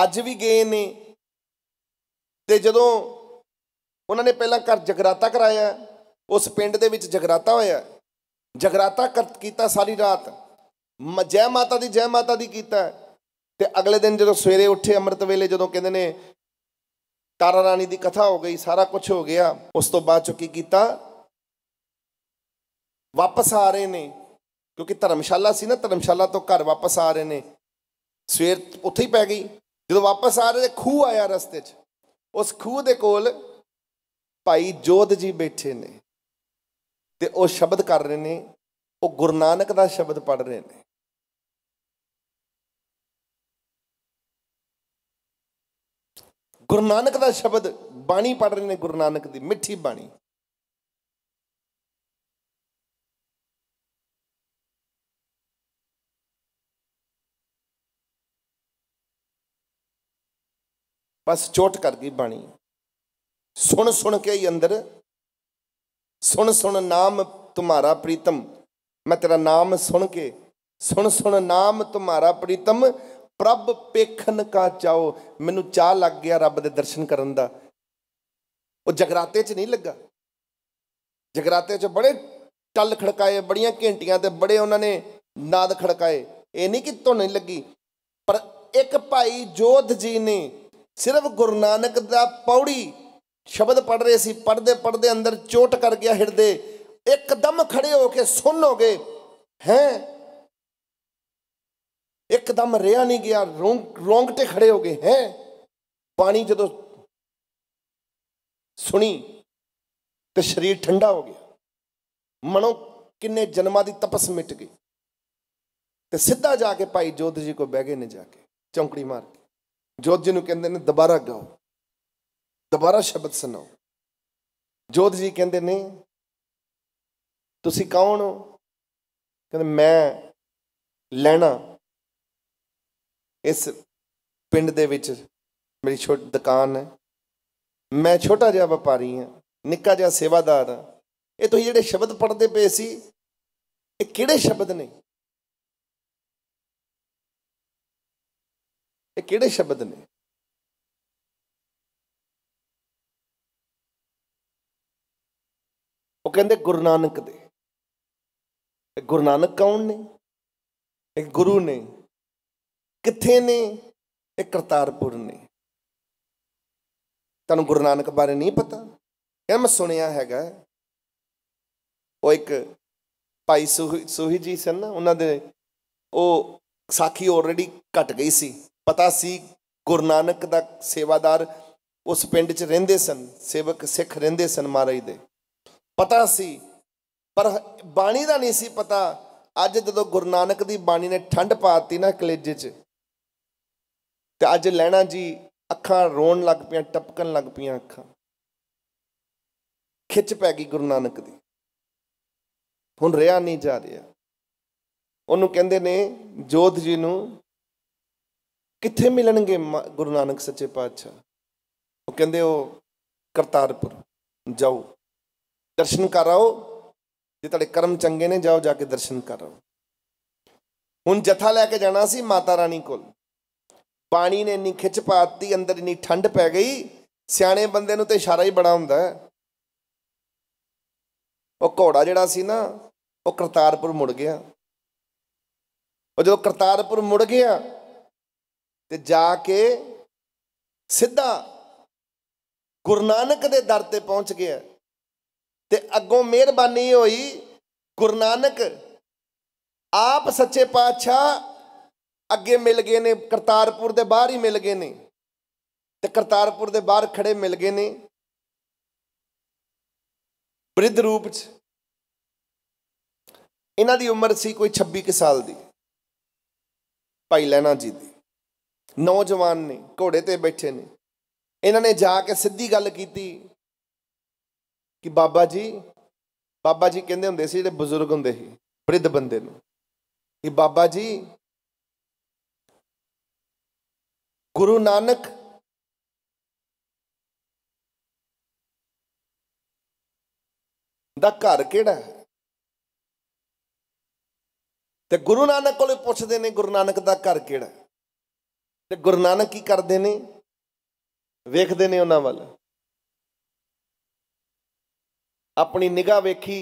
ਅੱਜ ਵੀ ਗਏ ਨੇ ਤੇ ਜਦੋਂ ਉਹਨਾਂ ਨੇ ਪਹਿਲਾਂ ਘਰ ਜਗਰਾਤਾ ਕਰਾਇਆ ਉਸ ਪਿੰਡ ਦੇ ਵਿੱਚ ਜਗਰਾਤਾ ਹੋਇਆ ਜਗਰਾਤਾ ਕੀਤਾ ਸਾਰੀ ਰਾਤ ਜੈ ਮਾਤਾ ਦੀ ਜੈ ਮਾਤਾ ਦੀ ਕੀਤਾ ਤੇ ਅਗਲੇ ਦਿਨ ਜਦੋਂ ਸਵੇਰੇ ਉੱਠੇ ਅੰਮ੍ਰਿਤ ਵੇਲੇ ਜਦੋਂ ਕਹਿੰਦੇ ਨੇ ਤਾਰਾ ਰਾਣੀ ਦੀ ਕਥਾ ਹੋ ਗਈ ਸਾਰਾ ਕੁਝ ਹੋ ਗਿਆ ਉਸ ਤੋਂ ਬਾਅਦ ਚੁੱਕੀ ਕੀਤਾ ਵਾਪਸ ਆ ਰਹੇ ਨੇ ਕਿਉਂਕਿ ਧਰਮਸ਼ਾਲਾ ਸੀ ਨਾ ਧਰਮਸ਼ਾਲਾ ਤੋਂ ਘਰ ਵਾਪਸ ਆ ਰਹੇ ਨੇ ਸਵੇਰ ਉੱਥੇ ਹੀ ਪੈ ਗਈ ਜਦੋਂ ਵਾਪਸ ਆ ਰਹੇ ਖੂਹ ਆਇਆ ਰਸਤੇ 'ਚ ਉਸ ਖੂਹ ਦੇ ਕੋਲ ਭਾਈ ਜੋਧ ਜੀ ਬੈਠੇ ਨੇ ਤੇ ਉਹ ਸ਼ਬਦ ਕਰ ਰਹੇ ਨੇ ਉਹ ਗੁਰੂ ਨਾਨਕ ਦਾ ਸ਼ਬਦ ਪੜ ਰਹੇ ਨੇ ਗੁਰੂ ਨਾਨਕ ਦਾ ਸ਼ਬਦ ਬਾਣੀ ਪੜ ਰਹੇ ਨੇ ਗੁਰੂ ਨਾਨਕ ਦੀ ਮਿੱਠੀ ਬਾਣੀ ਬਸ ਚੋਟ ਕਰ ਗਈ ਬਾਣੀ ਸੁਣ ਸੁਣ ਕੇ ਹੀ ਅੰਦਰ ਸੁਣ ਸੁਣ ਨਾਮ ਤੁਹਾਰਾ ਪ੍ਰੀਤਮ ਮੈਂ ਤੇਰਾ ਨਾਮ ਸੁਣ ਕੇ ਸੁਣ ਸੁਣ ਨਾਮ ਤੁਹਾਰਾ ਪ੍ਰੀਤਮ ਪ੍ਰਭ ਪੇਖਨ ਕਾ ਚਾਓ ਮੈਨੂੰ ਚਾਹ ਲੱਗ ਗਿਆ ਰੱਬ ਦੇ ਦਰਸ਼ਨ ਕਰਨ ਦਾ ਉਹ ਜਗਰਾਤੇ 'ਚ ਨਹੀਂ ਲੱਗਾ ਜਗਰਾਤੇ 'ਚ ਬੜੇ ਟੱਲ ਖੜਕਾਏ ਬੜੀਆਂ ਘੰਟੀਆਂ ਤੇ ਬੜੇ ਉਹਨਾਂ ਨੇ ਨਾਦ ਖੜਕਾਏ ਇਹ ਨਹੀਂ ਕਿ ਧੁਨ ਨਹੀਂ ਲੱਗੀ ਪਰ ਇੱਕ ਭਾਈ ਜੋਧ ਜੀ ਨੇ ਸਿਰਫ ਗੁਰੂ ਨਾਨਕ ਦਾ ਪੌੜੀ ਸ਼ਬਦ ਪੜ ਰਹੇ ਸੀ ਪੜਦੇ ਪੜਦੇ ਅੰਦਰ ਚੋਟ ਕਰ ਗਿਆ ਹਿਰਦੇ ਇੱਕਦਮ ਖੜੇ ਹੋ ਕੇ ਸੁਣੋਗੇ ਹੈ ਇੱਕਦਮ ਰਿਆ ਨਹੀਂ ਗਿਆ ਰੋਂਗਟੇ ਖੜੇ ਹੋ ਗਏ ਹੈ ਪਾਣੀ ਜਦੋਂ ਸੁਣੀ ਤੇ ਸਰੀਰ ਠੰਡਾ ਹੋ ਗਿਆ ਮਨੋਂ ਕਿੰਨੇ ਜਨਮਾਂ ਦੀ ਤਪਸ ਮਿਟ ਗਈ ਤੇ ਸਿੱਧਾ ਜਾ ਕੇ ਭਾਈ ਜੋਧ ਜੀ ਕੋ ਬਹਿ ਗਏ ਨੇ ਜਾ ਕੇ ਚੌਂਕੜੀ ਮਾਰ ਜੋਤ ਜੀ ਨੂੰ ਕਹਿੰਦੇ ਨੇ ਦੁਬਾਰਾ ਗਾਓ ਦੁਬਾਰਾ ਸ਼ਬਦ ਸੁਣਾਓ ਜੋਤ ਜੀ ਕਹਿੰਦੇ ਨੇ ਤੁਸੀਂ ਕੌਣ ਹੋ ਕਹਿੰਦੇ ਮੈਂ ਲੈਣਾ ਇਸ ਪਿੰਡ ਦੇ ਵਿੱਚ ਮੇਰੀ ਛੋਟੀ ਦੁਕਾਨ ਹੈ ਮੈਂ ਛੋਟਾ ਜਿਹਾ ਵਪਾਰੀ ਹਾਂ ਨਿੱਕਾ ਜਿਹਾ ਸੇਵਾਦਾਰ ਹਾਂ ਇਹ ਤੁਸੀਂ ਜਿਹੜੇ ਸ਼ਬਦ ਪੜ੍ਹਦੇ ਪਏ ਸੀ ਇਹ ਕਿਹੜੇ ਸ਼ਬਦ ਨੇ ਇਹ ਕਿਹੜੇ ਸ਼ਬਦ ਨੇ ਉਹ ਕਹਿੰਦੇ ਗੁਰੂ ਨਾਨਕ ਦੇ ਗੁਰੂ ਨਾਨਕ ਕੌਣ ਨੇ ਇਹ ਗੁਰੂ ਨੇ ਕਿੱਥੇ ਨੇ ਇਹ ਕਰਤਾਰਪੁਰ ਨੇ ਤੁਹਾਨੂੰ ਗੁਰੂ ਨਾਨਕ ਬਾਰੇ ਨਹੀਂ ਪਤਾ ਇਹ ਮੈਂ ਸੁਣਿਆ ਹੈਗਾ ਉਹ ਇੱਕ ਭਾਈ ਸੋਹੀ ਜੀ ਸਨ ਉਹਨਾਂ ਦੇ ਉਹ ਸਾਖੀ ਆਲਰੇਡੀ ਘਟ ਗਈ ਸੀ ਪਤਾ ਸੀ ਗੁਰੂ ਨਾਨਕ ਦਾ ਸੇਵਾਦਾਰ ਉਸ ਪਿੰਡ 'ਚ ਰਹਿੰਦੇ ਸਨ ਸੇਵਕ ਸਿੱਖ ਰਹਿੰਦੇ ਸਨ ਮਹਾਰਾਜ ਦੇ ਪਤਾ ਸੀ ਪਰ ਬਾਣੀ ਦਾ ਨਹੀਂ ਸੀ ਪਤਾ ਅੱਜ ਜਦੋਂ ਗੁਰੂ ਨਾਨਕ ਦੀ ਬਾਣੀ ਨੇ ਠੰਡ ਪਾਤੀ ਨਾ ਕਲੇਜੇ 'ਚ ਤੇ ਅੱਜ ਲੈਣਾ ਜੀ ਅੱਖਾਂ ਰੋਣ ਲੱਗ ਪਈਆਂ ਟਪਕਣ ਲੱਗ ਪਈਆਂ ਅੱਖਾਂ ਖਿੱਚ ਪੈ ਗਈ ਗੁਰੂ ਨਾਨਕ ਦੀ ਹੁਣ ਰਿਆ ਨਹੀਂ ਜਾ ਰਿਹਾ ਉਹਨੂੰ ਕਹਿੰਦੇ ਨੇ ਜੋਧ ਜੀ ਨੂੰ ਕਿੱਥੇ ਮਿਲਣਗੇ ਗੁਰੂ ਨਾਨਕ ਸੱਚੇ ਪਾਤਸ਼ਾਹ ਉਹ ਕਹਿੰਦੇ ਉਹ ਕਰਤਾਰਪੁਰ ਜਾਓ ਦਰਸ਼ਨ ਕਰ ਆਓ ਜੇ ਤੁਹਾਡੇ ਕਰਮ ਚੰਗੇ ਨੇ ਜਾਓ ਜਾ ਕੇ ਦਰਸ਼ਨ ਕਰ ਆਓ ਹੁਣ ਜਥਾ ਲੈ ਕੇ ਜਾਣਾ ਸੀ ਮਾਤਾ ਰਾਣੀ ਕੋਲ ਪਾਣੀ ਨੇ ਇੰਨੀ ਖਿੱਚ ਪਾਤੀ ਅੰਦਰ ਇੰਨੀ ਠੰਡ ਪੈ ਗਈ ਸਿਆਣੇ ਬੰਦੇ ਨੂੰ ਤੇ ਇਸ਼ਾਰਾ ਹੀ ਬੜਾ ਹੁੰਦਾ ਉਹ ਘੋੜਾ ਜਿਹੜਾ ਸੀ ਨਾ ਉਹ ਕਰਤਾਰਪੁਰ ਮੁੜ ਗਿਆ ਉਹ ਜਦੋਂ ਕਰਤਾਰਪੁਰ ਮੁੜ ਗਿਆ ਤੇ ਜਾ ਕੇ ਸਿੱਧਾ ਗੁਰੂ ਨਾਨਕ ਦੇ ਦਰ ਤੇ ਪਹੁੰਚ ਗਿਆ ਤੇ ਅੱਗੋਂ ਮਿਹਰਬਾਨੀ ਹੋਈ ਗੁਰੂ ਨਾਨਕ ਆਪ ਸੱਚੇ ਪਾਤਸ਼ਾਹ ਅੱਗੇ ਮਿਲ ਗਏ ਨੇ ਕਰਤਾਰਪੁਰ ਦੇ ਬਾਹਰ ਹੀ ਮਿਲ ਗਏ ਨੇ ਤੇ ਕਰਤਾਰਪੁਰ ਦੇ ਬਾਹਰ ਖੜੇ ਮਿਲ ਗਏ ਨੇ ਬ੍ਰਿਧ ਰੂਪ ਚ ਇਹਨਾਂ ਦੀ ਉਮਰ ਸੀ ਕੋਈ 26 ਸਾਲ ਦੀ ਭਾਈ ਲੈਣਾ ਜੀ ਦੀ ਨੌਜਵਾਨ ਨੇ ਘੋੜੇ ਤੇ ਬੈਠੇ ਨੇ ਇਹਨਾਂ ਨੇ ਜਾ ਕੇ ਸਿੱਧੀ ਗੱਲ ਕੀਤੀ ਕਿ ਬਾਬਾ ਜੀ ਬਾਬਾ ਜੀ ਕਹਿੰਦੇ ਹੁੰਦੇ ਸੀ ਜਿਹੜੇ ਬਜ਼ੁਰਗ ਹੁੰਦੇ ਸੀ ਬ੍ਰਿਧ ਬੰਦੇ ਨੂੰ ਕਿ ਬਾਬਾ ਜੀ ਗੁਰੂ ਨਾਨਕ ਦਾ ਘਰ ਕਿਹੜਾ ਹੈ ਤੇ ਗੁਰੂ ਨਾਨਕ ਕੋਲੇ ਪੁੱਛਦੇ ਨੇ ਗੁਰੂ ਨਾਨਕ ਦਾ ਘਰ ਕਿਹੜਾ ਤੇ ਗੁਰੂ ਨਾਨਕ ਕੀ ਕਰਦੇ ਨੇ ਵੇਖਦੇ ਨੇ ਉਹਨਾਂ ਵੱਲ ਆਪਣੀ ਨਿਗਾਹ ਵੇਖੀ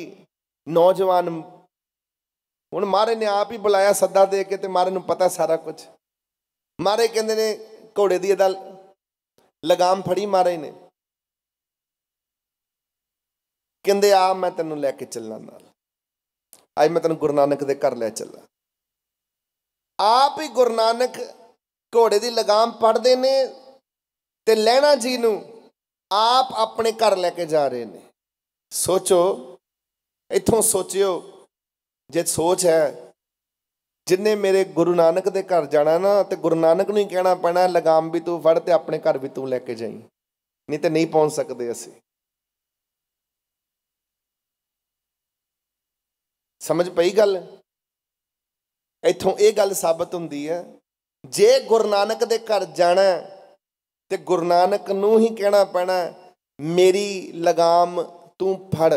ਨੌਜਵਾਨ ਹੁਣ ਮਾਰੇ ਨੇ ਆਪ ਹੀ ਬੁਲਾਇਆ ਸੱਦਾ ਦੇ ਕੇ ਤੇ ਮਾਰੇ ਨੂੰ ਪਤਾ ਸਾਰਾ ਕੁਝ ਮਾਰੇ ਕਹਿੰਦੇ ਨੇ ਘੋੜੇ ਦੀ ਇਹਦਾ ਲਗਾਮ ਫੜੀ ਮਾਰੇ ਨੇ ਕਹਿੰਦੇ ਆ ਮੈਂ ਤੈਨੂੰ ਲੈ ਕੇ ਚੱਲਣਾ ਨਾਲ ਅੱਜ ਮੈਂ ਤੈਨੂੰ ਗੁਰੂ ਨਾਨਕ ਦੇ ਘਰ ਲੈ ਚੱਲਾਂ ਆਪ ਹੀ ਗੁਰੂ ਨਾਨਕ ਘੋੜੇ ਦੀ ਲਗਾਮ ਫੜਦੇ ਨੇ ਤੇ ਲੈਣਾ ਜੀ ਨੂੰ ਆਪ ਆਪਣੇ ਘਰ ਲੈ ਕੇ ਜਾ ਰਹੇ ਨੇ ਸੋਚੋ ਇੱਥੋਂ ਸੋਚਿਓ ਜੇ ਸੋਚ ਹੈ ਜਿੰਨੇ ਮੇਰੇ ਗੁਰੂ ਨਾਨਕ ਦੇ ਘਰ ਜਾਣਾ ਨਾ ਤੇ ਗੁਰੂ ਨਾਨਕ ਨੂੰ ਹੀ ਕਹਿਣਾ ਪੈਣਾ ਲਗਾਮ ਵੀ ਤੂੰ ਫੜ ਤੇ ਆਪਣੇ ਘਰ ਵੀ ਤੂੰ ਲੈ ਕੇ ਜਾਈ ਨਹੀਂ ਤੇ ਨਹੀਂ ਪਹੁੰਚ ਸਕਦੇ ਅਸੀਂ ਸਮਝ ਪਈ ਗੱਲ ਇੱਥੋਂ ਇਹ ਗੱਲ ਸਾਬਤ ਹੁੰਦੀ ਹੈ ਜੇ ਗੁਰੂ ਨਾਨਕ ਦੇ ਘਰ ਜਾਣਾ ਤੇ ਗੁਰੂ ਨਾਨਕ ਨੂੰ ਹੀ ਕਹਿਣਾ ਪੈਣਾ ਮੇਰੀ ਲਗਾਮ ਤੂੰ ਫੜ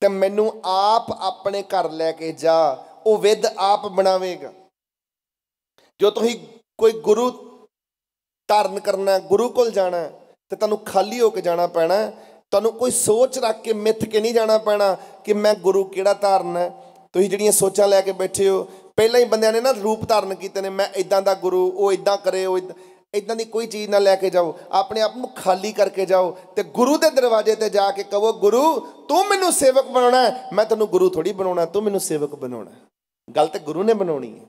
ਤੇ ਮੈਨੂੰ ਆਪ ਆਪਣੇ ਘਰ ਲੈ ਕੇ ਜਾ ਉਹ ਵਿਦ ਆਪ ਬਣਾਵੇਗਾ ਜੋ ਤੁਸੀਂ ਕੋਈ ਗੁਰੂ ਧਾਰਨ ਕਰਨਾ ਗੁਰੂ ਕੋਲ ਜਾਣਾ ਤੇ ਤੁਹਾਨੂੰ ਖਾਲੀ ਹੋ ਕੇ ਜਾਣਾ ਪੈਣਾ ਤੁਹਾਨੂੰ ਕੋਈ ਸੋਚ ਰੱਖ ਕੇ ਮਿੱਥ ਕੇ ਨਹੀਂ ਜਾਣਾ ਪੈਣਾ ਕਿ ਮੈਂ ਗੁਰੂ ਕਿਹੜਾ ਧਾਰਨਾ ਤੁਸੀਂ ਜਿਹੜੀਆਂ ਸੋਚਾਂ ਲੈ ਕੇ ਬੈਠੇ ਹੋ ਪਹਿਲਾਂ ਹੀ ਬੰਦਿਆਂ ਨੇ ਨਾ ਰੂਪ ਧਾਰਨ ਕੀਤੇ ਨੇ ਮੈਂ ਇਦਾਂ ਦਾ ਗੁਰੂ ਉਹ ਇਦਾਂ ਕਰੇ ਉਹ ਇਦਾਂ ਦੀ ਕੋਈ ਚੀਜ਼ ਨਾ ਲੈ ਕੇ ਜਾਓ ਆਪਣੇ ਆਪ ਨੂੰ ਖਾਲੀ ਕਰਕੇ ਜਾਓ ਤੇ ਗੁਰੂ ਦੇ ਦਰਵਾਜ਼ੇ ਤੇ ਜਾ ਕੇ ਕਹੋ ਗੁਰੂ ਤੂੰ ਮੈਨੂੰ ਸੇਵਕ ਬਣਾਉਣਾ ਮੈਂ ਤੈਨੂੰ ਗੁਰੂ ਥੋੜੀ ਬਣਾਉਣਾ ਤੂੰ ਮੈਨੂੰ ਸੇਵਕ ਬਣਾਉਣਾ ਗੱਲ ਤੇ ਗੁਰੂ ਨੇ ਬਣਾਉਣੀ ਹੈ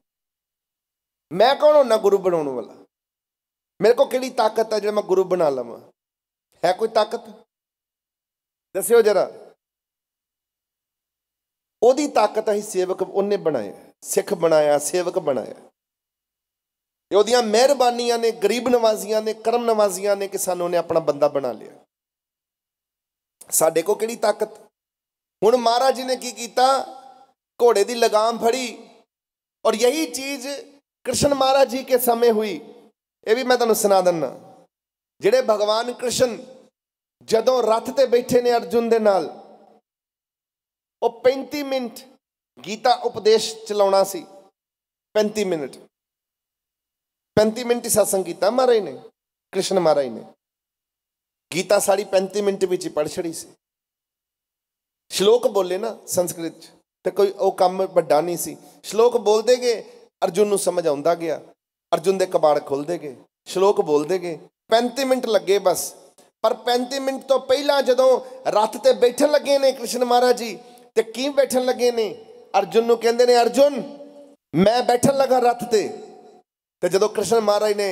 ਮੈਂ ਕੌਣ ਹਾਂ ਗੁਰੂ ਬਣਾਉਣ ਵਾਲਾ ਮੇਰੇ ਕੋਲ ਕਿਹੜੀ ਤਾਕਤ ਹੈ ਜਿਹੜਾ ਮੈਂ ਗੁਰੂ ਬਣਾ ਲਵਾਂ ਹੈ ਕੋਈ ਤਾਕਤ ਦੱਸਿਓ ਜਰਾ ਉਹਦੀ ਤਾਕਤ ਅਸੀਂ ਸੇਵਕ ਉਹਨੇ ਬਣਾਇਆ ਸਿੱਖ ਬਣਾਇਆ ਸੇਵਕ ਬਣਾਇਆ ਇਹ ਉਹਦੀਆਂ ਮਿਹਰਬਾਨੀਆਂ ਨੇ ਗਰੀਬ ਨਵਾਜ਼ੀਆਂ ਨੇ ਕਰਮ ਨਵਾਜ਼ੀਆਂ ਨੇ ਕਿ ਸਾਨੂੰ ਨੇ ਆਪਣਾ ਬੰਦਾ ਬਣਾ ਲਿਆ ਸਾਡੇ ਕੋ ਕਿਹੜੀ ਤਾਕਤ ਹੁਣ ਮਹਾਰਾਜ ਜੀ ਨੇ ਕੀ ਕੀਤਾ ਘੋੜੇ ਦੀ ਲਗਾਮ ਫੜੀ ਔਰ ਇਹੀ ਚੀਜ਼ ਕ੍ਰਿਸ਼ਨ ਮਹਾਰਾਜ ਜੀ ਕੇ ਸਮੇਂ ਹੋਈ ਇਹ ਵੀ ਮੈਂ ਤੁਹਾਨੂੰ ਸੁਣਾ ਦਿੰਨਾ ਜਿਹੜੇ ਭਗਵਾਨ ਕ੍ਰਿਸ਼ਨ ਜਦੋਂ ਰੱਥ ਤੇ ਬੈਠੇ ਨੇ ਅਰਜੁਨ ਦੇ ਨਾਲ ਉਹ 35 ਮਿੰਟ ਗੀਤਾ ਉਪਦੇਸ਼ ਚਲਾਉਣਾ ਸੀ 35 ਮਿੰਟ 35 ਮਿੰਟ ਹੀ satsang ਕੀਤਾ ਮਹਾਰਾਜ ਨੇ ਕ੍ਰਿਸ਼ਨ ਮਹਾਰਾਜ ਨੇ ਗੀਤਾ ਸਾਰੀ 35 ਮਿੰਟ ਵਿੱਚ ਹੀ ਪੜ੍ਹ ਛੜੀ ਸੀ ਸ਼ਲੋਕ ਬੋਲੇ ਨਾ ਸੰਸਕ੍ਰਿਤ ਚ ਤੇ ਕੋਈ ਉਹ ਕੰਮ ਵੱਡਾ ਨਹੀਂ ਸੀ ਸ਼ਲੋਕ ਬੋਲਦੇ ਗਏ ਅਰਜੁਨ ਨੂੰ ਸਮਝ ਆਉਂਦਾ ਗਿਆ ਅਰਜੁਨ ਦੇ ਕਬਾੜ ਖੁੱਲਦੇ ਗਏ ਸ਼ਲੋਕ ਬੋਲਦੇ ਗਏ 35 ਮਿੰਟ ਲੱਗੇ ਬਸ ਪਰ 35 ਮਿੰਟ ਤੋਂ ਪਹਿਲਾਂ ਜਦੋਂ ਰੱਥ ਤੇ ਬੈਠਣ ਲੱਗੇ ਨੇ ਕ੍ਰਿਸ਼ਨ ਮਹਾਰਾਜ ਜੀ ਤੇ ਕੀ ਬੈਠਣ ਲੱਗੇ ਨੇ ਅਰਜੁਨ ਨੂੰ ਕਹਿੰਦੇ ਨੇ ਅਰਜੁਨ ਮੈਂ ਬੈਠਣ ਲੱਗਾ ਰੱਥ ਤੇ ਤੇ ਜਦੋਂ ਕ੍ਰਿਸ਼ਨ ਮਹਾਰਾਜ ਨੇ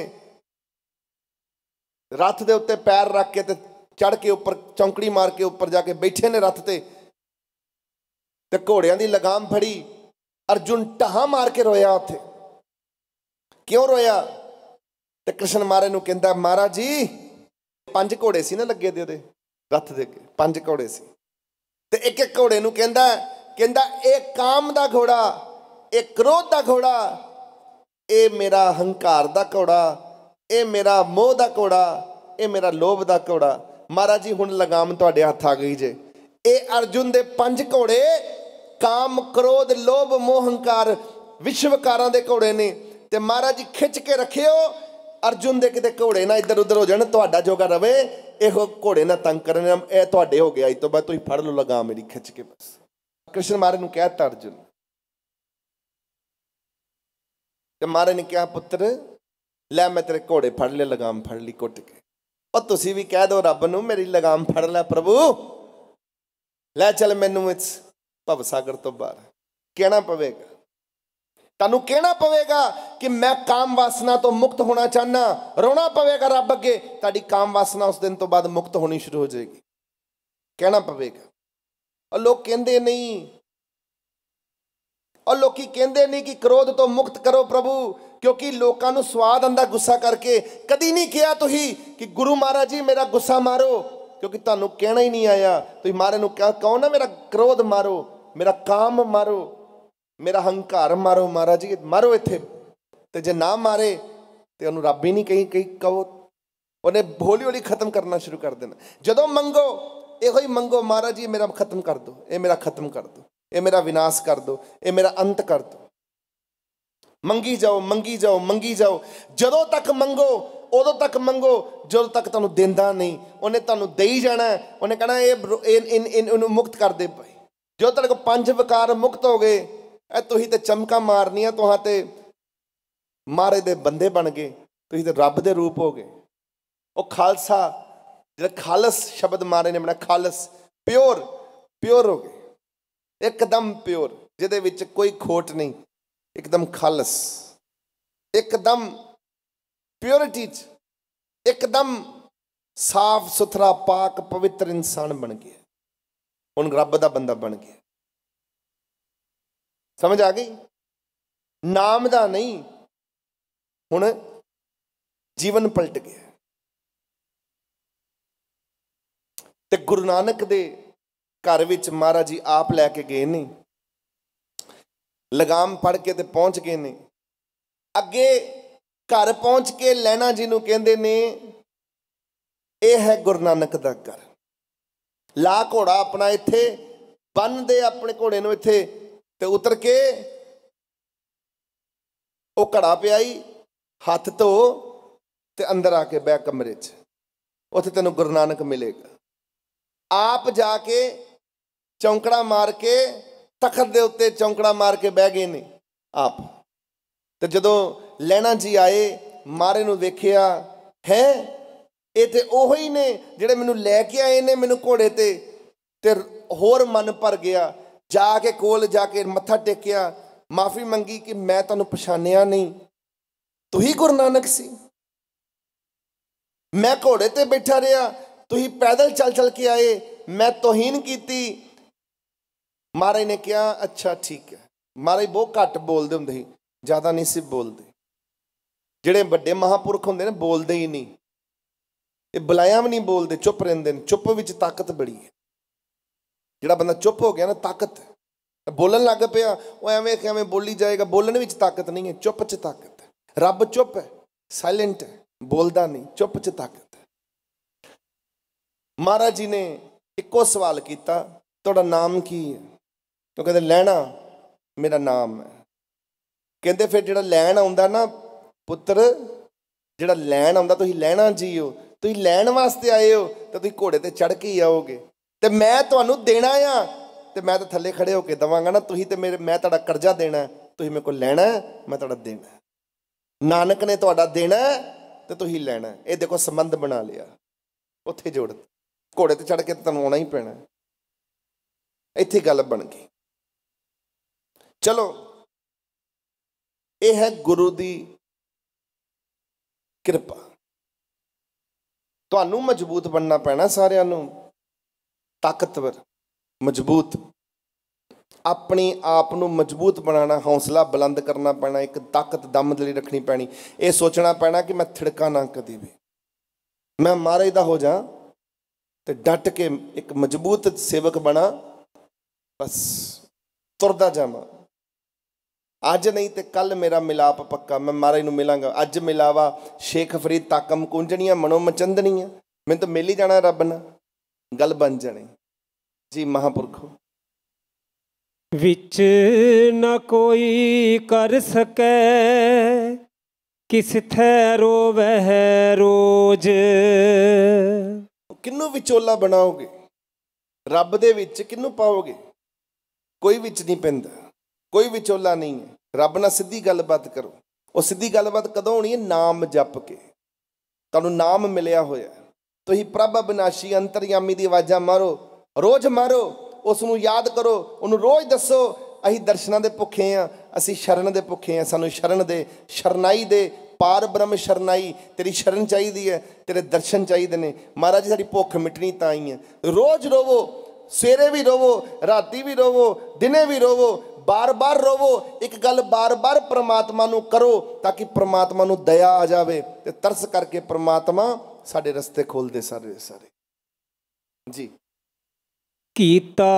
ਰੱਥ ਦੇ ਉੱਤੇ ਪੈਰ ਰੱਖ ਕੇ ਤੇ ਚੜ ਕੇ ਉੱਪਰ ਚੌਂਕੜੀ ਮਾਰ ਕੇ ਉੱਪਰ ਜਾ ਕੇ ਬੈਠੇ ਨੇ ਰੱਥ ਤੇ ਤੇ ਘੋੜਿਆਂ ਦੀ ਲਗਾਮ ਫੜੀ ਅਰਜੁਨ ਟਹਾ ਮਾਰ ਕੇ ਰੋਇਆ ਉੱਥੇ ਕਿਉਂ ਰੋਇਆ ਤੇ ਕ੍ਰਿਸ਼ਨ ਮਹਾਰਾਜ ਨੂੰ ਕਹਿੰਦਾ ਮਹਾਰਾਜ ਜੀ ਪੰਜ ਘੋੜੇ ਸੀ ਨਾ ਲੱਗੇ ਦੇ ਉਹਦੇ ਰੱਥ ਦੇ ਅੱਗੇ ਪੰਜ ਘੋੜੇ ਸੀ ਤੇ ਇੱਕ ਇੱਕ ਘੋੜੇ ਨੂੰ ਕਹਿੰਦਾ ਕਹਿੰਦਾ ਇਹ ਕਾਮ ਦਾ ਘੋੜਾ ਇਹ ਕ੍ਰੋਧ ਦਾ ਘੋੜਾ ਇਹ ਮੇਰਾ ਹੰਕਾਰ ਦਾ ਘੋੜਾ ਇਹ ਮੇਰਾ ਮੋਹ ਦਾ ਘੋੜਾ ਇਹ ਮੇਰਾ ਲੋਭ ਦਾ ਘੋੜਾ ਮਹਾਰਾਜ ਜੀ ਹੁਣ ਲਗਾਮ ਤੁਹਾਡੇ ਹੱਥ ਆ ਗਈ ਜੇ ਇਹ ਅਰਜੁਨ ਦੇ ਪੰਜ ਘੋੜੇ ਕਾਮ ਕ੍ਰੋਧ ਲੋਭ ਮੋਹ ਹੰਕਾਰ ਵਿਸ਼ਵਕਾਰਾਂ ਦੇ ਘੋੜੇ ਨੇ ਤੇ ਮਹਾਰਾਜ ਜੀ ਖਿੱਚ ਕੇ ਰੱਖਿਓ ਅਰਜੁਨ ਦੇ ਕਿਤੇ ਘੋੜੇ ਨਾ ਇੱਧਰ ਉੱਧਰ ਹੋ ਜਾਣ ਤੁਹਾਡਾ ਜੋਗਾ ਰਵੇ ਇਹੋ ਘੋੜੇ ਨਾ ਤੰਗ ਕਰਨ ਇਹ ਤੁਹਾਡੇ ਹੋ ਗਿਆ ਇਤੋਂ ਤੋਂ ਬਾਅਦ ਤੁਸੀਂ ਫੜ ਲਓ ਲਗਾਮ ਮੇਰੀ ਖਿੱਚ ਕੇ ਬਸ ਕ੍ਰਿਸ਼ਨ ਮਹਾਰਾਜ ਨੂੰ ਕਹਿਤਾ ਅਰਜੁਨ ਤੇ ਮਹਾਰਾਜ ਨੇ ਕਿਹਾ ਪੁੱਤਰ ਲੈ ਮੈਂ ਤੇਰੇ ਘੋੜੇ ਫੜ ਲੈ ਲਗਾਮ ਫੜ ਲਈ ਕੁੱਟ ਕੇ ਉਹ ਤੁਸੀਂ ਵੀ ਕਹਿ ਦਿਓ ਰੱਬ ਨੂੰ ਮੇਰੀ ਲਗਾਮ ਫੜ ਲੈ ਪ੍ਰਭੂ ਲੈ ਚੱਲ ਮੈਨੂੰ ਇਸ ਭਵ ਸਾਗਰ ਤੋਂ ਬਾਹਰ ਕਹਿਣਾ ਪਵੇਗਾ ਤੁਹਾਨੂੰ ਕਹਿਣਾ ਪਵੇਗਾ ਕਿ ਮੈਂ ਕਾਮ ਵਾਸਨਾ ਤੋਂ ਮੁਕਤ ਹੋਣਾ ਚਾਹਨਾ ਰੋਣਾ ਪਵੇਗਾ ਰੱਬ ਅੱਗੇ ਤੁਹਾਡੀ ਕਾਮ ਵਾਸਨਾ ਉਸ ਦਿਨ ਤੋਂ ਬਾਅਦ ਮੁਕਤ ਹੋਣੀ ਸ਼ੁਰੂ ਹੋ ਜਾਏਗੀ ਕਹਿਣਾ ਪਵੇਗਾ ਔਰ ਲੋਕ ਕਹਿੰਦੇ ਨਹੀਂ ਔਰ ਲੋਕੀ ਕਹਿੰਦੇ ਨਹੀਂ ਕਿ ਕ੍ਰੋਧ ਤੋਂ ਮੁਕਤ ਕਰੋ ਪ੍ਰਭੂ ਕਿਉਂਕਿ ਲੋਕਾਂ ਨੂੰ ਸਵਾਦ ਆਂਦਾ ਗੁੱਸਾ ਕਰਕੇ ਕਦੀ ਨਹੀਂ ਕਿਹਾ ਤੁਸੀਂ ਕਿ ਗੁਰੂ ਮਹਾਰਾਜ ਜੀ ਮੇਰਾ ਗੁੱਸਾ ਮਾਰੋ ਕਿਉਂਕਿ ਤੁਹਾਨੂੰ ਕਹਿਣਾ ਹੀ ਨਹੀਂ ਆਇਆ ਤੁਸੀਂ ਮਾਰੇ ਨੂੰ ਕਹੋ ਨਾ ਮੇਰਾ ਕ੍ਰੋਧ ਮਾਰੋ ਮੇਰਾ ਕਾਮ ਮਾਰੋ ਮੇਰਾ ਹੰਕਾਰ ਮਾਰੋ ਮਹਾਰਾਜ ਜੀ ਮਾਰੋ ਇੱਥੇ ਤੇ ਜੇ ਨਾ ਮਾਰੇ ਤੇ ਉਹਨੂੰ ਰੱਬ ਹੀ ਨਹੀਂ ਕਹੀ ਕਹੀ ਕਹੋ ਉਹਨੇ ਭੋਲੀ ਹੌਲੀ ਖਤਮ ਕਰਨਾ ਸ਼ੁਰੂ ਕਰ ਦੇਣਾ ਜਦੋਂ ਮੰਗੋ ਇਹੋ ਹੀ ਮੰਗੋ ਮਹਾਰਾਜ ਜੀ ਮੇਰਾ ਖਤਮ ਕਰ ਦਿਓ ਇਹ ਮੇਰਾ ਖਤਮ ਕਰ ਦਿਓ ਇਹ ਮੇਰਾ ਵਿਨਾਸ਼ ਕਰ ਦਿਓ ਇਹ ਮੇਰਾ ਅੰਤ ਕਰ ਦਿਓ ਮੰਗੀ ਜਾਓ ਮੰਗੀ ਜਾਓ ਮੰਗੀ ਜਾਓ ਜਦੋਂ ਤੱਕ ਮੰਗੋ ਉਦੋਂ ਤੱਕ ਮੰਗੋ ਜਦੋਂ ਤੱਕ ਤੁਹਾਨੂੰ ਦਿੰਦਾ ਨਹੀਂ ਉਹਨੇ ਤੁਹਾਨੂੰ ਦੇਈ ਜਾਣਾ ਉਹਨੇ ਕਹਣਾ ਇਹ ਇਹਨੂੰ ਮੁਕਤ ਕਰ ਦੇ ਭਾਈ ਜਦੋਂ ਤੱਕ ਪੰਜ ਵਿਕਾਰ ਮੁਕਤ ਹੋ ਗਏ ਇਹ ਤੁਸੀਂ ਤੇ ਚਮਕਾ ਆ ਤੁਹਾਂ ਤੇ ਮਾਰੇ ਦੇ ਬੰਦੇ ਬਣ ਗਏ ਤੁਸੀਂ ਤੇ ਰੱਬ ਦੇ ਰੂਪ ਹੋ ਗਏ ਉਹ ਖਾਲਸਾ ਜਿਹੜਾ ਖਾਲਸ ਸ਼ਬਦ ਮਾਰੇ ਨੇ ਬਣਾ ਖਾਲਸ ਪਿਓਰ ਪਿਓਰ ਹੋ ਗਏ ਇੱਕਦਮ ਪਿਓਰ ਜਿਹਦੇ ਵਿੱਚ ਕੋਈ ਖੋਟ ਨਹੀਂ ਇੱਕਦਮ ਖਾਲਸ ਇੱਕਦਮ ਪਿਓਰਿਟੀ ਚ ਇੱਕਦਮ ਸਾਫ ਸੁਥਰਾ ਪਾਕ ਪਵਿੱਤਰ ਇਨਸਾਨ ਬਣ ਗਿਆ ਹੁਣ ਰੱਬ ਦਾ ਬੰਦਾ ਬਣ ਗਿਆ ਸਮਝ ਆ ਗਈ ਨਾਮ ਦਾ ਨਹੀਂ ਹੁਣ ਜੀਵਨ ਪਲਟ ਗਿਆ ਤੇ ਗੁਰੂ ਨਾਨਕ ਦੇ ਘਰ ਵਿੱਚ ਮਹਾਰਾਜ ਜੀ ਆਪ ਲੈ ਕੇ ਗਏ ਨੇ ਲਗਾਮ ਪੜ ਕੇ ਤੇ ਪਹੁੰਚ ਗਏ ਨੇ ਅੱਗੇ ਘਰ ਪਹੁੰਚ ਕੇ ਲੈਣਾ ਜਿਹਨੂੰ ਕਹਿੰਦੇ ਨੇ ਇਹ ਹੈ ਗੁਰੂ ਨਾਨਕ ਦਾ ਘਰ ਲਾ ਘੋੜਾ ਆਪਣਾ ਇੱਥੇ ਬੰਨ ਦੇ ਆਪਣੇ ਘੋੜੇ ਨੂੰ ਇੱਥੇ ਤੇ ਉਤਰ ਕੇ ਉਹ ਘੜਾ ਪਿਆਈ ਹੱਥ ਧੋ ਤੇ ਅੰਦਰ ਆ ਕੇ ਬੈ ਕਮਰੇ 'ਚ ਉੱਥੇ ਤੈਨੂੰ ਗੁਰੂ ਨਾਨਕ ਮਿਲੇਗਾ ਆਪ ਜਾ ਕੇ ਚੌਂਕੜਾ ਮਾਰ ਕੇ ਤਖਤ ਦੇ ਉੱਤੇ ਚੌਂਕੜਾ ਮਾਰ ਕੇ ਬਹਿ ਗਏ ਨੇ ਆਪ ਤੇ ਜਦੋਂ ਲੈਣਾ ਜੀ ਆਏ ਮਾਰੇ ਨੂੰ ਵੇਖਿਆ ਹੈ ਇਹ ਤੇ ਉਹੋ ਹੀ ਨੇ ਜਿਹੜੇ ਮੈਨੂੰ ਲੈ ਕੇ ਆਏ ਨੇ ਮੈਨੂੰ ਘੋੜੇ ਤੇ ਤੇ ਹੋਰ ਮਨ ਭਰ ਗਿਆ ਜਾ ਕੇ ਕੋਲ ਜਾ ਕੇ ਮੱਥਾ ਟੇਕਿਆ ਮਾਫੀ ਮੰਗੀ ਕਿ ਮੈਂ ਤੁਹਾਨੂੰ ਪਛਾਣਿਆ ਨਹੀਂ ਤੁਸੀਂ ਗੁਰੂ ਨਾਨਕ ਸੀ ਮੈਂ ਘੋੜੇ ਤੇ ਬੈਠਾ ਰਿਹਾ ਤੁਸੀਂ ਪੈਦਲ ਚੱਲ ਚੱਲ ਕੇ ਆਏ ਮੈਂ ਤੋਹੀਨ ਕੀਤੀ ਮਹਾਰਾਜ ਨੇ ਕਿਹਾ ਅੱਛਾ ਠੀਕ ਹੈ ਮਹਾਰਾਜ ਬਹੁਤ ਘੱਟ ਬੋਲਦੇ ਹੁੰਦੇ ਸੀ ਜ਼ਿਆਦਾ ਨਹੀਂ ਸੀ ਬੋਲਦੇ ਜਿਹੜੇ ਵੱਡੇ ਮਹਾਪੁਰਖ ਹੁੰਦੇ ਨੇ ਬੋਲਦੇ ਹੀ ਨਹੀਂ ਇਹ ਬੁਲਾਇਆ ਵੀ ਨਹੀਂ ਬੋਲਦੇ ਚੁੱਪ ਰਹਿੰਦੇ ਨੇ ਚੁੱਪ ਵਿੱਚ ਤਾਕਤ ਬੜੀ ਹੈ ਜਿਹੜਾ ਬੰਦਾ ਚੁੱਪ ਹੋ ਗਿਆ ਨਾ ਤਾਕਤ ਬੋਲਣ ਲੱਗ ਪਿਆ ਉਹ ਐਵੇਂ ਐਵੇਂ ਬੋਲੀ ਜਾਏਗਾ ਬੋਲਣ ਵਿੱਚ ਤਾਕਤ ਨਹੀਂ ਹੈ ਚੁੱਪ 'ਚ ਤਾਕਤ ਹੈ ਰੱਬ ਚੁੱਪ ਹੈ ਸਾਇਲੈਂਟ ਹੈ ਬੋਲਦਾ ਨਹੀਂ ਚੁੱਪ 'ਚ ਤਾਕਤ ਹੈ ਮਹਾਰਾਜ ਜੀ ਨੇ ਇੱਕੋ ਸਵਾਲ ਕੀਤਾ ਤੁਹਾਡਾ ਨਾਮ ਕੀ ਹੈ ਉਹ ਕਹਿੰਦੇ ਲੈਣਾ ਮੇਰਾ ਨਾਮ ਹੈ ਕਹਿੰਦੇ ਫਿਰ ਜਿਹੜਾ ਲੈਣ ਆਉਂਦਾ ਨਾ ਪੁੱਤਰ ਜਿਹੜਾ ਲੈਣ ਆਉਂਦਾ ਤੁਸੀਂ ਲੈਣਾ ਜੀਓ ਤੁਸੀਂ ਲੈਣ ਵਾਸਤੇ ਆਏ ਹੋ ਤਾਂ ਤੁਸੀਂ ਘੋੜੇ ਤੇ ਚੜ ਕੇ ਆਓਗੇ ਤੇ ਮੈਂ ਤੁਹਾਨੂੰ ਦੇਣਾ ਆ ਤੇ ਮੈਂ ਤਾਂ ਥੱਲੇ ਖੜੇ ਹੋ ਕੇ ਦਵਾਂਗਾ ਨਾ ਤੁਸੀਂ ਤੇ ਮੇਰੇ ਮੈਂ ਤੁਹਾਡਾ ਕਰਜ਼ਾ ਦੇਣਾ ਤੁਸੀਂ ਮੇਰੇ ਕੋਲ ਲੈਣਾ ਮੈਂ ਤੁਹਾਡਾ ਦੇਣਾ ਨਾਨਕ ਨੇ ਤੁਹਾਡਾ ਦੇਣਾ ਤੇ ਤੁਸੀਂ ਲੈਣਾ ਇਹ ਦੇਖੋ ਸੰਬੰਧ ਬਣਾ ਲਿਆ ਉੱਥੇ ਜੋੜਤਾ ਘੋੜੇ ਤੇ ਚੜ ਕੇ ਤੈਨੂੰ ਆਉਣਾ ਹੀ ਪੈਣਾ ਇੱਥੇ ਗੱਲ ਬਣ ਗਈ ਚਲੋ ਇਹ ਹੈ ਗੁਰੂ ਦੀ ਕਿਰਪਾ ਤੁਹਾਨੂੰ ਮਜ਼ਬੂਤ ਬਣਨਾ ਪੈਣਾ ਸਾਰਿਆਂ ਨੂੰ ਤਾਕਤਵਰ ਮਜ਼ਬੂਤ ਆਪਣੇ ਆਪ ਨੂੰ ਮਜ਼ਬੂਤ ਬਣਾਉਣਾ ਹੌਸਲਾ ਬੁਲੰਦ ਕਰਨਾ ਪੈਣਾ ਇੱਕ ਤਾਕਤ ਦਮ ਦੇ ਲਈ ਰੱਖਣੀ ਪੈਣੀ ਇਹ ਸੋਚਣਾ ਪੈਣਾ ਕਿ ਮੈਂ ਥਿੜਕਾ ਨਾ ਕਦੀ ਵੀ ਮੈਂ ਮਾਰੇ ਦਾ ਹੋ ਜਾ ਤੇ ਡਟ ਕੇ ਇੱਕ ਮਜ਼ਬੂਤ ਸੇਵਕ ਬਣਾ ਬਸ ਤੁਰਦਾ ਜਾਵਾਂ ਅੱਜ ਨਹੀਂ ਤੇ ਕੱਲ ਮੇਰਾ ਮਿਲਾਪ ਪੱਕਾ ਮੈਂ ਮਹਾਰਾਜ ਨੂੰ ਮਿਲਾਂਗਾ ਅੱਜ ਮਿਲਾਵਾ ਸ਼ੇਖ ਫਰੀਦ ਤਾਕਮ ਕੁੰਜਣੀਆਂ ਮਨੋ ਮਚੰਦਣੀਆਂ ਮੈਂ ਤਾਂ ਮਿਲ ਹੀ ਜਾਣਾ ਰੱਬ ਨਾਲ ਗੱਲ ਬਣ ਜਾਣੀ ਜੀ ਮਹਾਪੁਰਖੋ ਵਿੱਚ ਨਾ ਕੋਈ ਕਰ ਸਕੈ ਕਿਸ ਥੈ ਰੋਵਹਿ ਰੋਜ ਕਿੰਨੂੰ ਵਿਚੋਲਾ ਬਣਾਓਗੇ ਰੱਬ ਦੇ ਵਿੱਚ ਕਿੰਨੂੰ ਪਾਓਗੇ ਕੋਈ ਵਿੱਚ ਨਹੀਂ ਪੈਂਦਾ ਕੋਈ ਵਿਚੋਲਾ ਨਹੀਂ ਹੈ ਰੱਬ ਨਾਲ ਸਿੱਧੀ ਗੱਲਬਾਤ ਕਰੋ ਉਹ ਸਿੱਧੀ ਗੱਲਬਾਤ ਕਦੋਂ ਹੋਣੀ ਹੈ ਨਾਮ ਜਪ ਕੇ ਤੁਹਾਨੂੰ ਨਾਮ ਮਿਲਿਆ ਹੋਇਆ ਤੁਸੀਂ ਪ੍ਰਭ ਅਬਨਾਸ਼ੀ ਅੰਤਰਯਾਮੀ ਦੀ ਆਵਾਜ਼ਾਂ ਮਾਰੋ ਰੋਜ਼ ਮਾਰੋ ਉਸ ਨੂੰ ਯਾਦ ਕਰੋ ਉਹਨੂੰ ਰੋਜ਼ ਦੱਸੋ ਅਸੀਂ ਦਰਸ਼ਨਾਂ ਦੇ ਭੁੱਖੇ ਆ ਅਸੀਂ ਸ਼ਰਨ ਦੇ ਭੁੱਖੇ ਆ ਸਾਨੂੰ ਸ਼ਰਨ ਦੇ ਸ਼ਰਨਾਈ ਦੇ ਪਾਰ ਬ੍ਰਹਮ ਸ਼ਰਨਾਈ ਤੇਰੀ ਸ਼ਰਨ ਚਾਹੀਦੀ ਹੈ ਤੇਰੇ ਦਰਸ਼ਨ ਚਾਹੀਦੇ ਨੇ ਮਹਾਰਾਜ ਸਾਡੀ ਭੁੱਖ ਮਿਟਣੀ ਤਾਂ ਹੀ ਹੈ ਰੋਜ਼ ਰੋਵੋ ਸਵੇਰੇ ਵੀ ਰੋਵੋ ਰਾਤੀ ਵੀ ਰੋਵੋ ਦਿਨੇ ਵੀ ਰੋਵੋ ਬਾਰ-ਬਾਰ ਰੋਵੋ ਇੱਕ ਗੱਲ ਬਾਰ-ਬਾਰ ਪ੍ਰਮਾਤਮਾ ਨੂੰ ਕਰੋ ਤਾਂ ਕਿ ਪ੍ਰਮਾਤਮਾ ਨੂੰ ਦਇਆ ਆ ਜਾਵੇ ਤੇ ਤਰਸ ਕਰਕੇ ਪ੍ਰਮਾਤਮਾ ਸਾਡੇ ਰਸਤੇ ਖੋਲਦੇ ਸਾਰੇ ਸਾਰੇ ਜੀ ਕੀਤਾ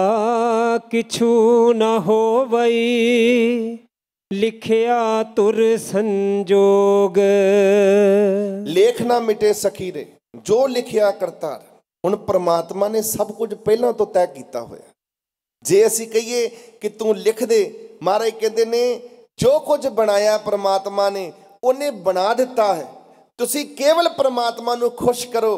ਕਿਛੂ ਨਾ ਹੋਵਈ ਲਿਖਿਆ ਤੁਰ ਸੰਜੋਗ ਲੇਖ ਨਾ ਮਿਟੇ ਸਖੀ ਦੇ ਜੋ ਲਿਖਿਆ ਕਰਤਾ ਹੁਣ ਪ੍ਰਮਾਤਮਾ ਨੇ ਸਭ ਕੁਝ ਪਹਿਲਾਂ ਤੋਂ ਤੈਅ ਕੀਤਾ ਹੋਇਆ ਜੇ ਅਸੀਂ ਕਹੀਏ ਕਿ ਤੂੰ ਲਿਖ ਦੇ ਮਹਾਰਾਜ ਕਹਿੰਦੇ ਨੇ ਜੋ ਕੁਝ ਬਣਾਇਆ ਪ੍ਰਮਾਤਮਾ ਨੇ ਉਹਨੇ ਬਣਾ ਦਿੱਤਾ ਹੈ ਤੁਸੀਂ ਕੇਵਲ ਪ੍ਰਮਾਤਮਾ ਨੂੰ ਖੁਸ਼ ਕਰੋ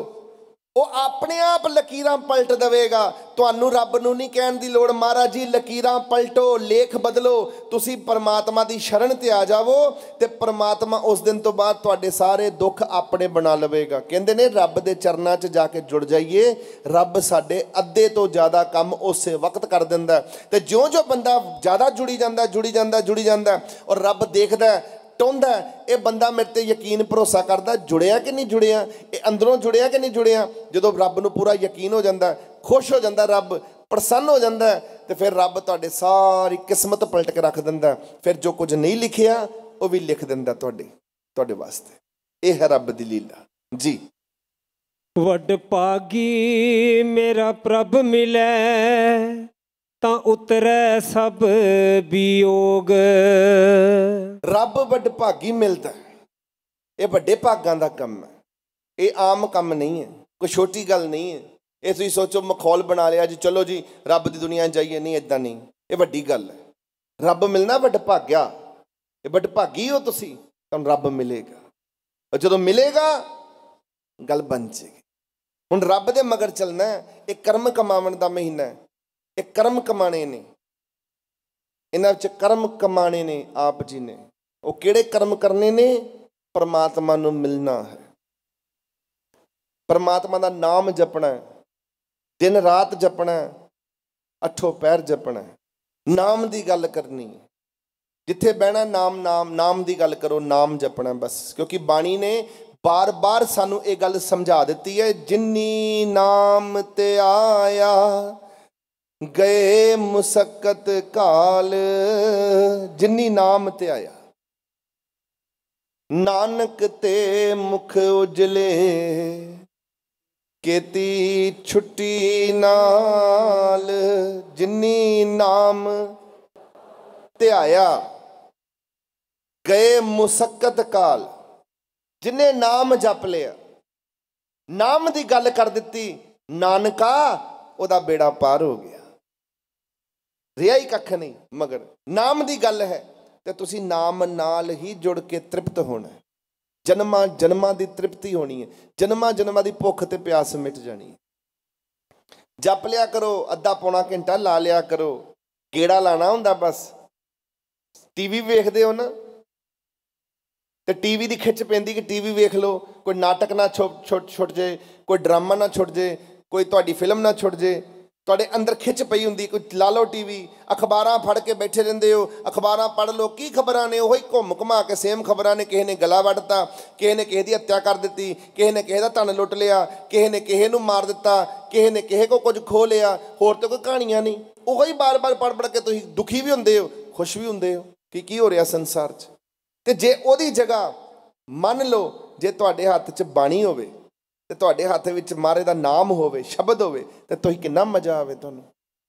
ਉਹ ਆਪਣੇ ਆਪ ਲਕੀਰਾਂ ਪਲਟ ਦੇਵੇਗਾ ਤੁਹਾਨੂੰ ਰੱਬ ਨੂੰ ਨਹੀਂ ਕਹਿਣ ਦੀ ਲੋੜ ਮਹਾਰਾਜ ਜੀ ਲਕੀਰਾਂ ਪਲਟੋ ਲੇਖ ਬਦਲੋ ਤੁਸੀਂ ਪਰਮਾਤਮਾ ਦੀ ਸ਼ਰਨ ਤੇ ਆ ਜਾਵੋ ਤੇ ਪਰਮਾਤਮਾ ਉਸ ਦਿਨ ਤੋਂ ਬਾਅਦ ਤੁਹਾਡੇ ਸਾਰੇ ਦੁੱਖ ਆਪਣੇ ਬਣਾ ਲਵੇਗਾ ਕਹਿੰਦੇ ਨੇ ਰੱਬ ਦੇ ਚਰਨਾਂ 'ਚ ਜਾ ਕੇ ਜੁੜ ਜਾਈਏ ਰੱਬ ਸਾਡੇ ਅੱਧੇ ਤੋਂ ਜ਼ਿਆਦਾ ਕੰਮ ਉਸੇ ਵਕਤ ਕਰ ਦਿੰਦਾ ਤੇ ਜਿਉਂ-ਜਿਉਂ ਬੰਦਾ ਜ਼ਿਆਦਾ ਜੁੜੀ ਜਾਂਦਾ ਜੁੜੀ ਜਾਂਦਾ ਜੁੜੀ ਜਾਂਦਾ ਔਰ ਰੱਬ ਦੇਖਦਾ ਟੋਂਦਾ ਇਹ ਬੰਦਾ ਮੇਰੇ ਤੇ ਯਕੀਨ ਭਰੋਸਾ ਕਰਦਾ ਜੁੜਿਆ ਕਿ ਨਹੀਂ ਜੁੜਿਆ ਇਹ ਅੰਦਰੋਂ ਜੁੜਿਆ ਕਿ ਨਹੀਂ ਜੁੜਿਆ ਜਦੋਂ ਰੱਬ ਨੂੰ ਪੂਰਾ ਯਕੀਨ ਹੋ ਜਾਂਦਾ ਖੁਸ਼ ਹੋ ਜਾਂਦਾ ਰੱਬ ਪ੍ਰਸੰਨ ਹੋ ਜਾਂਦਾ ਤੇ ਫਿਰ ਰੱਬ ਤੁਹਾਡੇ ਸਾਰੀ ਕਿਸਮਤ ਪਲਟ ਕੇ ਰੱਖ ਦਿੰਦਾ ਫਿਰ ਜੋ ਕੁਝ ਨਹੀਂ ਲਿਖਿਆ ਉਹ ਵੀ ਲਿਖ ਦਿੰਦਾ ਤੁਹਾਡੇ ਤੁਹਾਡੇ ਵਾਸਤੇ ਇਹ ਹੈ ਰੱਬ ਦੀ ਲੀਲਾ ਜੀ ਵੱਡ ਪਾਗੀ ਮੇਰਾ ਪ੍ਰਭ ਮਿਲੈ ਤਾਂ ਉਤਰੈ ਸਭ ਵਿਯੋਗ ਰੱਬ ਵੱਡ ਭਾਗੀ ਮਿਲਦਾ ਇਹ ਵੱਡੇ ਭਾਗਾਂ ਦਾ ਕੰਮ ਹੈ ਇਹ ਆਮ ਕੰਮ ਨਹੀਂ ਹੈ ਕੋਈ ਛੋਟੀ ਗੱਲ ਨਹੀਂ ਹੈ ਇਹ ਤੁਸੀਂ ਸੋਚੋ ਮਖੌਲ ਬਣਾ ਲਿਆ ਜੀ ਚਲੋ ਜੀ ਰੱਬ ਦੀ ਦੁਨੀਆ ਜਾਈਏ ਨਹੀਂ ਇਦਾਂ ਨਹੀਂ ਇਹ ਵੱਡੀ ਗੱਲ ਹੈ ਰੱਬ ਮਿਲਣਾ ਵੱਡ ਭਾਗਿਆ ਇਹ ਵੱਡ ਭਾਗੀ ਹੋ ਤੁਸੀਂ ਤੁਹਾਨੂੰ ਰੱਬ ਮਿਲੇਗਾ ਔਰ ਜਦੋਂ ਮਿਲੇਗਾ ਗੱਲ ਬਣ ਜੇਗੀ ਹੁਣ ਰੱਬ ਦੇ ਮਗਰ ਚੱਲਣਾ ਇਹ ਕਰਮ ਕਮਾਉਣ ਦਾ ਮਹੀਨਾ ਹੈ ਇਹ ਕਰਮ ਕਮਾਣੇ ਨੇ ਇਹਨਾਂ ਵਿੱਚ ਕਰਮ ਕਮਾਣੇ ਨੇ ਆਪ ਜੀ ਨੇ ਉਹ ਕਿਹੜੇ ਕਰਮ ਕਰਨੇ ਨੇ ਪਰਮਾਤਮਾ ਨੂੰ ਮਿਲਣਾ ਹੈ ਪਰਮਾਤਮਾ ਦਾ ਨਾਮ ਜਪਣਾ ਦਿਨ ਰਾਤ ਜਪਣਾ ਅਠੋ ਪੈਰ ਜਪਣਾ ਨਾਮ ਦੀ ਗੱਲ ਕਰਨੀ ਹੈ ਜਿੱਥੇ ਬਹਿਣਾ ਨਾਮ ਨਾਮ ਨਾਮ ਦੀ ਗੱਲ ਕਰੋ ਨਾਮ ਜਪਣਾ ਬਸ ਕਿਉਂਕਿ ਬਾਣੀ ਨੇ ਬਾਰ-ਬਾਰ ਸਾਨੂੰ ਇਹ ਗੱਲ ਸਮਝਾ ਦਿੱਤੀ ਹੈ ਜਿਨੀ ਨਾਮ ਤੇ ਆਇਆ ਗਏ ਮੁਸਕਤ ਕਾਲ ਜਿਨੀ ਨਾਮ ਤੇ ਆਇਆ ਨਾਨਕ ਤੇ ਮੁਖ ਉਜਲੇ ਕੀਤੀ ਛੁੱਟੀ ਨਾਲ ਜਿਨੀ ਨਾਮ ਤੇ ਆਇਆ ਗਏ ਮੁਸਕਤ ਕਾਲ ਜਿਨੇ ਨਾਮ ਜਪ ਲਿਆ ਨਾਮ ਦੀ ਗੱਲ ਕਰ ਦਿੱਤੀ ਨਾਨਕਾ ਉਹਦਾ ਬੇੜਾ ਪਾਰ ਹੋ ਗਿਆ ਰਿਹਾ ਹੀ ਕੱਖ ਨਹੀਂ ਮਗਰ ਨਾਮ ਦੀ ਗੱਲ ਹੈ ਤੇ ਤੁਸੀਂ ਨਾਮ ਨਾਲ ਹੀ ਜੁੜ ਕੇ ਤ੍ਰਿਪਤ ਹੋਣਾ ਹੈ ਜਨਮਾਂ ਜਨਮਾਂ ਦੀ ਤ੍ਰਿਪਤੀ ਹੋਣੀ ਹੈ ਜਨਮਾਂ ਜਨਮਾਂ ਦੀ ਭੁੱਖ ਤੇ ਪਿਆਸ ਮਿਟ ਜਾਣੀ ਹੈ ਜਪ ਲਿਆ ਕਰੋ ਅੱਧਾ ਪੌਣਾ ਘੰਟਾ ਲਾ ਲਿਆ ਕਰੋ ਕਿਹੜਾ ਲਾਣਾ ਹੁੰਦਾ ਬਸ ਟੀਵੀ ਵੇਖਦੇ ਹੋ ਨਾ ਤੇ ਟੀਵੀ ਦੀ ਖਿੱਚ ਪੈਂਦੀ ਕਿ ਟੀਵੀ ਵੇਖ ਲਓ ਕੋਈ ਨਾਟਕ ਨਾ ਛੁੱਟ ਛੁੱਟ ਜੇ ਕੋਈ ਡਰਾਮਾ ਨਾ ਛੁੱਟ ਜੇ ਕੋਈ ਤੁਹਾਡੀ ਫਿਲਮ ਨਾ ਛੁੱਟ ਜੇ ਤੁਹਾਡੇ ਅੰਦਰ ਖਿੱਚ ਪਈ ਹੁੰਦੀ ਕੋਈ ਲਾ ਟੀਵੀ ਅਖਬਾਰਾਂ ਫੜ ਕੇ ਬੈਠੇ ਰਹਿੰਦੇ ਹੋ ਅਖਬਾਰਾਂ ਪੜ ਲਓ ਕੀ ਖਬਰਾਂ ਨੇ ਉਹੀ ਘੁੰਮ ਘੁਮਾ ਕੇ ਸੇਮ ਖਬਰਾਂ ਨੇ ਕਿਸੇ ਨੇ ਗਲਾ ਵੱਢਤਾ ਕਿਸੇ ਨੇ ਕਿਸੇ ਦੀ ਹੱਤਿਆ ਕਰ ਦਿੱਤੀ ਕਿਸੇ ਨੇ ਕਿਸੇ ਦਾ ਧਨ ਲੁੱਟ ਲਿਆ ਕਿਸੇ ਨੇ ਕਿਸੇ ਨੂੰ ਮਾਰ ਦਿੱਤਾ ਕਿਸੇ ਨੇ ਕਿਸੇ ਕੋ ਕੁਝ ਖੋ ਲਿਆ ਹੋਰ ਤੇ ਕੋਈ ਕਹਾਣੀਆਂ ਨਹੀਂ ਉਹੀ ਬਾਰ-ਬਾਰ ਪੜ ਪੜ ਕੇ ਤੁਸੀਂ ਦੁਖੀ ਵੀ ਹੁੰਦੇ ਹੋ ਖੁਸ਼ ਵੀ ਹੁੰਦੇ ਹੋ ਕਿ ਕੀ ਹੋ ਰਿਹਾ ਸੰਸਾਰ 'ਚ ਤੇ ਜੇ ਉਹਦੀ ਜਗ੍ਹਾ ਮੰਨ ਲਓ ਜੇ ਤੁਹਾਡੇ ਹੱਥ 'ਚ ਬਾਣੀ ਹੋਵੇ ਤੇ ਤੁਹਾਡੇ ਹੱਥ ਵਿੱਚ ਮਾਰੇ ਦਾ ਨਾਮ ਹੋਵੇ ਸ਼ਬਦ ਹੋਵੇ ਤੇ ਤੁਸੀਂ ਕਿੰਨਾ ਮਜ਼ਾ ਆਵੇ ਤੁਹਾਨੂੰ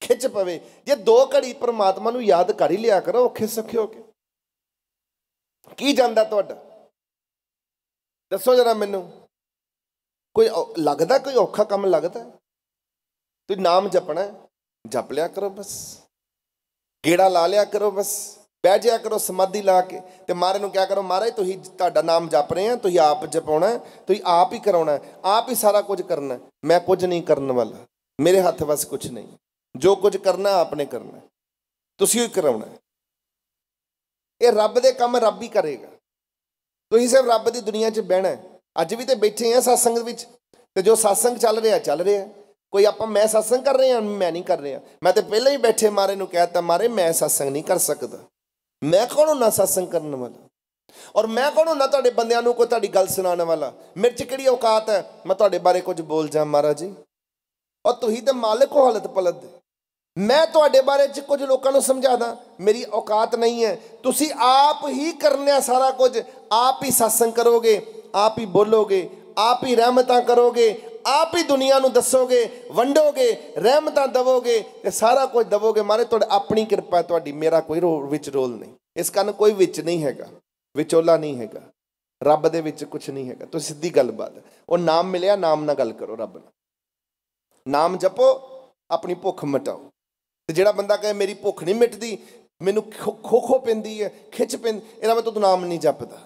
ਖਿੱਚ ਪਵੇ ਜੇ ਦੋ ਘੜੀ ਪਰਮਾਤਮਾ ਨੂੰ ਯਾਦ ਕਰ ਹੀ ਲਿਆ ਕਰੋ ਔਖੇ ਸਖੇ ਹੋ ਕੇ ਕੀ ਜਾਂਦਾ ਤੁਹਾਡਾ ਦੱਸੋ ਜਰਾ ਮੈਨੂੰ ਕੋਈ ਲੱਗਦਾ ਕੋਈ ਔਖਾ ਕੰਮ ਲੱਗਦਾ ਤੁਸੀਂ ਨਾਮ ਜਪਣਾ ਜਪ ਲਿਆ ਕਰੋ ਬਸ ਕਿਹੜਾ ਲਾ ਲਿਆ ਕਰੋ ਬਸ ਬਹਿ ਜਾਇਆ ਕਰੋ ਸਮਾਧੀ ਲਾ ਕੇ ਤੇ ਮਾਰੇ ਨੂੰ ਕਿਹਾ ਕਰੋ ਮਹਾਰਾਜ ਤੁਸੀਂ ਤੁਹਾਡਾ ਨਾਮ ਜਪ ਰਹੇ ਆ ਤੁਸੀਂ ਆਪ ਜਪਾਉਣਾ ਤੁਸੀਂ ਆਪ ਹੀ ਕਰਾਉਣਾ ਆਪ ਹੀ ਸਾਰਾ ਕੁਝ ਕਰਨਾ ਮੈਂ ਕੁਝ ਨਹੀਂ ਕਰਨ ਵਾਲਾ ਮੇਰੇ ਹੱਥ ਵਸ ਕੁਝ ਨਹੀਂ ਜੋ ਕੁਝ ਕਰਨਾ ਆਪਨੇ ਕਰਨਾ ਤੁਸੀਂ ਹੀ ਕਰਾਉਣਾ ਇਹ ਰੱਬ ਦੇ ਕੰਮ ਰੱਬ ਹੀ ਕਰੇਗਾ ਤੁਸੀਂ ਸਿਰਫ ਰੱਬ ਦੀ ਦੁਨੀਆ 'ਚ ਬਹਿਣਾ ਅੱਜ ਵੀ ਤੇ ਬੈਠੇ ਆ satsang ਵਿੱਚ ਤੇ ਜੋ ਸਤਸੰਗ ਚੱਲ ਰਿਹਾ ਚੱਲ ਰਿਹਾ ਕੋਈ ਆਪਾਂ ਮੈਂ ਸਤਸੰਗ ਕਰ ਰਹੇ ਆ ਮੈਂ ਨਹੀਂ ਕਰ ਰਿਹਾ ਮੈਂ ਤੇ ਪਹਿਲਾਂ ਹੀ ਬੈਠੇ ਮਾਰੇ ਨੂੰ ਕਹਿਤਾ ਮਾਰੇ ਮੈਂ ਸਤਸੰਗ ਨਹੀਂ ਕਰ ਸਕਦਾ ਮੈਂ ਕੌਣ ਹਾਂ ਸਾਸੰਗ ਕਰਨ ਵਾਲਾ ਔਰ ਮੈਂ ਕੌਣ ਹਾਂ ਤੁਹਾਡੇ ਬੰਦਿਆਂ ਨੂੰ ਕੋਈ ਤੁਹਾਡੀ ਗੱਲ ਸੁਣਾਉਣ ਵਾਲਾ ਮੇਰੇ 'ਚ ਕਿਹੜੀ ਔਕਾਤ ਹੈ ਮੈਂ ਤੁਹਾਡੇ ਬਾਰੇ ਕੁਝ ਬੋਲ ਜਾ ਮਹਾਰਾਜ ਜੀ ਔਰ ਤੁਸੀਂ ਤੇ ਮਾਲਕ ਹੋ ਹਾਲਤ ਪਲਤ ਮੈਂ ਤੁਹਾਡੇ ਬਾਰੇ 'ਚ ਕੁਝ ਲੋਕਾਂ ਨੂੰ ਸਮਝਾਦਾ ਮੇਰੀ ਔਕਾਤ ਨਹੀਂ ਹੈ ਤੁਸੀਂ ਆਪ ਹੀ ਕਰਨਿਆ ਸਾਰਾ ਕੁਝ ਆਪ ਹੀ ਸਾਸੰਗ ਕਰੋਗੇ ਆਪ ਹੀ ਬੋਲੋਗੇ ਆਪ ਹੀ ਰਹਿਮਤਾਂ ਕਰੋਗੇ ਆਪ ਹੀ ਦੁਨੀਆ ਨੂੰ ਦੱਸੋਗੇ ਵੰਡੋਗੇ ਰਹਿਮਤਾਂ ਦਵੋਗੇ ਤੇ ਸਾਰਾ ਕੁਝ ਦਵੋਗੇ ਮਾਰੇ ਤੁਹਾਡੇ ਆਪਣੀ ਕਿਰਪਾ ਤੁਹਾਡੀ ਮੇਰਾ ਕੋਈ ਰੋਲ ਵਿੱਚ ਰੋਲ ਨਹੀਂ ਇਸ ਕੰਨ ਕੋਈ ਵਿੱਚ ਨਹੀਂ ਹੈਗਾ ਵਿਚੋਲਾ ਨਹੀਂ ਹੈਗਾ ਰੱਬ ਦੇ ਵਿੱਚ ਕੁਝ ਨਹੀਂ ਹੈਗਾ ਤੁਸੀਂ ਸਿੱਧੀ ਗੱਲਬਾਤ ਉਹ ਨਾਮ ਮਿਲਿਆ ਨਾਮ ਨਾਲ ਗੱਲ ਕਰੋ ਰੱਬ ਨਾਲ ਨਾਮ ਜਪੋ ਆਪਣੀ ਭੁੱਖ ਮਟਾਓ ਤੇ ਜਿਹੜਾ ਬੰਦਾ ਕਹੇ ਮੇਰੀ ਭੁੱਖ ਨਹੀਂ ਮਿਟਦੀ ਮੈਨੂੰ ਖੋਖੋ ਪੈਂਦੀ ਹੈ ਖਿੱਚ ਪੈਂਦੀ ਇਹਦਾ ਮਤਲਬ ਤੂੰ ਨਾਮ ਨਹੀਂ ਜਪਦਾ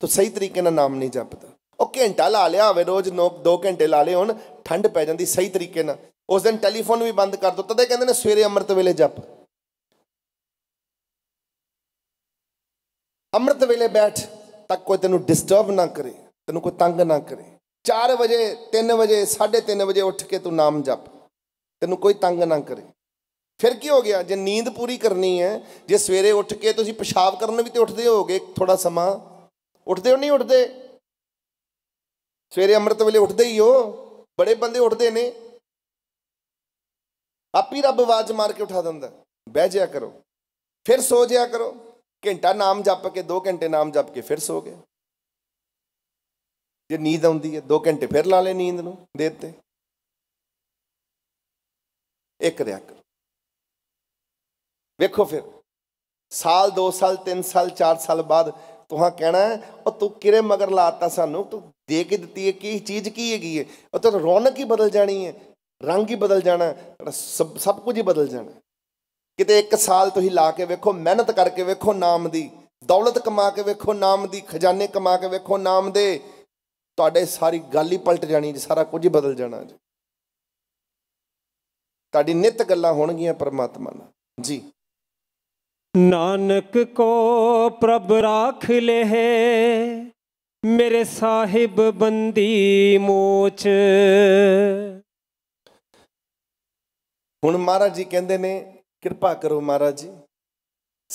ਤੋ ਸਹੀ ਤਰੀਕੇ ਨਾਲ ਨਾਮ ਨਹੀਂ ਜਪਦਾ ਉਹ ਘੰਟਾ ਲਾ ਲਿਆ ਹੋਵੇ ਰੋਜ 9-2 ਘੰਟੇ ਲਾ ਲੇ ਹੁਣ ਠੰਡ ਪੈ ਜਾਂਦੀ ਸਹੀ ਤਰੀਕੇ ਨਾਲ ਉਸ ਦਿਨ ਟੈਲੀਫੋਨ ਵੀ ਬੰਦ ਕਰ ਦੋ ਤਦੇ ਕਹਿੰਦੇ ਨੇ ਸਵੇਰੇ ਅੰਮ੍ਰਿਤ ਵੇਲੇ ਜਪ ਅੰਮ੍ਰਿਤ ਵੇਲੇ ਬੈਠ ਤੱਕ ਕੋਈ ਤੈਨੂੰ ਡਿਸਟਰਬ ਨਾ ਕਰੇ ਤੈਨੂੰ ਕੋਈ ਤੰਗ ਨਾ ਕਰੇ 4 ਵਜੇ 3 ਵਜੇ 3:30 ਵਜੇ ਉੱਠ ਕੇ ਤੂੰ ਨਾਮ ਜਪ ਤੈਨੂੰ ਕੋਈ ਤੰਗ ਨਾ ਕਰੇ ਫਿਰ ਕੀ ਹੋ ਗਿਆ ਜੇ ਨੀਂਦ ਪੂਰੀ ਕਰਨੀ ਹੈ ਜੇ ਸਵੇਰੇ ਉੱਠ ਕੇ ਤੁਸੀਂ ਪਿਸ਼ਾਬ ਕਰਨ ਵੀ ਤੇ ਉੱਠਦੇ ਹੋਗੇ ਥੋੜਾ ਸਮਾਂ ਉੱਠਦੇ ਹੋ ਨਹੀਂ ਉੱਠਦੇ ਸਵੇਰੇ ਅੰਮ੍ਰਿਤ ਵੇਲੇ ਉੱਠਦੇ ਹੀ ਹੋ ਬੜੇ ਬੰਦੇ ਉੱਠਦੇ ਨੇ ਆਪੀ ਰੱਬ ਆਵਾਜ਼ ਮਾਰ ਕੇ ਉਠਾ ਦਿੰਦਾ ਬਹਿ ਜਿਆ ਕਰੋ ਫਿਰ ਸੋ ਜਿਆ ਕਰੋ ਘੰਟਾ ਨਾਮ ਜਪ ਕੇ 2 ਘੰਟੇ ਨਾਮ ਜਪ ਕੇ ਫਿਰ ਸੋ ਗਏ ਜੇ ਨੀਂਦ ਆਉਂਦੀ ਹੈ 2 ਘੰਟੇ ਫਿਰ ਲਾ ਲੈ ਨੀਂਦ ਨੂੰ ਦੇ ਦਿੱਤੇ ਇੱਕ ਰਿਆ ਕਰੋ ਵੇਖੋ ਫਿਰ ਸਾਲ 2 ਸਾਲ 3 ਸਾਲ 4 ਸਾਲ ਬਾਅਦ ਤੁਹਾਂ ਕਹਿਣਾ ਉਹ ਤੂੰ ਕਿਰੇ ਮਗਰ ਲਾਤਾ ਸਾਨੂੰ ਤੂੰ ਦੇ ਕੇ ਦਿੱਤੀ ਹੈ ਕੀ ਚੀਜ਼ ਕੀ ਹੈਗੀ ਹੈ ਉਹ ਤਾਂ ਰੌਣਕ ਹੀ ਬਦਲ ਜਾਣੀ ਹੈ ਰੰਗ ਹੀ ਬਦਲ ਜਾਣਾ ਸਭ ਸਭ ਕੁਝ ਹੀ ਬਦਲ ਜਾਣਾ ਕਿਤੇ ਇੱਕ ਸਾਲ ਤੁਸੀਂ ਲਾ ਕੇ ਵੇਖੋ ਮਿਹਨਤ ਕਰਕੇ ਵੇਖੋ ਨਾਮ ਦੀ ਦੌਲਤ ਕਮਾ ਕੇ ਵੇਖੋ ਨਾਮ ਦੀ ਖਜ਼ਾਨੇ ਕਮਾ ਕੇ ਵੇਖੋ ਨਾਮ ਦੇ ਤੁਹਾਡੇ ਸਾਰੀ ਗੱਲ ਹੀ ਪਲਟ ਜਾਣੀ ਜੀ ਸਾਰਾ ਕੁਝ ਹੀ ਬਦਲ ਜਾਣਾ ਜੀ ਤੁਹਾਡੀ ਨਿਤ ਗੱਲਾਂ ਹੋਣਗੀਆਂ ਪਰਮਾਤਮਾ ਨਾਲ ਜੀ ਨਾਨਕ ਕੋ ਪ੍ਰਭ ਰਾਖ ਲੇ ਮੇਰੇ ਸਾਹਿਬ ਬੰਦੀ ਮੋਚ ਹੁਣ ਮਹਾਰਾਜ ਜੀ ਕਹਿੰਦੇ ਨੇ ਕਿਰਪਾ ਕਰੋ ਮਹਾਰਾਜ ਜੀ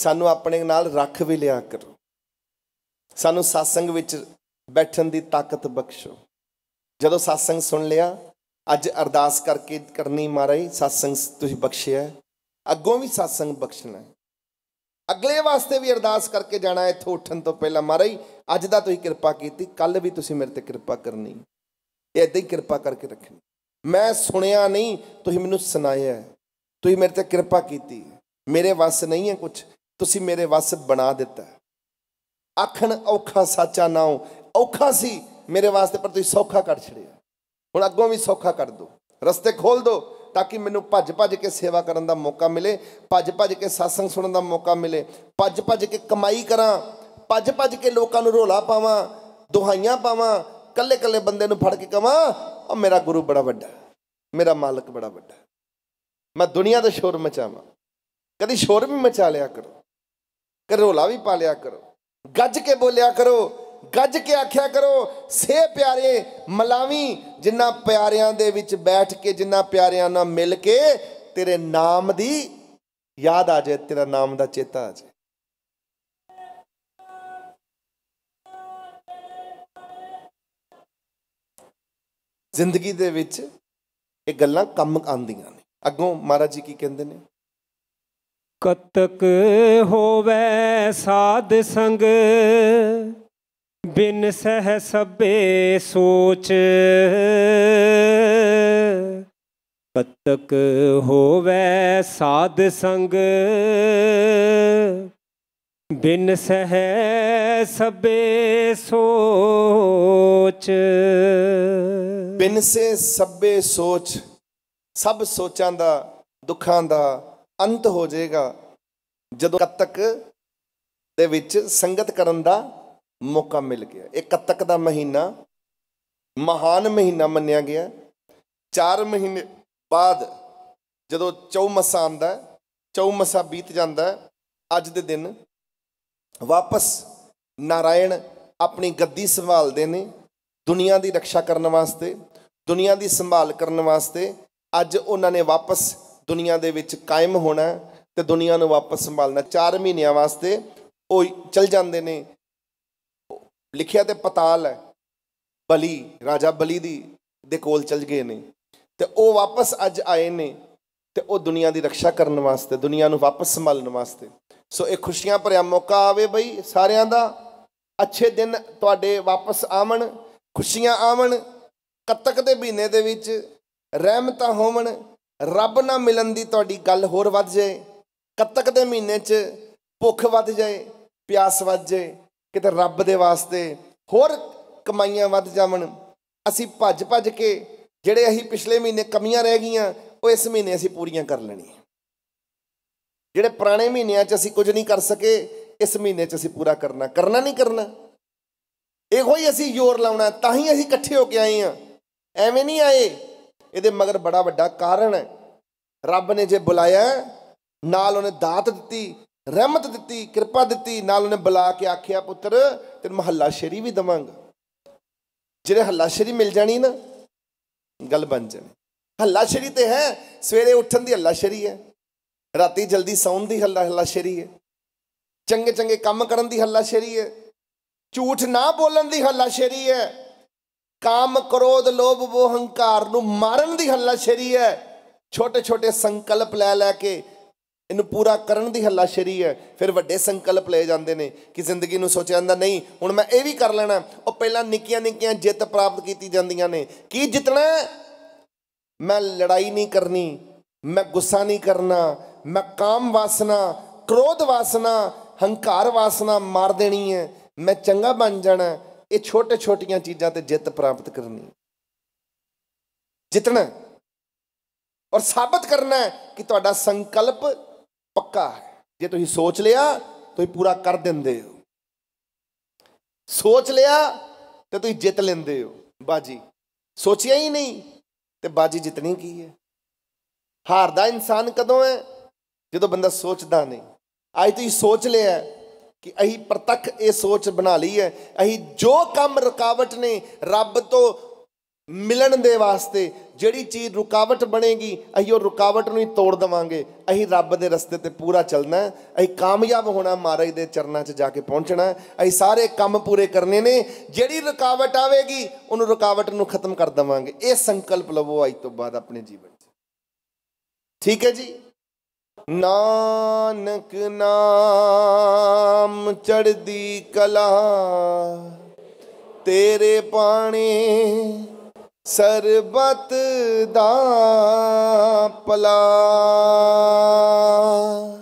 ਸਾਨੂੰ ਆਪਣੇ ਨਾਲ ਰੱਖ ਵੀ ਲਿਆ ਕਰੋ ਸਾਨੂੰ satsang ਵਿੱਚ ਬੈਠਣ ਦੀ ਤਾਕਤ ਬਖਸ਼ੋ ਜਦੋਂ satsang ਸੁਣ ਲਿਆ ਅੱਜ ਅਰਦਾਸ ਕਰਕੇ ਕਰਨੀ ਮਹਾਰਾਜ satsang ਤੁਸੀਂ ਬਖਸ਼ਿਆ ਅੱਗੋਂ ਵੀ satsang ਬਖਸ਼ਣਾ ਅਗਲੇ ਵਾਸਤੇ ਵੀ ਅਰਦਾਸ ਕਰਕੇ ਜਾਣਾ ਇੱਥੋਂ ਉੱਠਣ ਤੋਂ ਪਹਿਲਾਂ ਮਹਾਰਾਜ ਅੱਜ ਦਾ ਤੁਸੀਂ ਕਿਰਪਾ ਕੀਤੀ ਕੱਲ ਵੀ ਤੁਸੀਂ ਮੇਰੇ ਤੇ ਕਿਰਪਾ ਕਰਨੀ ਇਹ ਇਦਾਂ ਹੀ ਕਿਰਪਾ ਕਰਕੇ ਰੱਖਣੀ ਮੈਂ ਸੁਣਿਆ ਨਹੀਂ ਤੁਸੀਂ ਮੈਨੂੰ ਸੁਣਾਇਆ ਤੁਸੀਂ ਮੇਰੇ ਤੇ ਕਿਰਪਾ ਕੀਤੀ ਮੇਰੇ ਵਸ ਨਹੀਂ ਹੈ ਕੁਝ ਤੁਸੀਂ ਮੇਰੇ ਵਸ ਬਣਾ ਦਿੱਤਾ ਆਖਣ ਔਖਾ ਸਾਚਾ ਨਾਉ ਔਖਾ ਸੀ ਮੇਰੇ ਵਾਸਤੇ ਪਰ ਤੁਸੀਂ ਸੌਖਾ ਕਰ ਛੜਿਆ ਹੁਣ ਅੱਗੋਂ ਵੀ ਸੌਖਾ ਕਰ ਦਿਓ ਰਸਤੇ ਖੋਲ ਦਿਓ ਤਾਂ ਕਿ ਮੈਨੂੰ ਭੱਜ ਭੱਜ ਕੇ ਸੇਵਾ ਕਰਨ ਦਾ ਮੌਕਾ ਮਿਲੇ ਭੱਜ ਭੱਜ ਕੇ satsang ਸੁਣਨ ਦਾ ਮੌਕਾ ਮਿਲੇ ਭੱਜ ਭੱਜ ਕੇ ਕਮਾਈ ਕਰਾਂ ਭੱਜ ਭੱਜ ਕੇ ਲੋਕਾਂ ਨੂੰ ਰੋਲਾ ਪਾਵਾਂ ਦੁਹਾਈਆਂ ਪਾਵਾਂ ਕੱਲੇ ਕੱਲੇ ਬੰਦੇ ਨੂੰ ਫੜ ਕੇ ਕਵਾਂ ਉਹ ਮੇਰਾ ਗੁਰੂ ਬੜਾ ਵੱਡਾ ਮੇਰਾ ਮਾਲਕ ਬੜਾ ਵੱਡਾ ਮੈਂ ਦੁਨੀਆ ਦਾ ਸ਼ੋਰ ਮਚਾਵਾਂ ਕਦੀ ਸ਼ੋਰ ਵੀ ਮਚਾ ਲਿਆ ਕਰੋ ਕਰੋਲਾ ਰੋਲਾ ਵੀ ਪਾ ਲਿਆ ਕਰੋ ਗੱਜ ਕੇ ਬੋਲਿਆ ਕਰੋ ਗੱਜ ਕੇ ਆਖਿਆ ਕਰੋ ਸੇ ਪਿਆਰੇ ਮਲਾਵੀ ਜਿੰਨਾ ਪਿਆਰਿਆਂ ਦੇ ਵਿੱਚ ਬੈਠ ਕੇ ਜਿੰਨਾ ਪਿਆਰਿਆਂ ਨਾਲ ਮਿਲ ਕੇ ਤੇਰੇ ਨਾਮ ਦੀ ਯਾਦ ਆ ਜਾਏ ਤੇਰਾ ਨਾਮ ਦਾ ਚੇਤਾ ਆ ਜਾਏ ਜ਼ਿੰਦਗੀ ਦੇ ਵਿੱਚ ਇਹ ਗੱਲਾਂ ਕੰਮ ਆਉਂਦੀਆਂ ਨੇ ਅੱਗੋਂ ਮਹਾਰਾਜ ਜੀ ਕੀ ਕਹਿੰਦੇ ਨੇ ਕਤਕ ਹੋਵੇ ਸਾਧ ਸੰਗ ਬਿਨ ਸਹ ਸਭੇ ਸੋਚ ਕਤਕ ਹੋਵੇ ਸਾਧ ਸੰਗ ਬਿਨ ਸਹ ਸਭੇ ਸੋਚ ਬਿਨ ਸੇ ਸਭੇ ਸੋਚ ਸਭ ਸੋਚਾਂ ਦਾ ਦੁੱਖਾਂ ਦਾ ਅੰਤ ਹੋ ਜਾਏਗਾ ਜਦੋਂ ਕਤਕ ਦੇ ਵਿੱਚ ਸੰਗਤ ਕਰਨ ਦਾ ਮੌਕਾ ਮਿਲ ਗਿਆ ਇਹ ਕੱਤਕ ਦਾ ਮਹੀਨਾ ਮਹਾਨ ਮਹੀਨਾ ਮੰਨਿਆ ਗਿਆ 4 ਮਹੀਨੇ ਬਾਅਦ ਜਦੋਂ ਚੌਮਸਾ ਆਂਦਾ ਚੌਮਸਾ ਬੀਤ ਜਾਂਦਾ ਅੱਜ ਦੇ ਦਿਨ ਵਾਪਸ ਨਾਰਾਇਣ ਆਪਣੀ ਗੱਦੀ ਸੰਭਾਲਦੇ ਨੇ ਦੁਨੀਆ ਦੀ ਰੱਖਿਆ ਕਰਨ ਵਾਸਤੇ ਦੁਨੀਆ ਦੀ ਸੰਭਾਲ ਕਰਨ ਵਾਸਤੇ ਅੱਜ ਉਹਨਾਂ ਨੇ ਵਾਪਸ ਦੁਨੀਆ ਦੇ ਵਿੱਚ ਕਾਇਮ ਹੋਣਾ ਤੇ ਦੁਨੀਆ ਨੂੰ ਵਾਪਸ ਸੰਭਾਲਣਾ 4 ਮਹੀਨਿਆਂ ਵਾਸਤੇ ਉਹ ਚਲ ਜਾਂਦੇ ਨੇ ਲਿਖਿਆ ਤੇ ਪਤਾਲ ਹੈ ਬਲੀ ਰਾਜਾ ਬਲੀ ਦੀ ਦੇ ਕੋਲ ਚਲ ਗਏ ਨੇ ਤੇ ਉਹ ਵਾਪਸ ਅੱਜ ਆਏ ਨੇ ਤੇ ਉਹ ਦੁਨੀਆ ਦੀ ਰੱਖਿਆ ਕਰਨ ਵਾਸਤੇ ਦੁਨੀਆ ਨੂੰ ਵਾਪਸ ਸੰਭਾਲਣ ਵਾਸਤੇ ਸੋ ਇਹ ਖੁਸ਼ੀਆਂ ਭਰਿਆ ਮੌਕਾ ਆਵੇ ਬਈ ਸਾਰਿਆਂ ਦਾ ਅੱਛੇ ਦਿਨ ਤੁਹਾਡੇ ਵਾਪਸ ਆਵਣ ਖੁਸ਼ੀਆਂ ਆਵਣ ਕੱਤਕ ਦੇ ਮਹੀਨੇ ਦੇ ਵਿੱਚ ਰਹਿਮਤਾਂ ਹੋਵਣ ਰੱਬ ਨਾਲ ਮਿਲਣ ਦੀ ਤੁਹਾਡੀ ਗੱਲ ਹੋਰ ਵੱਧ ਜਾਏ ਕੱਤਕ ਦੇ ਮਹੀਨੇ 'ਚ ਭੁੱਖ ਵੱਧ ਜਾਏ ਪਿਆਸ ਵੱਧ ਜਾਏ ਕਿਤੇ ਰੱਬ ਦੇ ਵਾਸਤੇ ਹੋਰ ਕਮਾਈਆਂ ਵੱਧ ਜਾਵਣ ਅਸੀਂ ਭੱਜ ਭੱਜ ਕੇ ਜਿਹੜੇ ਅਸੀਂ ਪਿਛਲੇ ਮਹੀਨੇ ਕਮੀਆਂ ਰਹਿ ਗਈਆਂ ਉਹ ਇਸ ਮਹੀਨੇ ਅਸੀਂ ਪੂਰੀਆਂ ਕਰ ਲੈਣੀਆਂ ਜਿਹੜੇ ਪੁਰਾਣੇ ਮਹੀਨਿਆਂ 'ਚ ਅਸੀਂ ਕੁਝ ਨਹੀਂ ਕਰ ਸਕੇ ਇਸ ਮਹੀਨੇ 'ਚ ਅਸੀਂ ਪੂਰਾ ਕਰਨਾ ਕਰਨਾ ਨਹੀਂ ਕਰਨਾ ਇਹੋ ਹੀ ਅਸੀਂ ਜ਼ੋਰ ਲਾਉਣਾ ਤਾਂ ਹੀ ਅਸੀਂ ਇਕੱਠੇ ਹੋ ਕੇ ਆਏ ਆ ਐਵੇਂ ਨਹੀਂ ਆਏ ਇਹਦੇ ਮਗਰ ਬੜਾ ਵੱਡਾ ਕਾਰਨ ਹੈ ਰੱਬ ਨੇ ਜੇ ਬੁਲਾਇਆ ਨਾਲ ਉਹਨੇ ਦਾਤ ਦਿੱਤੀ ਰਹਿਮਤ ਦਿੱਤੀ ਕਿਰਪਾ ਦਿੱਤੀ ਨਾਲ ਉਹਨੇ ਬੁਲਾ ਕੇ ਆਖਿਆ ਪੁੱਤਰ ਤੇ ਮਹੱਲਾ ਸ਼ਰੀ ਵੀ ਦਵਾਂਗਾ ਜਿਹੜੇ ਹੱਲਾ ਸ਼ਰੀ ਮਿਲ ਜਾਣੀ ਨਾ ਗੱਲ ਬਣ ਜਾਣੀ ਹੱਲਾ ਸ਼ਰੀ ਤੇ ਹੈ ਸਵੇਰੇ ਉੱਠਣ ਦੀ ਹੱਲਾ ਸ਼ਰੀ ਹੈ ਰਾਤੀ ਜਲਦੀ ਸੌਣ ਦੀ ਹੱਲਾ ਹੱਲਾ ਸ਼ਰੀ ਹੈ ਚੰਗੇ ਚੰਗੇ ਕੰਮ ਕਰਨ ਦੀ ਹੱਲਾ ਸ਼ਰੀ ਹੈ ਝੂਠ ਨਾ ਬੋਲਣ ਦੀ ਹੱਲਾ ਸ਼ਰੀ ਹੈ ਕਾਮ ਕ੍ਰੋਧ ਲੋਭ ਉਹ ਹੰਕਾਰ ਨੂੰ ਮਾਰਨ ਦੀ ਹੱਲਾ ਸ਼ਰੀ ਹੈ ਛੋਟੇ ਛੋਟੇ ਸੰਕਲਪ ਲੈ ਲੈ ਕੇ ਇਹਨੂੰ ਪੂਰਾ ਕਰਨ ਦੀ ਹੱਲਾਸ਼ੇਰੀ ਹੈ ਫਿਰ ਵੱਡੇ ਸੰਕਲਪ ਲਏ ਜਾਂਦੇ ਨੇ ਕਿ ਜ਼ਿੰਦਗੀ ਨੂੰ ਸੋਚਿਆ ਜਾਂਦਾ ਨਹੀਂ ਹੁਣ ਮੈਂ ਇਹ ਵੀ ਕਰ ਲੈਣਾ ਉਹ ਪਹਿਲਾਂ ਨਿੱਕੀਆਂ ਨਿੱਕੀਆਂ ਜਿੱਤ ਪ੍ਰਾਪਤ ਕੀਤੀ ਜਾਂਦੀਆਂ ਨੇ ਕੀ ਜਿੱਤਣਾ ਮੈਂ ਲੜਾਈ ਨਹੀਂ ਕਰਨੀ ਮੈਂ ਗੁੱਸਾ ਨਹੀਂ ਕਰਨਾ ਮੈਂ ਕਾਮ ਵਾਸਨਾ ਕ੍ਰੋਧ ਵਾਸਨਾ ਹੰਕਾਰ ਵਾਸਨਾ ਮਾਰ ਦੇਣੀ ਹੈ ਮੈਂ ਚੰਗਾ ਬਣ ਜਾਣਾ ਇਹ ਛੋਟੇ ਛੋਟੀਆਂ ਚੀਜ਼ਾਂ ਤੇ ਜਿੱਤ ਪ੍ਰਾਪਤ ਕਰਨੀ ਜਿੱਤਣਾ ਔਰ ਸਾਬਤ ਕਰਨਾ ਕਿ ਤੁਹਾਡਾ ਸੰਕਲਪ ਪੱਕਾ ਹੈ ਜੇ ਤੁਸੀਂ ਸੋਚ ਲਿਆ ਤੁਸੀਂ ਪੂਰਾ ਕਰ ਦਿੰਦੇ ਹੋ ਸੋਚ ਲਿਆ ਤੇ ਤੁਸੀਂ ਜਿੱਤ ਲੈਂਦੇ ਹੋ ਬਾਜੀ ਸੋਚਿਆ ਹੀ ਨਹੀਂ ਤੇ ਬਾਜੀ ਜਿੱਤਣੀ ਕੀ ਹੈ ਹਾਰਦਾ ਇਨਸਾਨ ਕਦੋਂ ਹੈ ਜਦੋਂ ਬੰਦਾ ਸੋਚਦਾ ਨਹੀਂ ਅੱਜ ਤੁਸੀਂ ਸੋਚ ਲਿਆ ਕਿ ਅਸੀਂ ਪ੍ਰਤੱਖ ਇਹ ਸੋਚ ਬਣਾ ਲਈ ਹੈ ਅਸੀਂ ਜੋ ਕੰਮ ਰੁਕਾਵਟ ਨੇ ਰੱਬ ਤੋਂ ਮਿਲਣ ਦੇ ਵਾਸਤੇ ਜਿਹੜੀ ਚੀਜ਼ ਰੁਕਾਵਟ ਬਣੇਗੀ ਅਸੀਂ ਉਹ ਰੁਕਾਵਟ ਨੂੰ ਹੀ ਤੋੜ ਦਵਾਂਗੇ ਅਸੀਂ ਰੱਬ ਦੇ ਰਸਤੇ ਤੇ ਪੂਰਾ ਚੱਲਣਾ ਅਸੀਂ ਕਾਮਯਾਬ ਹੋਣਾ ਮਹਾਰਾਜ ਦੇ ਚਰਨਾਂ 'ਚ ਜਾ ਕੇ ਪਹੁੰਚਣਾ ਅਸੀਂ ਸਾਰੇ ਕੰਮ ਪੂਰੇ ਕਰਨੇ ਨੇ ਜਿਹੜੀ ਰੁਕਾਵਟ ਆਵੇਗੀ ਉਹਨੂੰ ਰੁਕਾਵਟ ਨੂੰ ਖਤਮ ਕਰ ਦਵਾਂਗੇ ਇਹ ਸੰਕਲਪ ਲਵੋ ਅੱਜ ਤੋਂ ਬਾਅਦ ਆਪਣੇ ਜੀਵਨ 'ਚ ਠੀਕ ਹੈ ਜੀ ਨਾਨਕ ਨਾਮ ਚੜਦੀ ਕਲਾ ਤੇਰੇ ਪਾਣੀ ਸਰਬਤ ਦਾ ਪਲਾ